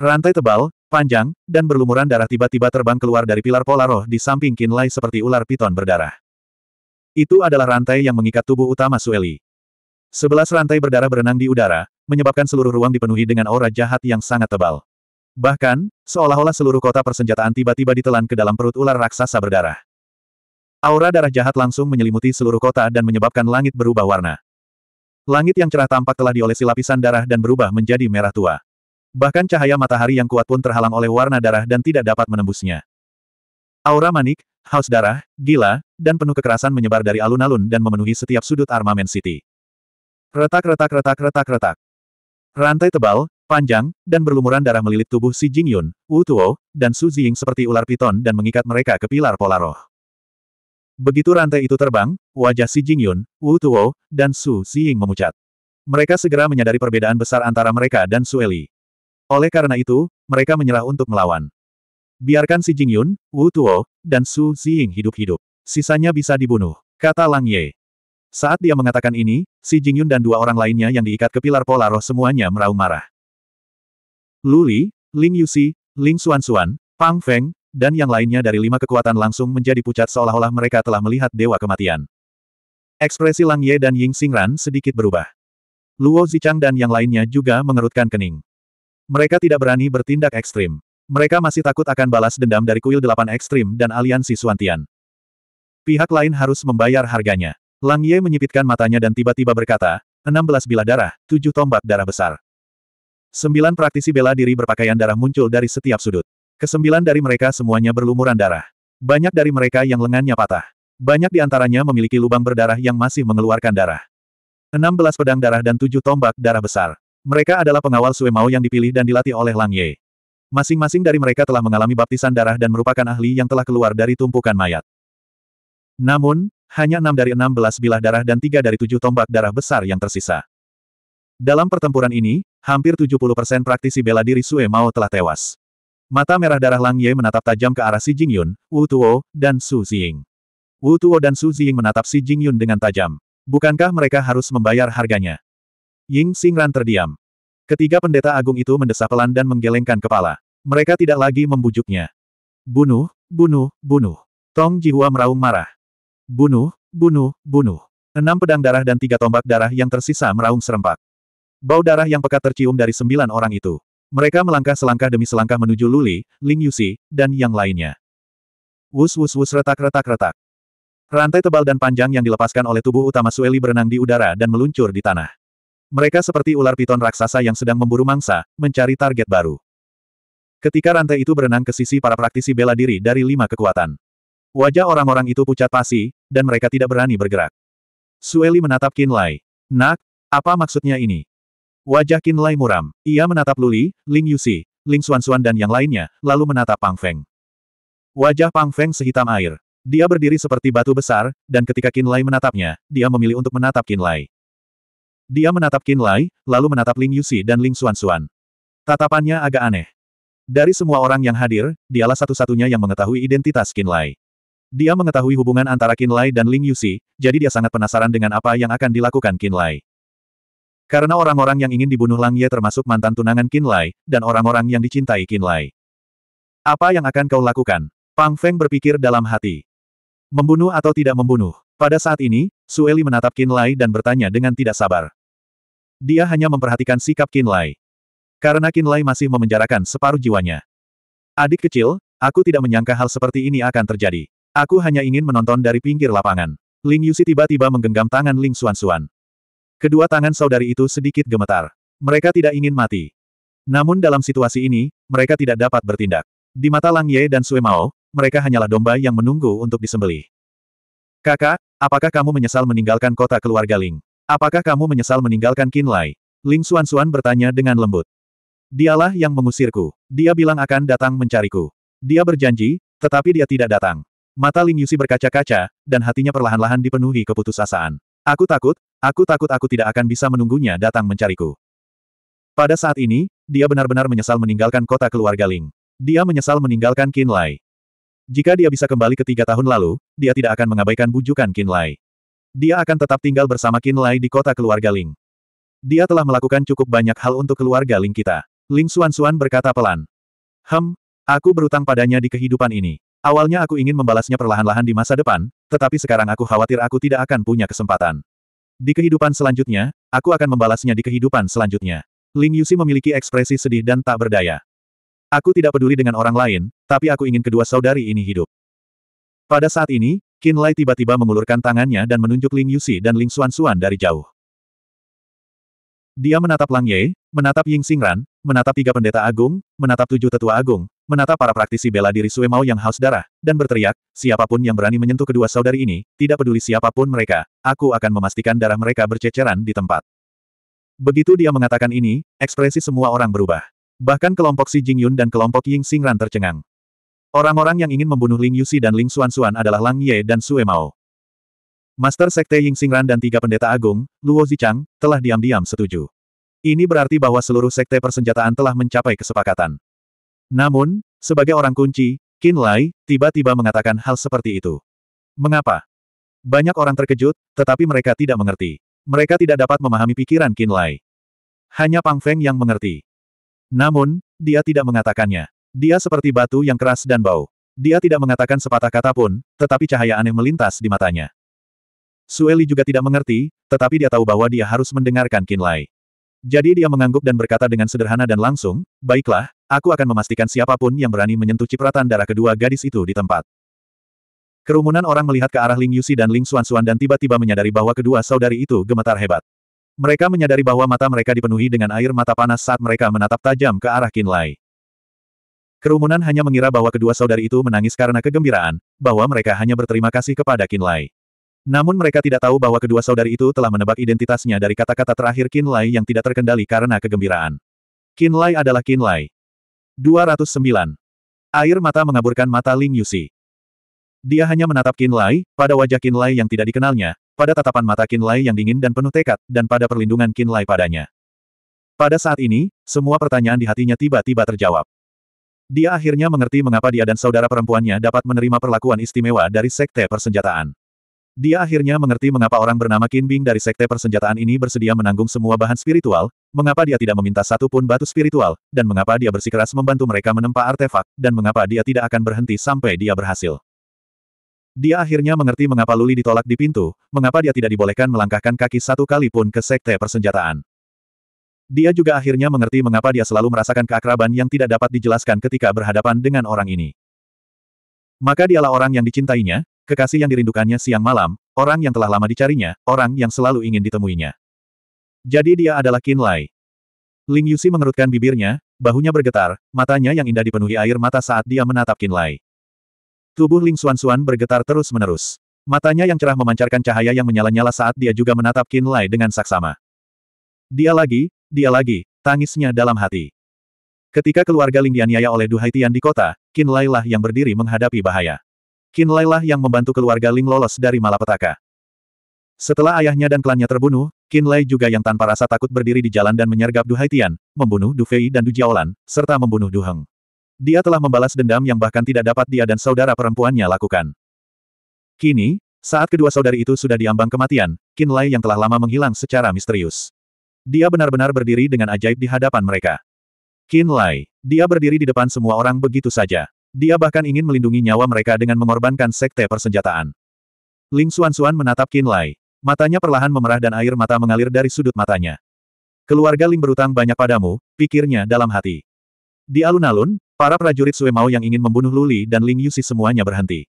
Rantai tebal, panjang, dan berlumuran darah tiba-tiba terbang keluar dari pilar pola roh di samping Kinlay seperti ular piton berdarah. Itu adalah rantai yang mengikat tubuh utama Sueli. Sebelas rantai berdarah berenang di udara, menyebabkan seluruh ruang dipenuhi dengan aura jahat yang sangat tebal. Bahkan, seolah-olah seluruh kota persenjataan tiba-tiba ditelan ke dalam perut ular raksasa berdarah. Aura darah jahat langsung menyelimuti seluruh kota dan menyebabkan langit berubah warna. Langit yang cerah tampak telah diolesi lapisan darah dan berubah menjadi merah tua. Bahkan cahaya matahari yang kuat pun terhalang oleh warna darah dan tidak dapat menembusnya. Aura manik, haus darah, gila, dan penuh kekerasan menyebar dari alun-alun dan memenuhi setiap sudut Armamen City. Retak-retak-retak-retak-retak. Rantai tebal, panjang, dan berlumuran darah melilit tubuh si Jingyun, Wu Tuo, dan Su Ziying seperti ular piton dan mengikat mereka ke pilar pola roh. Begitu rantai itu terbang, wajah Si Jingyun, Wu Tuo, dan Su Xing memucat. Mereka segera menyadari perbedaan besar antara mereka dan Su Eli. Oleh karena itu, mereka menyerah untuk melawan. Biarkan Si Jingyun, Wu Tuo, dan Su Xing hidup-hidup. Sisanya bisa dibunuh, kata Lang Ye. Saat dia mengatakan ini, Si Jingyun dan dua orang lainnya yang diikat ke pilar pola roh semuanya meraung marah. Luli, Ling Yusi, Ling Xuan, Pang Feng, dan yang lainnya dari lima kekuatan langsung menjadi pucat seolah-olah mereka telah melihat dewa kematian. Ekspresi Lang Ye dan Ying Xingran sedikit berubah. Luo Zichang dan yang lainnya juga mengerutkan kening. Mereka tidak berani bertindak ekstrim. Mereka masih takut akan balas dendam dari kuil delapan ekstrim dan aliansi Suantian. Pihak lain harus membayar harganya. Lang Ye menyipitkan matanya dan tiba-tiba berkata, 16 bilah darah, 7 tombak darah besar. Sembilan praktisi bela diri berpakaian darah muncul dari setiap sudut. Kesembilan dari mereka semuanya berlumuran darah. Banyak dari mereka yang lengannya patah. Banyak di antaranya memiliki lubang berdarah yang masih mengeluarkan darah. Enam belas pedang darah dan tujuh tombak darah besar. Mereka adalah pengawal Sue Mao yang dipilih dan dilatih oleh Lang Ye. Masing-masing dari mereka telah mengalami baptisan darah dan merupakan ahli yang telah keluar dari tumpukan mayat. Namun, hanya enam dari enam belas bilah darah dan tiga dari tujuh tombak darah besar yang tersisa. Dalam pertempuran ini, hampir 70% praktisi bela diri Sue Mao telah tewas. Mata merah darah Lang Ye menatap tajam ke arah Si Jingyun, Wu Tuo, dan Su Ziying. Wu Tuo dan Su Ziying menatap Si Jingyun dengan tajam. Bukankah mereka harus membayar harganya? Ying Xingran terdiam. Ketiga pendeta agung itu mendesak pelan dan menggelengkan kepala. Mereka tidak lagi membujuknya. Bunuh, bunuh, bunuh. Tong Jihua meraung marah. Bunuh, bunuh, bunuh. Enam pedang darah dan tiga tombak darah yang tersisa meraung serempak. Bau darah yang pekat tercium dari sembilan orang itu. Mereka melangkah selangkah demi selangkah menuju Luli, Ling Yusi, dan yang lainnya. Wus wus wus retak retak retak. Rantai tebal dan panjang yang dilepaskan oleh tubuh utama Sueli berenang di udara dan meluncur di tanah. Mereka seperti ular piton raksasa yang sedang memburu mangsa, mencari target baru. Ketika rantai itu berenang ke sisi para praktisi bela diri dari lima kekuatan. Wajah orang-orang itu pucat pasi, dan mereka tidak berani bergerak. Sueli menatap Kinlay. Lai. Nak, apa maksudnya ini? Wajah Qin Lai muram. Ia menatap Luli, Ling Yusi, Ling Xuan Xuan dan yang lainnya, lalu menatap Pang Feng. Wajah Pang Feng sehitam air. Dia berdiri seperti batu besar, dan ketika Qin Lai menatapnya, dia memilih untuk menatap Qin Lai. Dia menatap Qin Lai, lalu menatap Ling Yusi dan Ling Xuan Xuan. Tatapannya agak aneh. Dari semua orang yang hadir, dialah satu-satunya yang mengetahui identitas Qin Lai. Dia mengetahui hubungan antara Qin Lai dan Ling Yusi, jadi dia sangat penasaran dengan apa yang akan dilakukan Qin Lai. Karena orang-orang yang ingin dibunuh Lang Ye termasuk mantan tunangan Qin Lai, dan orang-orang yang dicintai Qin Lai. Apa yang akan kau lakukan? Pang Feng berpikir dalam hati. Membunuh atau tidak membunuh? Pada saat ini, Sueli menatap Qin Lai dan bertanya dengan tidak sabar. Dia hanya memperhatikan sikap Qin Lai. Karena Qin Lai masih memenjarakan separuh jiwanya. Adik kecil, aku tidak menyangka hal seperti ini akan terjadi. Aku hanya ingin menonton dari pinggir lapangan. Ling Yusi tiba-tiba menggenggam tangan Ling Xuan Xuan. Kedua tangan saudari itu sedikit gemetar. Mereka tidak ingin mati. Namun dalam situasi ini, mereka tidak dapat bertindak. Di mata Lang Ye dan Sue Mao, mereka hanyalah domba yang menunggu untuk disembelih. Kakak, apakah kamu menyesal meninggalkan kota keluarga Ling? Apakah kamu menyesal meninggalkan Qin Lai? Ling Xuan-Xuan bertanya dengan lembut. Dialah yang mengusirku. Dia bilang akan datang mencariku. Dia berjanji, tetapi dia tidak datang. Mata Ling Yusi berkaca-kaca, dan hatinya perlahan-lahan dipenuhi keputusasaan. Aku takut, aku takut aku tidak akan bisa menunggunya datang mencariku. Pada saat ini, dia benar-benar menyesal meninggalkan kota keluarga Ling. Dia menyesal meninggalkan Qin Lai. Jika dia bisa kembali ke tiga tahun lalu, dia tidak akan mengabaikan bujukan Qin Lai. Dia akan tetap tinggal bersama Qin Lai di kota keluarga Ling. Dia telah melakukan cukup banyak hal untuk keluarga Ling kita. Ling Suan Suan berkata pelan. Hem, aku berutang padanya di kehidupan ini. Awalnya aku ingin membalasnya perlahan-lahan di masa depan, tetapi sekarang aku khawatir aku tidak akan punya kesempatan. Di kehidupan selanjutnya, aku akan membalasnya di kehidupan selanjutnya. Ling Yusi memiliki ekspresi sedih dan tak berdaya. Aku tidak peduli dengan orang lain, tapi aku ingin kedua saudari ini hidup. Pada saat ini, Qin Lai tiba-tiba mengulurkan tangannya dan menunjuk Ling Yusi dan Ling Xuan Xuan dari jauh. Dia menatap Lang Ye, menatap Ying Xingran, menatap tiga pendeta agung, menatap tujuh tetua agung, Menata para praktisi bela diri Sue Mao yang haus darah, dan berteriak, siapapun yang berani menyentuh kedua saudari ini, tidak peduli siapapun mereka, aku akan memastikan darah mereka berceceran di tempat. Begitu dia mengatakan ini, ekspresi semua orang berubah. Bahkan kelompok Si Jingyun dan kelompok Ying Xingran tercengang. Orang-orang yang ingin membunuh Ling Yusi dan Ling Xuan Xuan adalah Lang Ye dan Sue Mao. Master Sekte Ying Xingran dan tiga pendeta agung, Luo Zichang, telah diam-diam setuju. Ini berarti bahwa seluruh sekte persenjataan telah mencapai kesepakatan. Namun, sebagai orang kunci, Qin Lai tiba-tiba mengatakan hal seperti itu. Mengapa? Banyak orang terkejut, tetapi mereka tidak mengerti. Mereka tidak dapat memahami pikiran Qin Lai. Hanya Pang Feng yang mengerti. Namun, dia tidak mengatakannya. Dia seperti batu yang keras dan bau. Dia tidak mengatakan sepatah kata pun, tetapi cahaya aneh melintas di matanya. Sueli juga tidak mengerti, tetapi dia tahu bahwa dia harus mendengarkan Qin Lai. Jadi dia mengangguk dan berkata dengan sederhana dan langsung, baiklah, aku akan memastikan siapapun yang berani menyentuh cipratan darah kedua gadis itu di tempat. Kerumunan orang melihat ke arah Ling Yusi dan Ling Xuanxuan dan tiba-tiba menyadari bahwa kedua saudari itu gemetar hebat. Mereka menyadari bahwa mata mereka dipenuhi dengan air mata panas saat mereka menatap tajam ke arah Qin Lai. Kerumunan hanya mengira bahwa kedua saudari itu menangis karena kegembiraan, bahwa mereka hanya berterima kasih kepada Qin Lai. Namun mereka tidak tahu bahwa kedua saudari itu telah menebak identitasnya dari kata-kata terakhir Qin Lai yang tidak terkendali karena kegembiraan. Qin Lai adalah Qin Lai. 209. Air mata mengaburkan mata Ling Yusi. Dia hanya menatap Qin Lai, pada wajah Qin Lai yang tidak dikenalnya, pada tatapan mata Qin Lai yang dingin dan penuh tekad, dan pada perlindungan Qin Lai padanya. Pada saat ini, semua pertanyaan di hatinya tiba-tiba terjawab. Dia akhirnya mengerti mengapa dia dan saudara perempuannya dapat menerima perlakuan istimewa dari Sekte Persenjataan. Dia akhirnya mengerti mengapa orang bernama Qin Bing dari Sekte Persenjataan ini bersedia menanggung semua bahan spiritual, mengapa dia tidak meminta satu pun batu spiritual, dan mengapa dia bersikeras membantu mereka menempa artefak, dan mengapa dia tidak akan berhenti sampai dia berhasil. Dia akhirnya mengerti mengapa Luli ditolak di pintu, mengapa dia tidak dibolehkan melangkahkan kaki satu kali pun ke Sekte Persenjataan. Dia juga akhirnya mengerti mengapa dia selalu merasakan keakraban yang tidak dapat dijelaskan ketika berhadapan dengan orang ini. Maka dialah orang yang dicintainya, Kekasih yang dirindukannya siang malam, orang yang telah lama dicarinya, orang yang selalu ingin ditemuinya. Jadi dia adalah Qin Lai. Ling Yusi mengerutkan bibirnya, bahunya bergetar, matanya yang indah dipenuhi air mata saat dia menatap Qin Lai. Tubuh Ling Xuan bergetar terus-menerus. Matanya yang cerah memancarkan cahaya yang menyala-nyala saat dia juga menatap Qin Lai dengan saksama. Dia lagi, dia lagi, tangisnya dalam hati. Ketika keluarga Ling dianiaya oleh Duhaitian di kota, Qin Lai lah yang berdiri menghadapi bahaya. Qin lah yang membantu keluarga Ling lolos dari malapetaka. Setelah ayahnya dan klannya terbunuh, Qin Lai juga yang tanpa rasa takut berdiri di jalan dan menyergap Du Haitian, membunuh Du Fei dan Du Jiaolan, serta membunuh Du Heng. Dia telah membalas dendam yang bahkan tidak dapat dia dan saudara perempuannya lakukan. Kini, saat kedua saudari itu sudah diambang kematian, Qin Lai yang telah lama menghilang secara misterius. Dia benar-benar berdiri dengan ajaib di hadapan mereka. Qin Lai, dia berdiri di depan semua orang begitu saja. Dia bahkan ingin melindungi nyawa mereka dengan mengorbankan sekte persenjataan. Ling Xuan Xuan menatap Qin Lai. Matanya perlahan memerah dan air mata mengalir dari sudut matanya. Keluarga Ling berutang banyak padamu, pikirnya dalam hati. Di alun-alun, para prajurit Sue Mao yang ingin membunuh Luli dan Ling Yusi semuanya berhenti.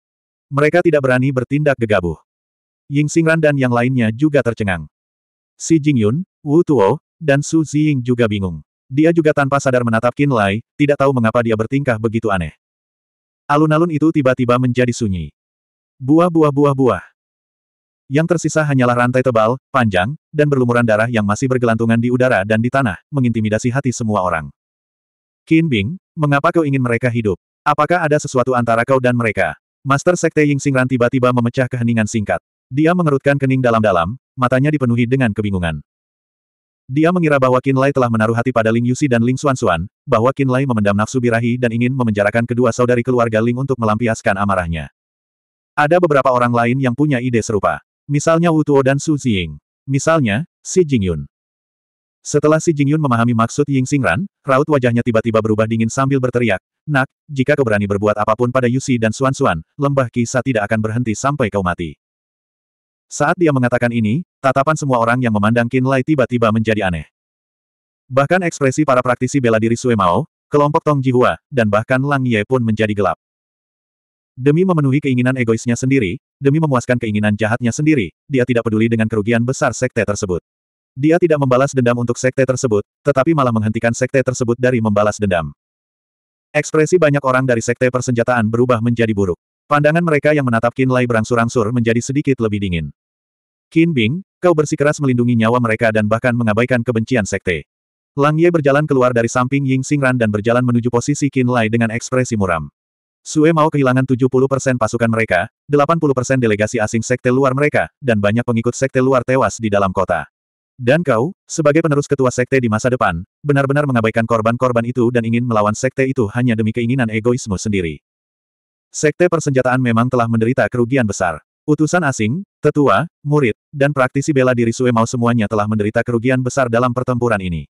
Mereka tidak berani bertindak gegabah. Ying Xingran dan yang lainnya juga tercengang. Si Jingyun, Wu Tuo, dan Su Ziying juga bingung. Dia juga tanpa sadar menatap Qin Lai, tidak tahu mengapa dia bertingkah begitu aneh. Alun-alun itu tiba-tiba menjadi sunyi. Buah-buah-buah-buah. Yang tersisa hanyalah rantai tebal, panjang, dan berlumuran darah yang masih bergelantungan di udara dan di tanah, mengintimidasi hati semua orang. Qin Bing, mengapa kau ingin mereka hidup? Apakah ada sesuatu antara kau dan mereka? Master Sekte Ying Singran tiba-tiba memecah keheningan singkat. Dia mengerutkan kening dalam-dalam, matanya dipenuhi dengan kebingungan. Dia mengira bahwa Qin Lai telah menaruh hati pada Ling Yusi dan Ling Xuan Xuan, bahwa Qin Lai memendam nafsu birahi dan ingin memenjarakan kedua saudari keluarga Ling untuk melampiaskan amarahnya. Ada beberapa orang lain yang punya ide serupa. Misalnya Wu Tuo dan Su Ziying. Misalnya, Si Jingyun. Setelah Si Jingyun memahami maksud Ying Xingran, raut wajahnya tiba-tiba berubah dingin sambil berteriak, Nak, jika kau berani berbuat apapun pada Yusi dan Xuanxuan, lembah kisah tidak akan berhenti sampai kau mati. Saat dia mengatakan ini, tatapan semua orang yang memandang Qin Lai tiba-tiba menjadi aneh. Bahkan ekspresi para praktisi bela diri Sue Mao, kelompok Tong Jihua, dan bahkan Lang Ye pun menjadi gelap. Demi memenuhi keinginan egoisnya sendiri, demi memuaskan keinginan jahatnya sendiri, dia tidak peduli dengan kerugian besar sekte tersebut. Dia tidak membalas dendam untuk sekte tersebut, tetapi malah menghentikan sekte tersebut dari membalas dendam. Ekspresi banyak orang dari sekte persenjataan berubah menjadi buruk. Pandangan mereka yang menatap Qin Lai berangsur-angsur menjadi sedikit lebih dingin. Qin Bing, kau bersikeras melindungi nyawa mereka dan bahkan mengabaikan kebencian sekte. Lang Ye berjalan keluar dari samping Ying Xingran dan berjalan menuju posisi Qin Lai dengan ekspresi muram. Sue mau kehilangan 70% pasukan mereka, 80% delegasi asing sekte luar mereka, dan banyak pengikut sekte luar tewas di dalam kota. Dan kau, sebagai penerus ketua sekte di masa depan, benar-benar mengabaikan korban-korban itu dan ingin melawan sekte itu hanya demi keinginan egoismu sendiri. Sekte persenjataan memang telah menderita kerugian besar. Utusan asing, tetua, murid, dan praktisi bela diri Sue Mao semuanya telah menderita kerugian besar dalam pertempuran ini.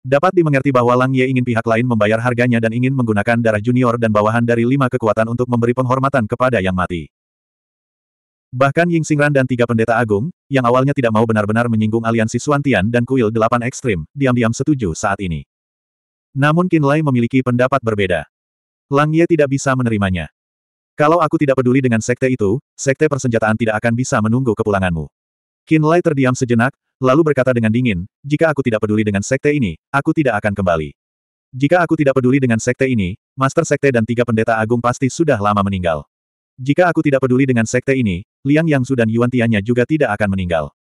Dapat dimengerti bahwa Lang Ye ingin pihak lain membayar harganya dan ingin menggunakan darah junior dan bawahan dari lima kekuatan untuk memberi penghormatan kepada yang mati. Bahkan Ying Xingran dan tiga pendeta agung, yang awalnya tidak mau benar-benar menyinggung aliansi Suantian dan kuil delapan ekstrim, diam-diam setuju saat ini. Namun Qin Lai memiliki pendapat berbeda. Lang Ye tidak bisa menerimanya. Kalau aku tidak peduli dengan sekte itu, sekte persenjataan tidak akan bisa menunggu kepulanganmu. Qin Lai terdiam sejenak, lalu berkata dengan dingin, jika aku tidak peduli dengan sekte ini, aku tidak akan kembali. Jika aku tidak peduli dengan sekte ini, Master Sekte dan tiga pendeta agung pasti sudah lama meninggal. Jika aku tidak peduli dengan sekte ini, Liang Yangzu dan Yuan Tianya juga tidak akan meninggal.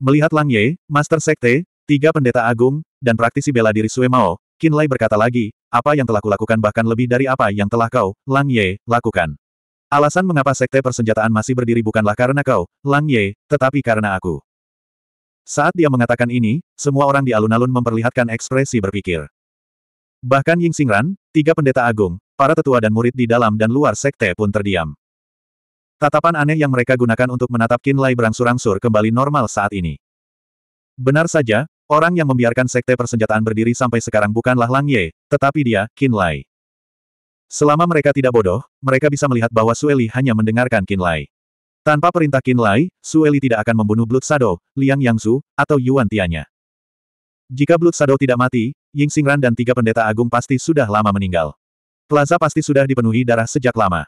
Melihat Lang Ye, Master Sekte, tiga pendeta agung, dan praktisi bela diri Sue Mao, Lai berkata lagi, apa yang telah kulakukan bahkan lebih dari apa yang telah kau, Lang Ye, lakukan. Alasan mengapa sekte persenjataan masih berdiri bukanlah karena kau, Lang Ye, tetapi karena aku. Saat dia mengatakan ini, semua orang di alun-alun memperlihatkan ekspresi berpikir. Bahkan Ying Xingran, tiga pendeta agung, para tetua dan murid di dalam dan luar sekte pun terdiam. Tatapan aneh yang mereka gunakan untuk menatap Kinlay Lai berangsur-angsur kembali normal saat ini. Benar saja, Orang yang membiarkan sekte persenjataan berdiri sampai sekarang bukanlah Lang Ye, tetapi dia, Qin Lai. Selama mereka tidak bodoh, mereka bisa melihat bahwa Sueli hanya mendengarkan Qin Lai. Tanpa perintah Qin Lai, Sueli tidak akan membunuh Blood Shadow, Liang Yangzu, atau Yuan Tianya. Jika Blood Shadow tidak mati, Ying Xingran dan tiga pendeta agung pasti sudah lama meninggal. Plaza pasti sudah dipenuhi darah sejak lama.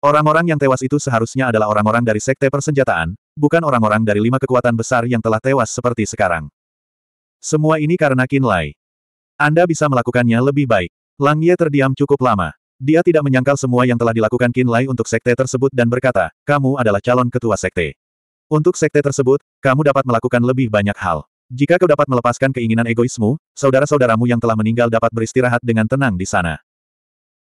Orang-orang yang tewas itu seharusnya adalah orang-orang dari sekte persenjataan, bukan orang-orang dari lima kekuatan besar yang telah tewas seperti sekarang. Semua ini karena Qin Anda bisa melakukannya lebih baik. Lang Ye terdiam cukup lama. Dia tidak menyangkal semua yang telah dilakukan Qin untuk sekte tersebut dan berkata, kamu adalah calon ketua sekte. Untuk sekte tersebut, kamu dapat melakukan lebih banyak hal. Jika kau dapat melepaskan keinginan egoismu, saudara-saudaramu yang telah meninggal dapat beristirahat dengan tenang di sana.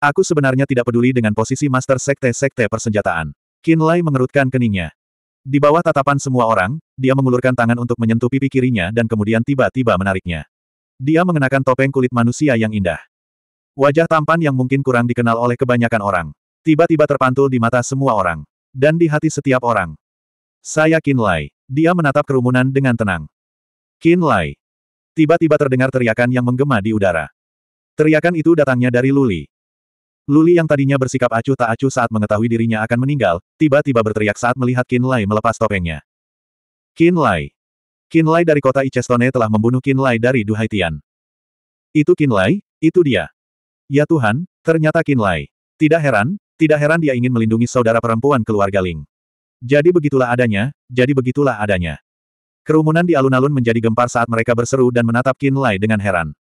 Aku sebenarnya tidak peduli dengan posisi master sekte-sekte persenjataan. Qin mengerutkan keningnya. Di bawah tatapan semua orang, dia mengulurkan tangan untuk menyentuh pipi kirinya dan kemudian tiba-tiba menariknya. Dia mengenakan topeng kulit manusia yang indah. Wajah tampan yang mungkin kurang dikenal oleh kebanyakan orang. Tiba-tiba terpantul di mata semua orang. Dan di hati setiap orang. Saya Lai. Dia menatap kerumunan dengan tenang. Lai. Tiba-tiba terdengar teriakan yang menggema di udara. Teriakan itu datangnya dari Luli. Luli yang tadinya bersikap acuh tak acuh saat mengetahui dirinya akan meninggal, tiba-tiba berteriak saat melihat Qin Lai melepas topengnya. Qin Lai. Qin Lai dari kota Icestone telah membunuh Qin Lai dari Duhaitian. Itu Qin Lai, itu dia. Ya Tuhan, ternyata Qin Lai. Tidak heran, tidak heran dia ingin melindungi saudara perempuan keluarga Ling. Jadi begitulah adanya, jadi begitulah adanya. Kerumunan di alun-alun menjadi gempar saat mereka berseru dan menatap Qin Lai dengan heran.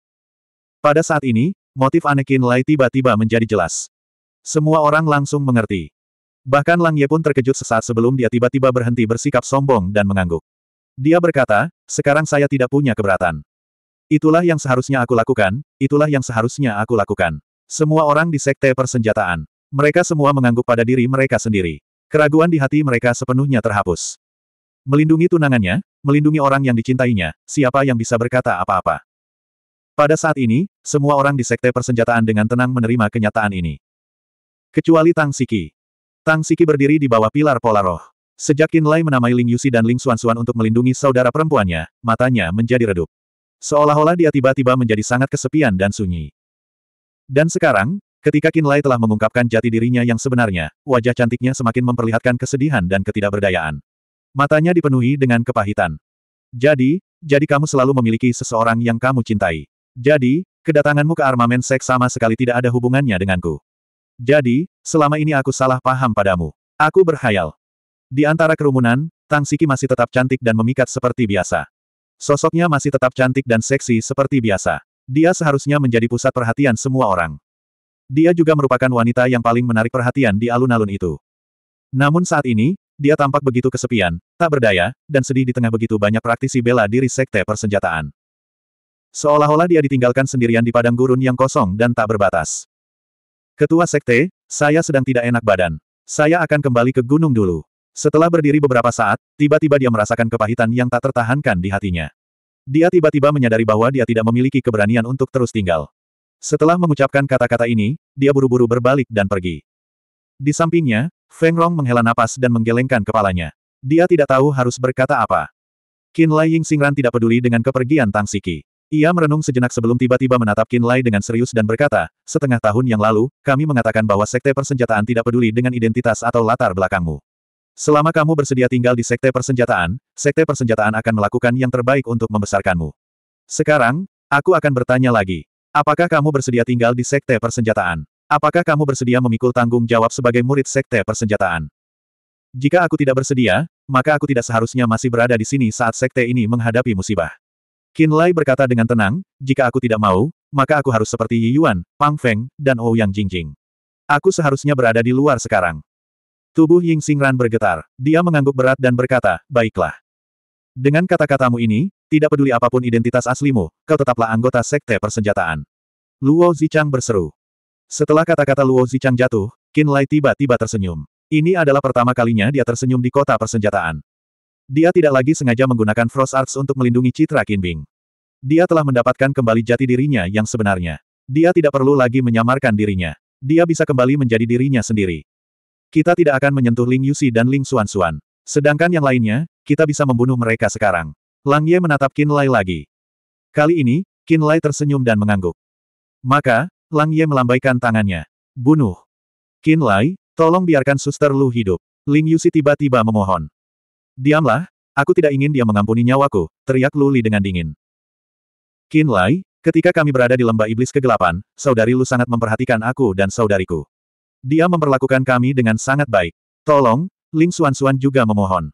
Pada saat ini, Motif Anakin Lai tiba-tiba menjadi jelas. Semua orang langsung mengerti. Bahkan Lang Ye pun terkejut sesaat sebelum dia tiba-tiba berhenti bersikap sombong dan mengangguk. Dia berkata, sekarang saya tidak punya keberatan. Itulah yang seharusnya aku lakukan, itulah yang seharusnya aku lakukan. Semua orang di sekte persenjataan. Mereka semua mengangguk pada diri mereka sendiri. Keraguan di hati mereka sepenuhnya terhapus. Melindungi tunangannya, melindungi orang yang dicintainya, siapa yang bisa berkata apa-apa. Pada saat ini, semua orang di Sekte Persenjataan dengan tenang menerima kenyataan ini. Kecuali Tang Siki. Tang Siki berdiri di bawah pilar Polaroh. Sejak Qin Lai menamai Ling Yusi dan Ling Xuan Xuan untuk melindungi saudara perempuannya, matanya menjadi redup. Seolah-olah dia tiba-tiba menjadi sangat kesepian dan sunyi. Dan sekarang, ketika Qin Lai telah mengungkapkan jati dirinya yang sebenarnya, wajah cantiknya semakin memperlihatkan kesedihan dan ketidakberdayaan. Matanya dipenuhi dengan kepahitan. Jadi, jadi kamu selalu memiliki seseorang yang kamu cintai. Jadi, kedatanganmu ke armamen seks sama sekali tidak ada hubungannya denganku. Jadi, selama ini aku salah paham padamu. Aku berhayal. Di antara kerumunan, Tang Siki masih tetap cantik dan memikat seperti biasa. Sosoknya masih tetap cantik dan seksi seperti biasa. Dia seharusnya menjadi pusat perhatian semua orang. Dia juga merupakan wanita yang paling menarik perhatian di alun-alun itu. Namun saat ini, dia tampak begitu kesepian, tak berdaya, dan sedih di tengah begitu banyak praktisi bela diri sekte persenjataan. Seolah-olah dia ditinggalkan sendirian di padang gurun yang kosong dan tak berbatas. Ketua Sekte, saya sedang tidak enak badan. Saya akan kembali ke gunung dulu. Setelah berdiri beberapa saat, tiba-tiba dia merasakan kepahitan yang tak tertahankan di hatinya. Dia tiba-tiba menyadari bahwa dia tidak memiliki keberanian untuk terus tinggal. Setelah mengucapkan kata-kata ini, dia buru-buru berbalik dan pergi. Di sampingnya, Feng Rong menghela napas dan menggelengkan kepalanya. Dia tidak tahu harus berkata apa. Qin Lai Ying Singran tidak peduli dengan kepergian Tang Siki. Ia merenung sejenak sebelum tiba-tiba menatap Lai dengan serius dan berkata, setengah tahun yang lalu, kami mengatakan bahwa sekte persenjataan tidak peduli dengan identitas atau latar belakangmu. Selama kamu bersedia tinggal di sekte persenjataan, sekte persenjataan akan melakukan yang terbaik untuk membesarkanmu. Sekarang, aku akan bertanya lagi. Apakah kamu bersedia tinggal di sekte persenjataan? Apakah kamu bersedia memikul tanggung jawab sebagai murid sekte persenjataan? Jika aku tidak bersedia, maka aku tidak seharusnya masih berada di sini saat sekte ini menghadapi musibah. Qin Lai berkata dengan tenang, jika aku tidak mau, maka aku harus seperti Yi Yuan, Pang Feng, dan Ouyang Jingjing. Aku seharusnya berada di luar sekarang. Tubuh Ying Xingran bergetar. Dia mengangguk berat dan berkata, baiklah. Dengan kata-katamu ini, tidak peduli apapun identitas aslimu, kau tetaplah anggota sekte persenjataan. Luo Zichang berseru. Setelah kata-kata Luo Zichang jatuh, Qin Lai tiba-tiba tersenyum. Ini adalah pertama kalinya dia tersenyum di kota persenjataan. Dia tidak lagi sengaja menggunakan Frost Arts untuk melindungi citra Kinbing. Dia telah mendapatkan kembali jati dirinya yang sebenarnya. Dia tidak perlu lagi menyamarkan dirinya. Dia bisa kembali menjadi dirinya sendiri. Kita tidak akan menyentuh Ling Yusi dan Ling Xuanxuan. Sedangkan yang lainnya, kita bisa membunuh mereka sekarang. Lang Ye menatap Qin Lai lagi. Kali ini, Qin Lai tersenyum dan mengangguk. Maka, Lang Ye melambaikan tangannya. Bunuh. Qin Lai, tolong biarkan suster Lu hidup. Ling Yusi tiba-tiba memohon. Diamlah, aku tidak ingin dia mengampuni nyawaku, teriak Luli dengan dingin. Qin Lai, ketika kami berada di lembah iblis kegelapan, saudari Lu sangat memperhatikan aku dan saudariku. Dia memperlakukan kami dengan sangat baik. Tolong, Ling Xuan juga memohon.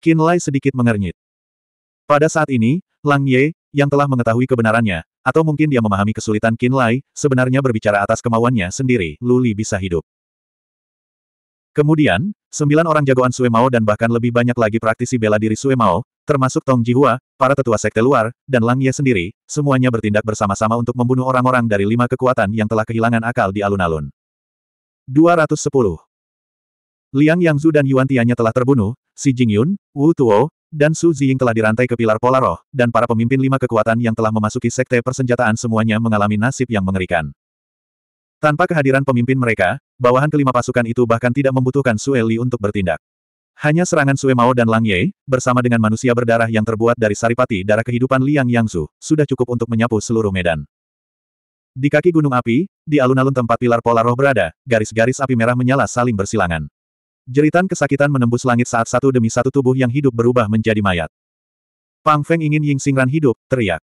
Qin Lai sedikit mengernyit. Pada saat ini, Lang Ye, yang telah mengetahui kebenarannya, atau mungkin dia memahami kesulitan Qin Lai, sebenarnya berbicara atas kemauannya sendiri, Luli bisa hidup. Kemudian, sembilan orang jagoan Sue Mao dan bahkan lebih banyak lagi praktisi bela diri Sue Mao, termasuk Tong Jihua, para tetua sekte luar, dan Lang Ye sendiri, semuanya bertindak bersama-sama untuk membunuh orang-orang dari lima kekuatan yang telah kehilangan akal di alun-alun. 210. Liang Yangzu dan Yuan Tianya telah terbunuh, Si Jingyun, Wu Tuo, dan Su Ziying telah dirantai ke pilar pola roh, dan para pemimpin lima kekuatan yang telah memasuki sekte persenjataan semuanya mengalami nasib yang mengerikan. Tanpa kehadiran pemimpin mereka, bawahan kelima pasukan itu bahkan tidak membutuhkan Sue Li untuk bertindak. Hanya serangan Sue Mao dan Lang Ye, bersama dengan manusia berdarah yang terbuat dari saripati darah kehidupan Liang Yangzu, sudah cukup untuk menyapu seluruh medan. Di kaki gunung api, di alun-alun tempat pilar pola roh berada, garis-garis api merah menyala saling bersilangan. Jeritan kesakitan menembus langit saat satu demi satu tubuh yang hidup berubah menjadi mayat. Pang Feng ingin Ying Singran hidup, teriak.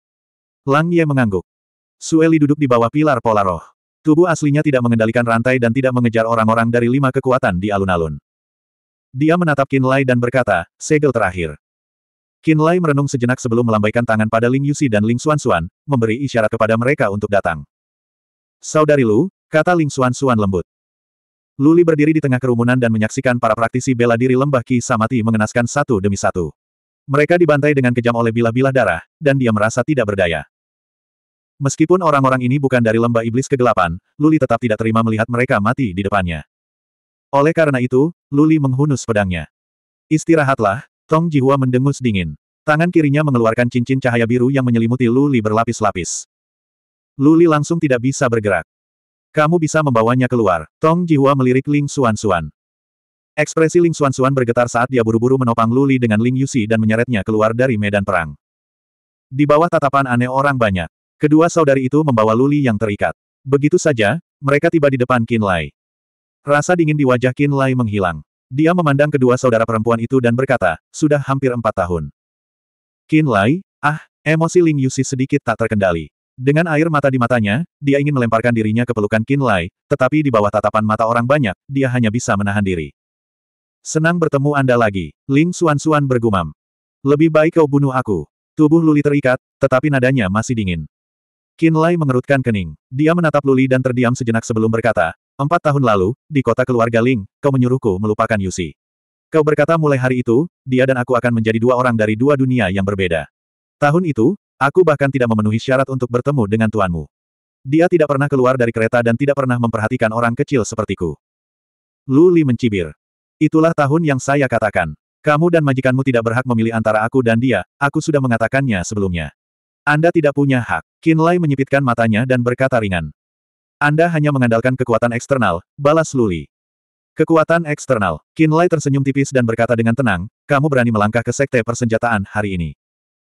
Lang Ye mengangguk. Sueli duduk di bawah pilar pola roh. Tubuh aslinya tidak mengendalikan rantai dan tidak mengejar orang-orang dari lima kekuatan di alun-alun. Dia menatap Lai dan berkata, segel terakhir. Lai merenung sejenak sebelum melambaikan tangan pada Ling Yusi dan Ling Xuan Xuan, memberi isyarat kepada mereka untuk datang. Saudari Lu, kata Ling Xuan Xuan lembut. Luli berdiri di tengah kerumunan dan menyaksikan para praktisi bela diri lembah Ki Samati mengenaskan satu demi satu. Mereka dibantai dengan kejam oleh bilah-bilah darah, dan dia merasa tidak berdaya. Meskipun orang-orang ini bukan dari lembah iblis kegelapan, Luli tetap tidak terima melihat mereka mati di depannya. Oleh karena itu, Luli menghunus pedangnya. Istirahatlah, Tong Jihua mendengus dingin. Tangan kirinya mengeluarkan cincin cahaya biru yang menyelimuti Luli berlapis-lapis. Luli langsung tidak bisa bergerak. Kamu bisa membawanya keluar, Tong Jihua melirik Ling Xuan Xuan. Ekspresi Ling Xuan Xuan bergetar saat dia buru-buru menopang Luli dengan Ling Yusi dan menyeretnya keluar dari medan perang. Di bawah tatapan aneh orang banyak, Kedua saudari itu membawa Luli yang terikat. Begitu saja, mereka tiba di depan Qin Lai. Rasa dingin di wajah Qin Lai menghilang. Dia memandang kedua saudara perempuan itu dan berkata, sudah hampir empat tahun. Qin Lai, ah, emosi Ling Yusi sedikit tak terkendali. Dengan air mata di matanya, dia ingin melemparkan dirinya ke pelukan Qin Lai, tetapi di bawah tatapan mata orang banyak, dia hanya bisa menahan diri. Senang bertemu Anda lagi, Ling Suan-Suan bergumam. Lebih baik kau bunuh aku. Tubuh Luli terikat, tetapi nadanya masih dingin. Qin Lai mengerutkan kening. Dia menatap Luli dan terdiam sejenak sebelum berkata, Empat tahun lalu, di kota keluarga Ling, kau menyuruhku melupakan Yusi. Kau berkata mulai hari itu, dia dan aku akan menjadi dua orang dari dua dunia yang berbeda. Tahun itu, aku bahkan tidak memenuhi syarat untuk bertemu dengan tuanmu. Dia tidak pernah keluar dari kereta dan tidak pernah memperhatikan orang kecil sepertiku. Luli mencibir. Itulah tahun yang saya katakan. Kamu dan majikanmu tidak berhak memilih antara aku dan dia, aku sudah mengatakannya sebelumnya. Anda tidak punya hak. Kinlay menyipitkan matanya dan berkata ringan. Anda hanya mengandalkan kekuatan eksternal, balas Luli. Kekuatan eksternal. Kinlay tersenyum tipis dan berkata dengan tenang, kamu berani melangkah ke sekte persenjataan hari ini.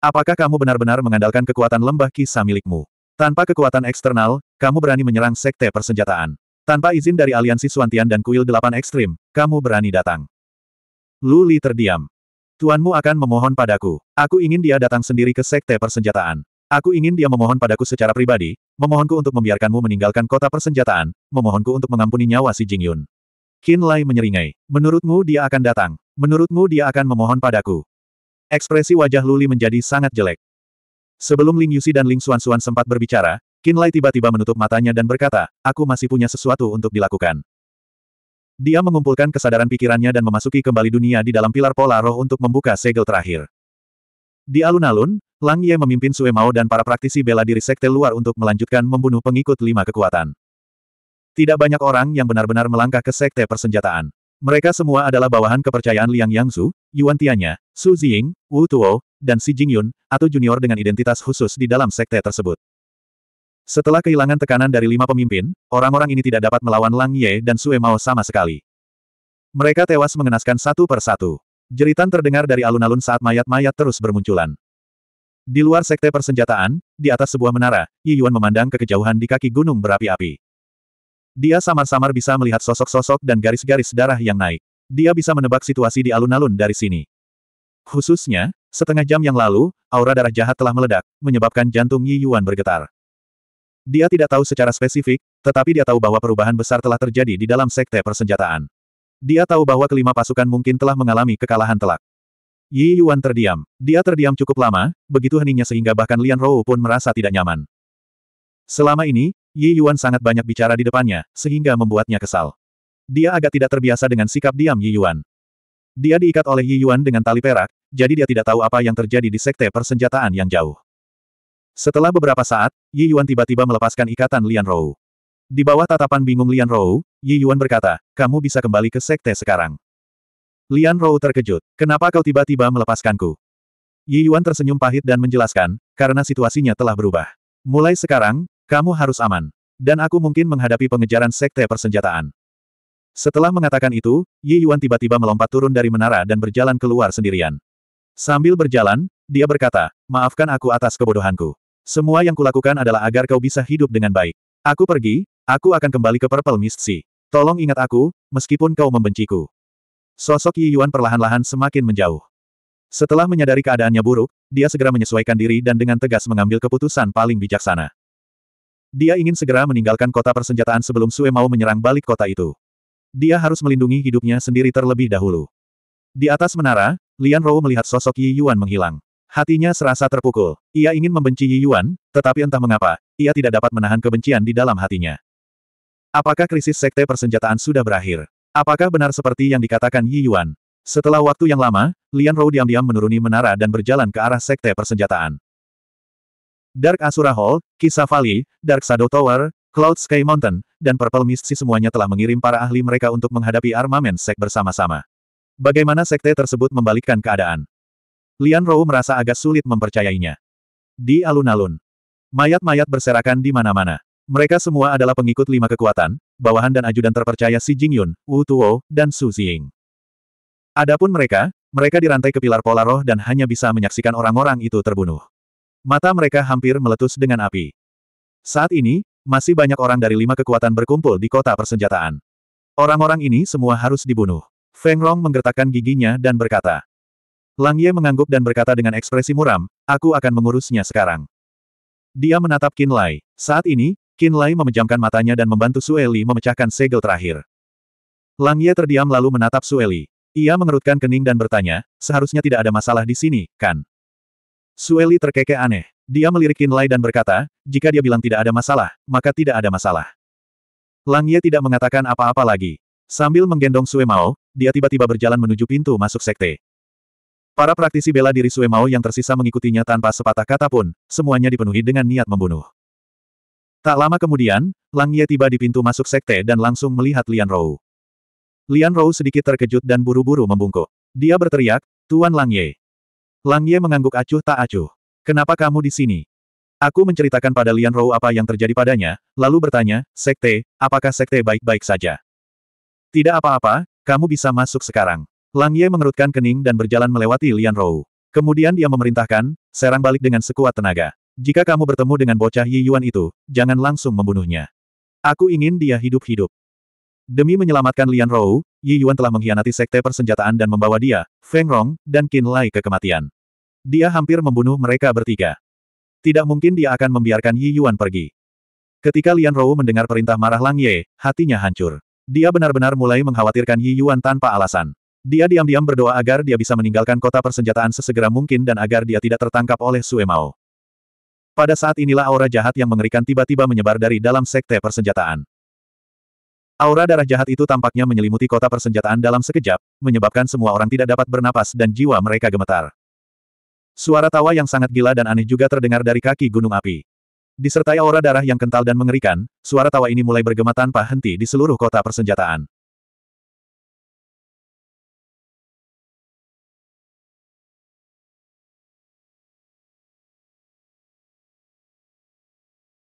Apakah kamu benar-benar mengandalkan kekuatan lembah kisah milikmu? Tanpa kekuatan eksternal, kamu berani menyerang sekte persenjataan. Tanpa izin dari aliansi Suantian dan Kuil Delapan Ekstrim, kamu berani datang. Luli terdiam. Tuanmu akan memohon padaku. Aku ingin dia datang sendiri ke sekte persenjataan. Aku ingin dia memohon padaku secara pribadi, memohonku untuk membiarkanmu meninggalkan kota persenjataan, memohonku untuk mengampuni nyawa si Jingyun. Qin Lai menyeringai. Menurutmu dia akan datang. Menurutmu dia akan memohon padaku. Ekspresi wajah Luli menjadi sangat jelek. Sebelum Ling Yusi dan Ling Xuan Xuan sempat berbicara, Qin Lai tiba-tiba menutup matanya dan berkata, aku masih punya sesuatu untuk dilakukan. Dia mengumpulkan kesadaran pikirannya dan memasuki kembali dunia di dalam pilar pola roh untuk membuka segel terakhir. Di alun-alun, Lang Ye memimpin Sue Mao dan para praktisi bela diri sekte luar untuk melanjutkan membunuh pengikut lima kekuatan. Tidak banyak orang yang benar-benar melangkah ke sekte persenjataan. Mereka semua adalah bawahan kepercayaan Liang Yangzu, Yuan Tianya, Su Ziying, Wu Tuo, dan Si Jingyun, atau junior dengan identitas khusus di dalam sekte tersebut. Setelah kehilangan tekanan dari lima pemimpin, orang-orang ini tidak dapat melawan Lang Ye dan Sue Mao sama sekali. Mereka tewas mengenaskan satu per satu. Jeritan terdengar dari alun-alun saat mayat-mayat terus bermunculan. Di luar sekte persenjataan, di atas sebuah menara, Yi Yuan memandang ke kejauhan di kaki gunung berapi-api. Dia samar-samar bisa melihat sosok-sosok dan garis-garis darah yang naik. Dia bisa menebak situasi di alun-alun dari sini. Khususnya, setengah jam yang lalu, aura darah jahat telah meledak, menyebabkan jantung Yi Yuan bergetar. Dia tidak tahu secara spesifik, tetapi dia tahu bahwa perubahan besar telah terjadi di dalam sekte persenjataan. Dia tahu bahwa kelima pasukan mungkin telah mengalami kekalahan telak. Yi Yuan terdiam. Dia terdiam cukup lama, begitu heningnya sehingga bahkan Lian Rou pun merasa tidak nyaman. Selama ini, Yi Yuan sangat banyak bicara di depannya, sehingga membuatnya kesal. Dia agak tidak terbiasa dengan sikap diam Yi Yuan. Dia diikat oleh Yi Yuan dengan tali perak, jadi dia tidak tahu apa yang terjadi di sekte persenjataan yang jauh. Setelah beberapa saat, Yi Yuan tiba-tiba melepaskan ikatan Lian Rou. Di bawah tatapan bingung Lian Rou, Yi Yuan berkata, kamu bisa kembali ke sekte sekarang. Lian Rou terkejut, kenapa kau tiba-tiba melepaskanku? Yi Yuan tersenyum pahit dan menjelaskan, karena situasinya telah berubah. Mulai sekarang, kamu harus aman. Dan aku mungkin menghadapi pengejaran sekte persenjataan. Setelah mengatakan itu, Yi Yuan tiba-tiba melompat turun dari menara dan berjalan keluar sendirian. Sambil berjalan, dia berkata, maafkan aku atas kebodohanku. Semua yang kulakukan adalah agar kau bisa hidup dengan baik. Aku pergi, aku akan kembali ke Purple Mist Sea. Tolong ingat aku, meskipun kau membenciku. Sosok Yi Yuan perlahan-lahan semakin menjauh. Setelah menyadari keadaannya buruk, dia segera menyesuaikan diri dan dengan tegas mengambil keputusan paling bijaksana. Dia ingin segera meninggalkan kota persenjataan sebelum Sue mau menyerang balik kota itu. Dia harus melindungi hidupnya sendiri terlebih dahulu. Di atas menara, Lian Rou melihat sosok Yi Yuan menghilang. Hatinya serasa terpukul. Ia ingin membenci Yi Yuan, tetapi entah mengapa, ia tidak dapat menahan kebencian di dalam hatinya. Apakah krisis sekte persenjataan sudah berakhir? Apakah benar seperti yang dikatakan Yi Yuan? Setelah waktu yang lama, Lian Rou diam-diam menuruni menara dan berjalan ke arah sekte persenjataan. Dark Asura Hall, Kisah Valley, Dark Shadow Tower, Cloud Sky Mountain, dan Purple Mist si semuanya telah mengirim para ahli mereka untuk menghadapi armamen sek bersama-sama. Bagaimana sekte tersebut membalikkan keadaan? Lian Rou merasa agak sulit mempercayainya. Di alun-alun, mayat-mayat berserakan di mana-mana. Mereka semua adalah pengikut lima kekuatan, bawahan dan ajudan terpercaya Si Jingyun, Wu Tuo, dan Su Xing. Adapun mereka, mereka dirantai ke pilar pola roh dan hanya bisa menyaksikan orang-orang itu terbunuh. Mata mereka hampir meletus dengan api. Saat ini, masih banyak orang dari lima kekuatan berkumpul di kota persenjataan. Orang-orang ini semua harus dibunuh. Feng Rong menggertakkan giginya dan berkata. Lang Ye mengangguk dan berkata dengan ekspresi muram, aku akan mengurusnya sekarang. Dia menatap Qin Lai. Saat ini, Qin Lai memejamkan matanya dan membantu Sueli memecahkan segel terakhir. Lang Ye terdiam lalu menatap Sueli. Ia mengerutkan kening dan bertanya, seharusnya tidak ada masalah di sini, kan? Sueli terkekeh aneh. Dia melirik Qin Lai dan berkata, jika dia bilang tidak ada masalah, maka tidak ada masalah. Lang Ye tidak mengatakan apa-apa lagi. Sambil menggendong Sue Mao, dia tiba-tiba berjalan menuju pintu masuk sekte. Para praktisi bela diri Sue Mao yang tersisa mengikutinya tanpa sepatah kata pun, semuanya dipenuhi dengan niat membunuh. Tak lama kemudian, Lang Ye tiba di pintu masuk sekte dan langsung melihat Lian Rou. Lian Rou sedikit terkejut dan buru-buru membungkuk. Dia berteriak, Tuan Lang Ye. Lang Ye mengangguk acuh tak acuh. Kenapa kamu di sini? Aku menceritakan pada Lian Rou apa yang terjadi padanya, lalu bertanya, Sekte, apakah Sekte baik-baik saja? Tidak apa-apa, kamu bisa masuk sekarang. Lang Ye mengerutkan kening dan berjalan melewati Lian Rou. Kemudian dia memerintahkan, serang balik dengan sekuat tenaga. Jika kamu bertemu dengan bocah Yi Yuan itu, jangan langsung membunuhnya. Aku ingin dia hidup-hidup. Demi menyelamatkan Lian Rou, Yi Yuan telah mengkhianati sekte persenjataan dan membawa dia, Feng Rong, dan Qin Lai ke kematian. Dia hampir membunuh mereka bertiga. Tidak mungkin dia akan membiarkan Yi Yuan pergi. Ketika Lian Rou mendengar perintah marah Lang Ye, hatinya hancur. Dia benar-benar mulai mengkhawatirkan Yi Yuan tanpa alasan. Dia diam-diam berdoa agar dia bisa meninggalkan kota persenjataan sesegera mungkin dan agar dia tidak tertangkap oleh Sue Mao. Pada saat inilah aura jahat yang mengerikan tiba-tiba menyebar dari dalam sekte persenjataan. Aura darah jahat itu tampaknya menyelimuti kota persenjataan dalam sekejap, menyebabkan semua orang tidak dapat bernapas dan jiwa mereka gemetar. Suara tawa yang sangat gila dan aneh juga terdengar dari kaki gunung api. Disertai aura darah yang kental dan mengerikan, suara tawa ini mulai bergema tanpa henti di seluruh kota persenjataan.